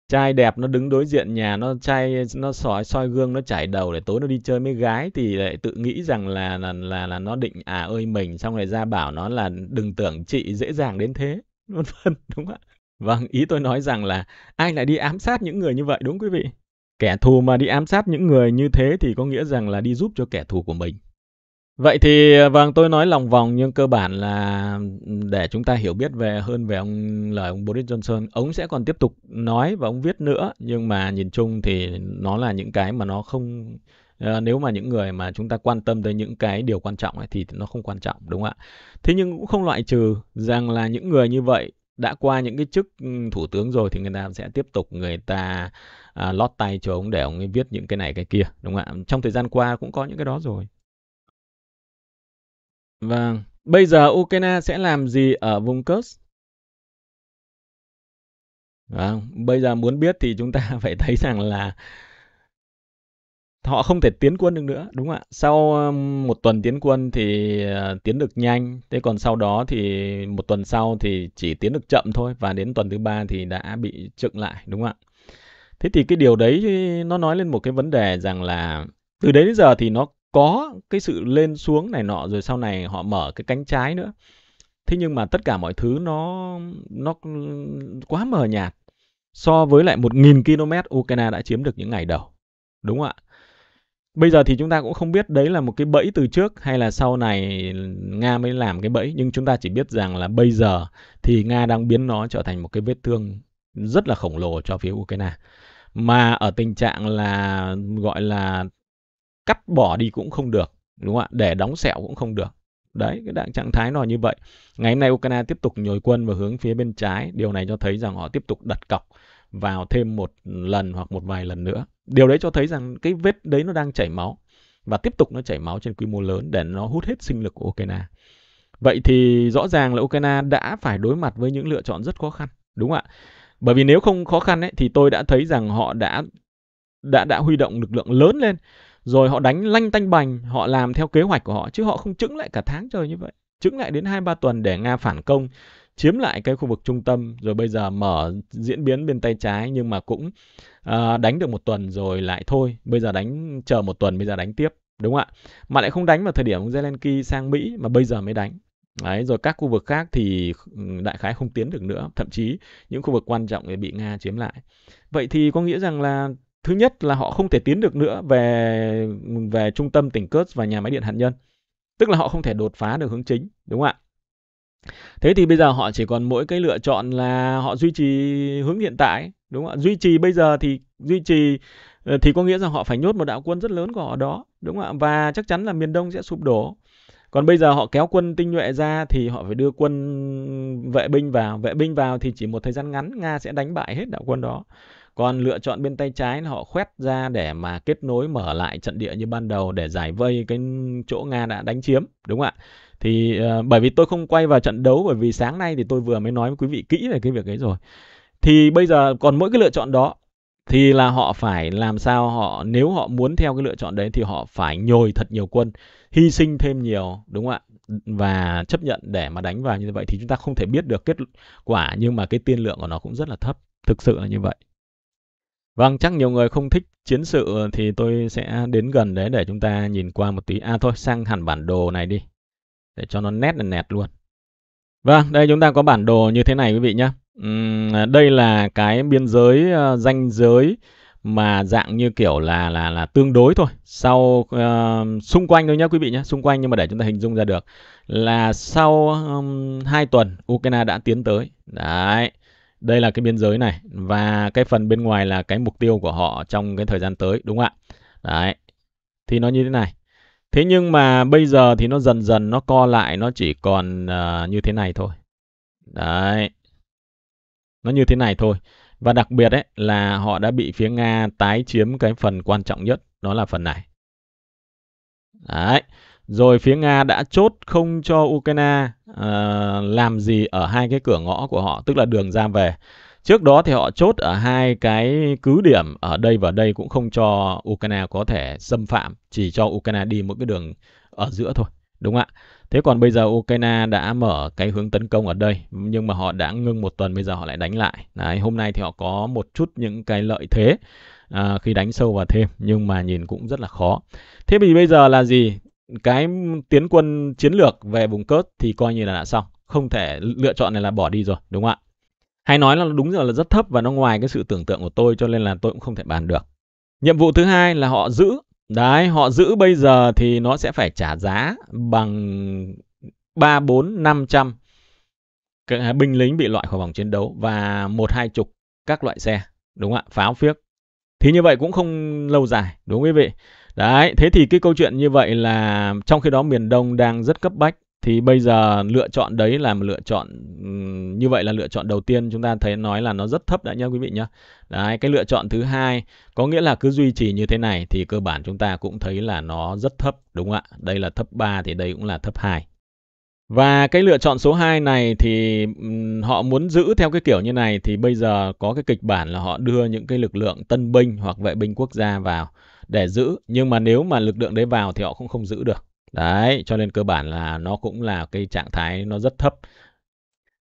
trai đẹp nó đứng đối diện nhà nó trai nó soi soi gương nó chảy đầu để tối nó đi chơi mấy gái thì lại tự nghĩ rằng là là là, là nó định à ơi mình xong rồi ra bảo nó là đừng tưởng chị dễ dàng đến thế vân vân đúng không ạ vâng ý tôi nói rằng là ai lại đi ám sát những người như vậy đúng quý vị kẻ thù mà đi ám sát những người như thế thì có nghĩa rằng là đi giúp cho kẻ thù của mình Vậy thì à, vâng, tôi nói lòng vòng nhưng cơ bản là để chúng ta hiểu biết về hơn về ông lời ông Boris Johnson, ông sẽ còn tiếp tục nói và ông viết nữa, nhưng mà nhìn chung thì nó là những cái mà nó không à, nếu mà những người mà chúng ta quan tâm tới những cái điều quan trọng ấy, thì nó không quan trọng đúng không ạ? Thế nhưng cũng không loại trừ rằng là những người như vậy đã qua những cái chức ừ, thủ tướng rồi thì người ta sẽ tiếp tục người ta à, lót tay cho ông để ông ấy viết những cái này cái kia đúng không ạ? Trong thời gian qua cũng có những cái đó rồi. Vâng. Bây giờ Ukraine sẽ làm gì ở vùng Kursk? Vâng. Bây giờ muốn biết thì chúng ta phải thấy rằng là họ không thể tiến quân được nữa đúng không ạ sau um, một tuần tiến quân thì ờ, tiến được nhanh thế còn sau đó thì một tuần sau thì chỉ tiến được chậm thôi và đến tuần thứ ba thì đã bị chững lại đúng không ạ thế thì cái điều đấy nó nói lên một cái vấn đề rằng là từ đấy đến giờ thì nó có cái sự lên xuống này nọ rồi sau này họ mở cái cánh trái nữa thế nhưng mà tất cả mọi thứ nó nó quá mờ nhạt so với lại một nghìn km Ukraine đã chiếm được những ngày đầu đúng không ạ bây giờ thì chúng ta cũng không biết đấy là một cái bẫy từ trước hay là sau này nga mới làm cái bẫy nhưng chúng ta chỉ biết rằng là bây giờ thì nga đang biến nó trở thành một cái vết thương rất là khổng lồ cho phía ukraine mà ở tình trạng là gọi là cắt bỏ đi cũng không được đúng không ạ để đóng sẹo cũng không được đấy cái dạng trạng thái nó như vậy ngày hôm nay ukraine tiếp tục nhồi quân vào hướng phía bên trái điều này cho thấy rằng họ tiếp tục đặt cọc vào thêm một lần hoặc một vài lần nữa điều đấy cho thấy rằng cái vết đấy nó đang chảy máu và tiếp tục nó chảy máu trên quy mô lớn để nó hút hết sinh lực của ukraine vậy thì rõ ràng là ukraine đã phải đối mặt với những lựa chọn rất khó khăn đúng không ạ bởi vì nếu không khó khăn ấy, thì tôi đã thấy rằng họ đã đã đã huy động lực lượng lớn lên rồi họ đánh lanh tanh bành họ làm theo kế hoạch của họ chứ họ không chững lại cả tháng trời như vậy chững lại đến hai ba tuần để nga phản công chiếm lại cái khu vực trung tâm rồi bây giờ mở diễn biến bên tay trái nhưng mà cũng uh, đánh được một tuần rồi lại thôi bây giờ đánh chờ một tuần bây giờ đánh tiếp đúng không ạ mà lại không đánh vào thời điểm Zelensky sang Mỹ mà bây giờ mới đánh Đấy, rồi các khu vực khác thì ừ, đại khái không tiến được nữa, thậm chí những khu vực quan trọng thì bị Nga chiếm lại. Vậy thì có nghĩa rằng là thứ nhất là họ không thể tiến được nữa về về trung tâm tỉnh Kursk và nhà máy điện hạt nhân tức là họ không thể đột phá được hướng chính đúng không ạ thế thì bây giờ họ chỉ còn mỗi cái lựa chọn là họ duy trì hướng hiện tại đúng không ạ duy trì bây giờ thì duy trì ờ, thì có nghĩa rằng họ phải nhốt một đạo quân rất lớn của họ đó đúng không ạ và chắc chắn là miền đông sẽ sụp đổ còn bây giờ họ kéo quân tinh nhuệ ra thì họ phải đưa quân vệ binh vào vệ binh vào thì chỉ một thời gian ngắn nga sẽ đánh bại hết đạo quân đó còn lựa chọn bên tay trái là họ khoét ra để mà kết nối mở lại trận địa như ban đầu để giải vây cái chỗ Nga đã đánh chiếm, đúng không ạ? Thì uh, bởi vì tôi không quay vào trận đấu bởi vì sáng nay thì tôi vừa mới nói với quý vị kỹ về cái việc ấy rồi. Thì bây giờ còn mỗi cái lựa chọn đó thì là họ phải làm sao họ nếu họ muốn theo cái lựa chọn đấy thì họ phải nhồi thật nhiều quân, hy sinh thêm nhiều, đúng không ạ? và chấp nhận để mà đánh vào như vậy thì chúng ta không thể biết được kết quả nhưng mà cái tiên lượng của nó cũng rất là thấp thực sự là như vậy Vâng, chắc nhiều người không thích chiến sự thì tôi sẽ đến gần đấy để chúng ta nhìn qua một tí. À thôi, sang hẳn bản đồ này đi. Để cho nó nét là nét luôn. Vâng, đây chúng ta có bản đồ như thế này quý vị nhé. Uhm, đây là cái biên giới uh, ờ, danh giới mà dạng như kiểu là là là tương đối thôi. Sau uh, xung quanh thôi nhé quý vị nhé, xung quanh nhưng mà để chúng ta hình dung ra được là sau um, 2 tuần Ukraine đã tiến tới. Đấy đây là cái biên giới này và cái phần bên ngoài là cái mục tiêu của họ trong cái thời gian tới đúng không ạ đấy thì nó như thế này thế nhưng mà bây giờ thì nó dần dần nó co lại nó chỉ còn uh, như thế này thôi đấy nó như thế này thôi và đặc biệt ấy là họ đã bị phía nga tái chiếm cái phần quan trọng nhất đó là phần này đấy rồi phía Nga đã chốt không cho Ukraine uh, làm gì ở hai cái cửa ngõ của họ, tức là đường ra về. Trước đó thì họ chốt ở hai cái cứ điểm ở đây và đây cũng không cho Ukraine có thể xâm phạm, chỉ cho Ukraine đi một cái đường ở giữa thôi, đúng không ạ? Thế còn bây giờ Ukraine đã mở cái hướng tấn công ở đây nhưng mà họ đã ngưng một tuần bây giờ họ lại đánh lại. Đấy, hôm nay thì họ có một chút những cái lợi thế à, khi đánh sâu vào thêm nhưng mà nhìn cũng rất là khó. Thế thì bây giờ là gì? cái tiến quân chiến lược về vùng cớt thì coi như là đã xong không thể lựa chọn này là bỏ đi rồi đúng không ạ hay nói là đúng rồi là rất thấp và nó ngoài cái sự tưởng tượng của tôi cho nên là tôi cũng không thể bàn được nhiệm vụ thứ hai là họ giữ đấy họ giữ bây giờ thì nó sẽ phải trả giá bằng ba bốn năm trăm binh lính bị loại khỏi vòng chiến đấu và một hai chục các loại xe đúng không ạ pháo phiếc thì như vậy cũng không lâu dài đúng không quý vị Đấy, thế thì cái câu chuyện như vậy là trong khi đó miền Đông đang rất cấp bách thì bây giờ lựa chọn đấy là một lựa chọn như vậy là lựa chọn đầu tiên chúng ta thấy nói là nó rất thấp đã nha quý vị nhá. Đấy, cái lựa chọn thứ hai có nghĩa là cứ duy trì như thế này thì cơ bản chúng ta cũng thấy là nó rất thấp đúng không ạ? Đây là thấp 3 thì đây cũng là thấp 2. Và cái lựa chọn số 2 này thì họ muốn giữ theo cái kiểu như này thì bây giờ có cái kịch bản là họ đưa những cái lực lượng tân binh hoặc vệ binh quốc gia vào để giữ nhưng mà nếu mà lực lượng đấy vào thì họ cũng không giữ được đấy cho nên cơ bản là nó cũng là cái trạng thái nó rất thấp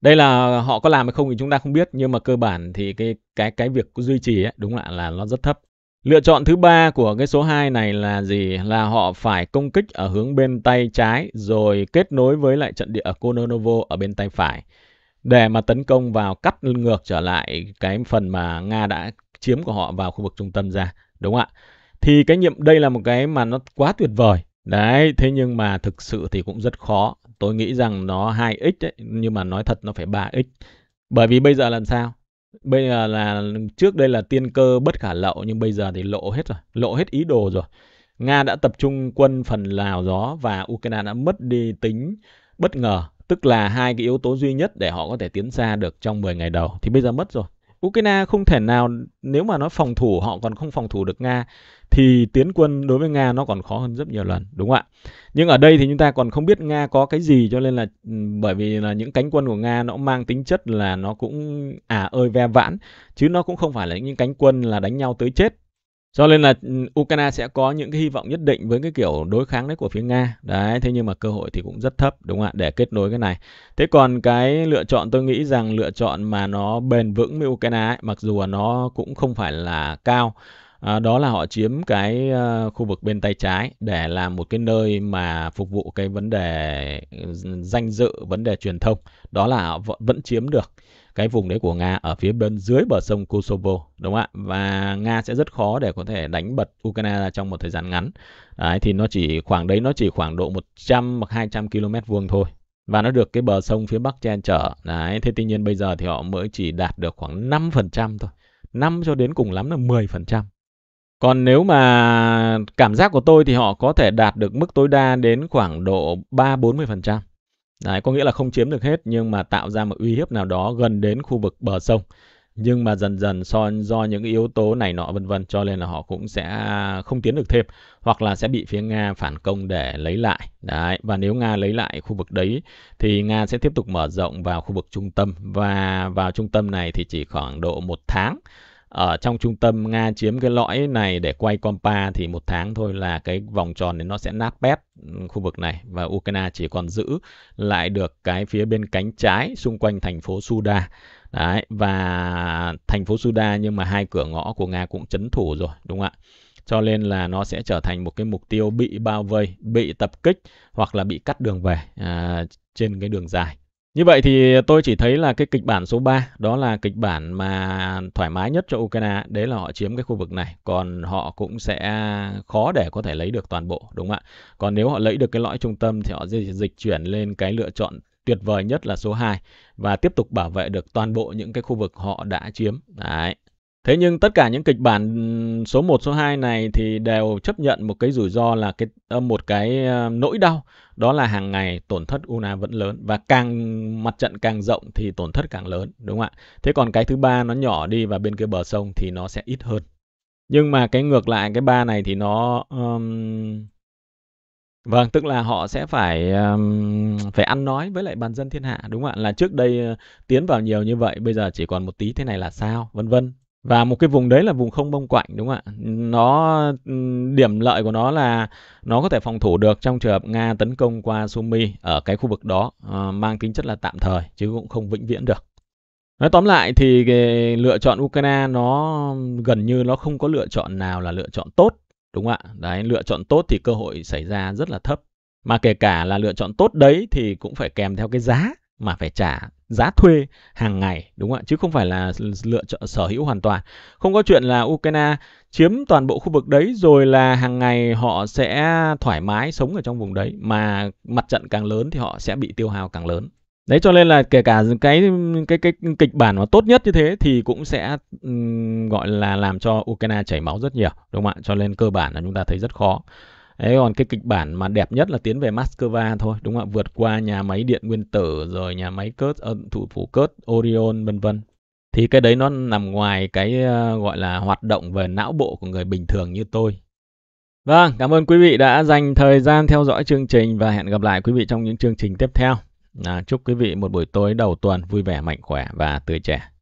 đây là họ có làm hay không thì chúng ta không biết nhưng mà cơ bản thì cái cái cái việc duy trì ấy, đúng là là nó rất thấp lựa chọn thứ ba của cái số 2 này là gì là họ phải công kích ở hướng bên tay trái rồi kết nối với lại trận địa ở Kononovo ở bên tay phải để mà tấn công vào cắt ngược trở lại cái phần mà Nga đã chiếm của họ vào khu vực trung tâm ra đúng không ạ thì cái nhiệm đây là một cái mà nó quá tuyệt vời đấy thế nhưng mà thực sự thì cũng rất khó tôi nghĩ rằng nó 2x đấy nhưng mà nói thật nó phải 3x bởi vì bây giờ làm sao bây giờ là trước đây là tiên cơ bất khả lậu nhưng bây giờ thì lộ hết rồi lộ hết ý đồ rồi nga đã tập trung quân phần lào gió và ukraine đã mất đi tính bất ngờ tức là hai cái yếu tố duy nhất để họ có thể tiến xa được trong 10 ngày đầu thì bây giờ mất rồi Ukraine không thể nào nếu mà nó phòng thủ họ còn không phòng thủ được Nga thì tiến quân đối với Nga nó còn khó hơn rất nhiều lần đúng không ạ? Nhưng ở đây thì chúng ta còn không biết Nga có cái gì cho nên là ừ, bởi vì là những cánh quân của Nga nó mang tính chất là nó cũng à ơi ve vãn chứ nó cũng không phải là những cánh quân là đánh nhau tới chết cho nên là ừ, Ukraine sẽ có những cái hy vọng nhất định với cái kiểu đối kháng đấy của phía Nga. Đấy, thế nhưng mà cơ hội thì cũng rất thấp đúng không ạ để kết nối cái này. Thế còn cái lựa chọn tôi nghĩ rằng lựa chọn mà nó bền vững với Ukraine ấy, mặc dù là nó cũng không phải là cao À, đó là họ chiếm cái ờ, khu vực bên tay trái để làm một cái nơi mà phục vụ cái vấn đề ừ, danh dự, vấn đề truyền thông. Đó là họ vẫn chiếm được cái vùng đấy của Nga ở phía bên dưới bờ sông Kosovo đúng không ạ và Nga sẽ rất khó để có thể đánh bật Ukraine trong một thời gian ngắn đấy, thì nó chỉ khoảng đấy nó chỉ khoảng độ 100 hoặc 200 km vuông thôi và nó được cái bờ sông phía bắc che chở đấy thế tuy nhiên bây giờ thì họ mới chỉ đạt được khoảng 5% thôi 5 cho đến cùng lắm là 10% còn nếu mà cảm giác của tôi thì họ có thể đạt được mức tối đa đến khoảng độ 3-40%. Đấy, có nghĩa là không chiếm được hết nhưng mà tạo ra một uy hiếp nào đó gần đến khu vực bờ sông. Nhưng mà dần dần so, do những yếu tố này nọ vân vân cho nên là họ cũng sẽ không tiến được thêm hoặc là sẽ bị phía Nga phản công để lấy lại. Đấy, và nếu Nga lấy lại khu vực đấy thì Nga sẽ tiếp tục mở rộng vào khu vực trung tâm và vào trung tâm này thì chỉ khoảng độ một tháng ở ờ, trong trung tâm Nga chiếm cái lõi này để quay compa thì một tháng thôi là cái vòng tròn này nó sẽ nát bét ừ, khu vực này và Ukraine chỉ còn giữ lại được cái phía bên cánh trái xung quanh thành phố Suda. Đấy, và thành phố Suda nhưng mà hai cửa ngõ của Nga cũng chấn thủ rồi, đúng không ạ? Cho nên là nó sẽ trở thành một cái mục tiêu bị bao vây, bị tập kích hoặc là bị cắt đường về à, trên cái đường dài. Như vậy thì tôi chỉ thấy là cái kịch bản số 3 đó là kịch bản mà thoải mái nhất cho Ukraine, đấy là họ chiếm cái khu vực này, còn họ cũng sẽ khó để có thể lấy được toàn bộ đúng không ạ? Còn nếu họ lấy được cái lõi trung tâm thì họ dịch chuyển lên cái lựa chọn tuyệt vời nhất là số 2 và tiếp tục bảo vệ được toàn bộ những cái khu vực họ đã chiếm. Đấy. Thế nhưng tất cả những kịch bản số 1, số 2 này thì đều chấp nhận một cái rủi ro là cái ờ, một cái ờ, nỗi đau đó là hàng ngày tổn thất Una vẫn lớn và càng mặt trận càng rộng thì tổn thất càng lớn đúng không ạ? Thế còn cái thứ ba nó nhỏ đi và bên kia bờ sông thì nó sẽ ít hơn. Nhưng mà cái ngược lại cái ba này thì nó um, Vâng, tức là họ sẽ phải um, phải ăn nói với lại bàn dân thiên hạ đúng không ạ? Là trước đây uh, tiến vào nhiều như vậy, bây giờ chỉ còn một tí thế này là sao, vân vân và một cái vùng đấy là vùng không bông quạnh đúng không ạ nó điểm lợi của nó là nó có thể phòng thủ được trong trường hợp nga tấn công qua sumi ở cái khu vực đó ờ, mang tính chất là tạm thời chứ cũng không vĩnh viễn được nói tóm lại thì cái lựa chọn ukraine nó gần như nó không có lựa chọn nào là lựa chọn tốt đúng không ạ đấy lựa chọn tốt thì cơ hội xảy ra rất là thấp mà kể cả là lựa chọn tốt đấy thì cũng phải kèm theo cái giá mà phải trả giá thuê hàng ngày đúng không ạ chứ không phải là lựa chọn sở hữu hoàn toàn không có chuyện là Ukraine chiếm toàn bộ khu vực đấy rồi là hàng ngày họ sẽ thoải mái sống ở trong vùng đấy mà mặt trận càng lớn thì họ sẽ bị tiêu hao càng lớn đấy cho nên là kể cả cái cái cái, kịch bản mà tốt nhất như thế thì cũng sẽ um, gọi là làm cho Ukraine chảy máu rất nhiều đúng không ạ cho nên cơ bản là chúng ta thấy rất khó Đấy, còn cái kịch bản mà đẹp nhất là tiến về Moscow thôi, đúng không ạ? Vượt qua nhà máy điện nguyên tử rồi nhà máy cớt ờ, thủ phủ cớt Orion vân vân. Thì cái đấy nó nằm ngoài cái ờ, gọi là hoạt động về não bộ của người bình thường như tôi. Vâng, cảm ơn quý vị đã dành thời gian theo dõi chương trình và hẹn gặp lại quý vị trong những chương trình tiếp theo. À, chúc quý vị một buổi tối đầu tuần vui vẻ, mạnh khỏe và tươi trẻ.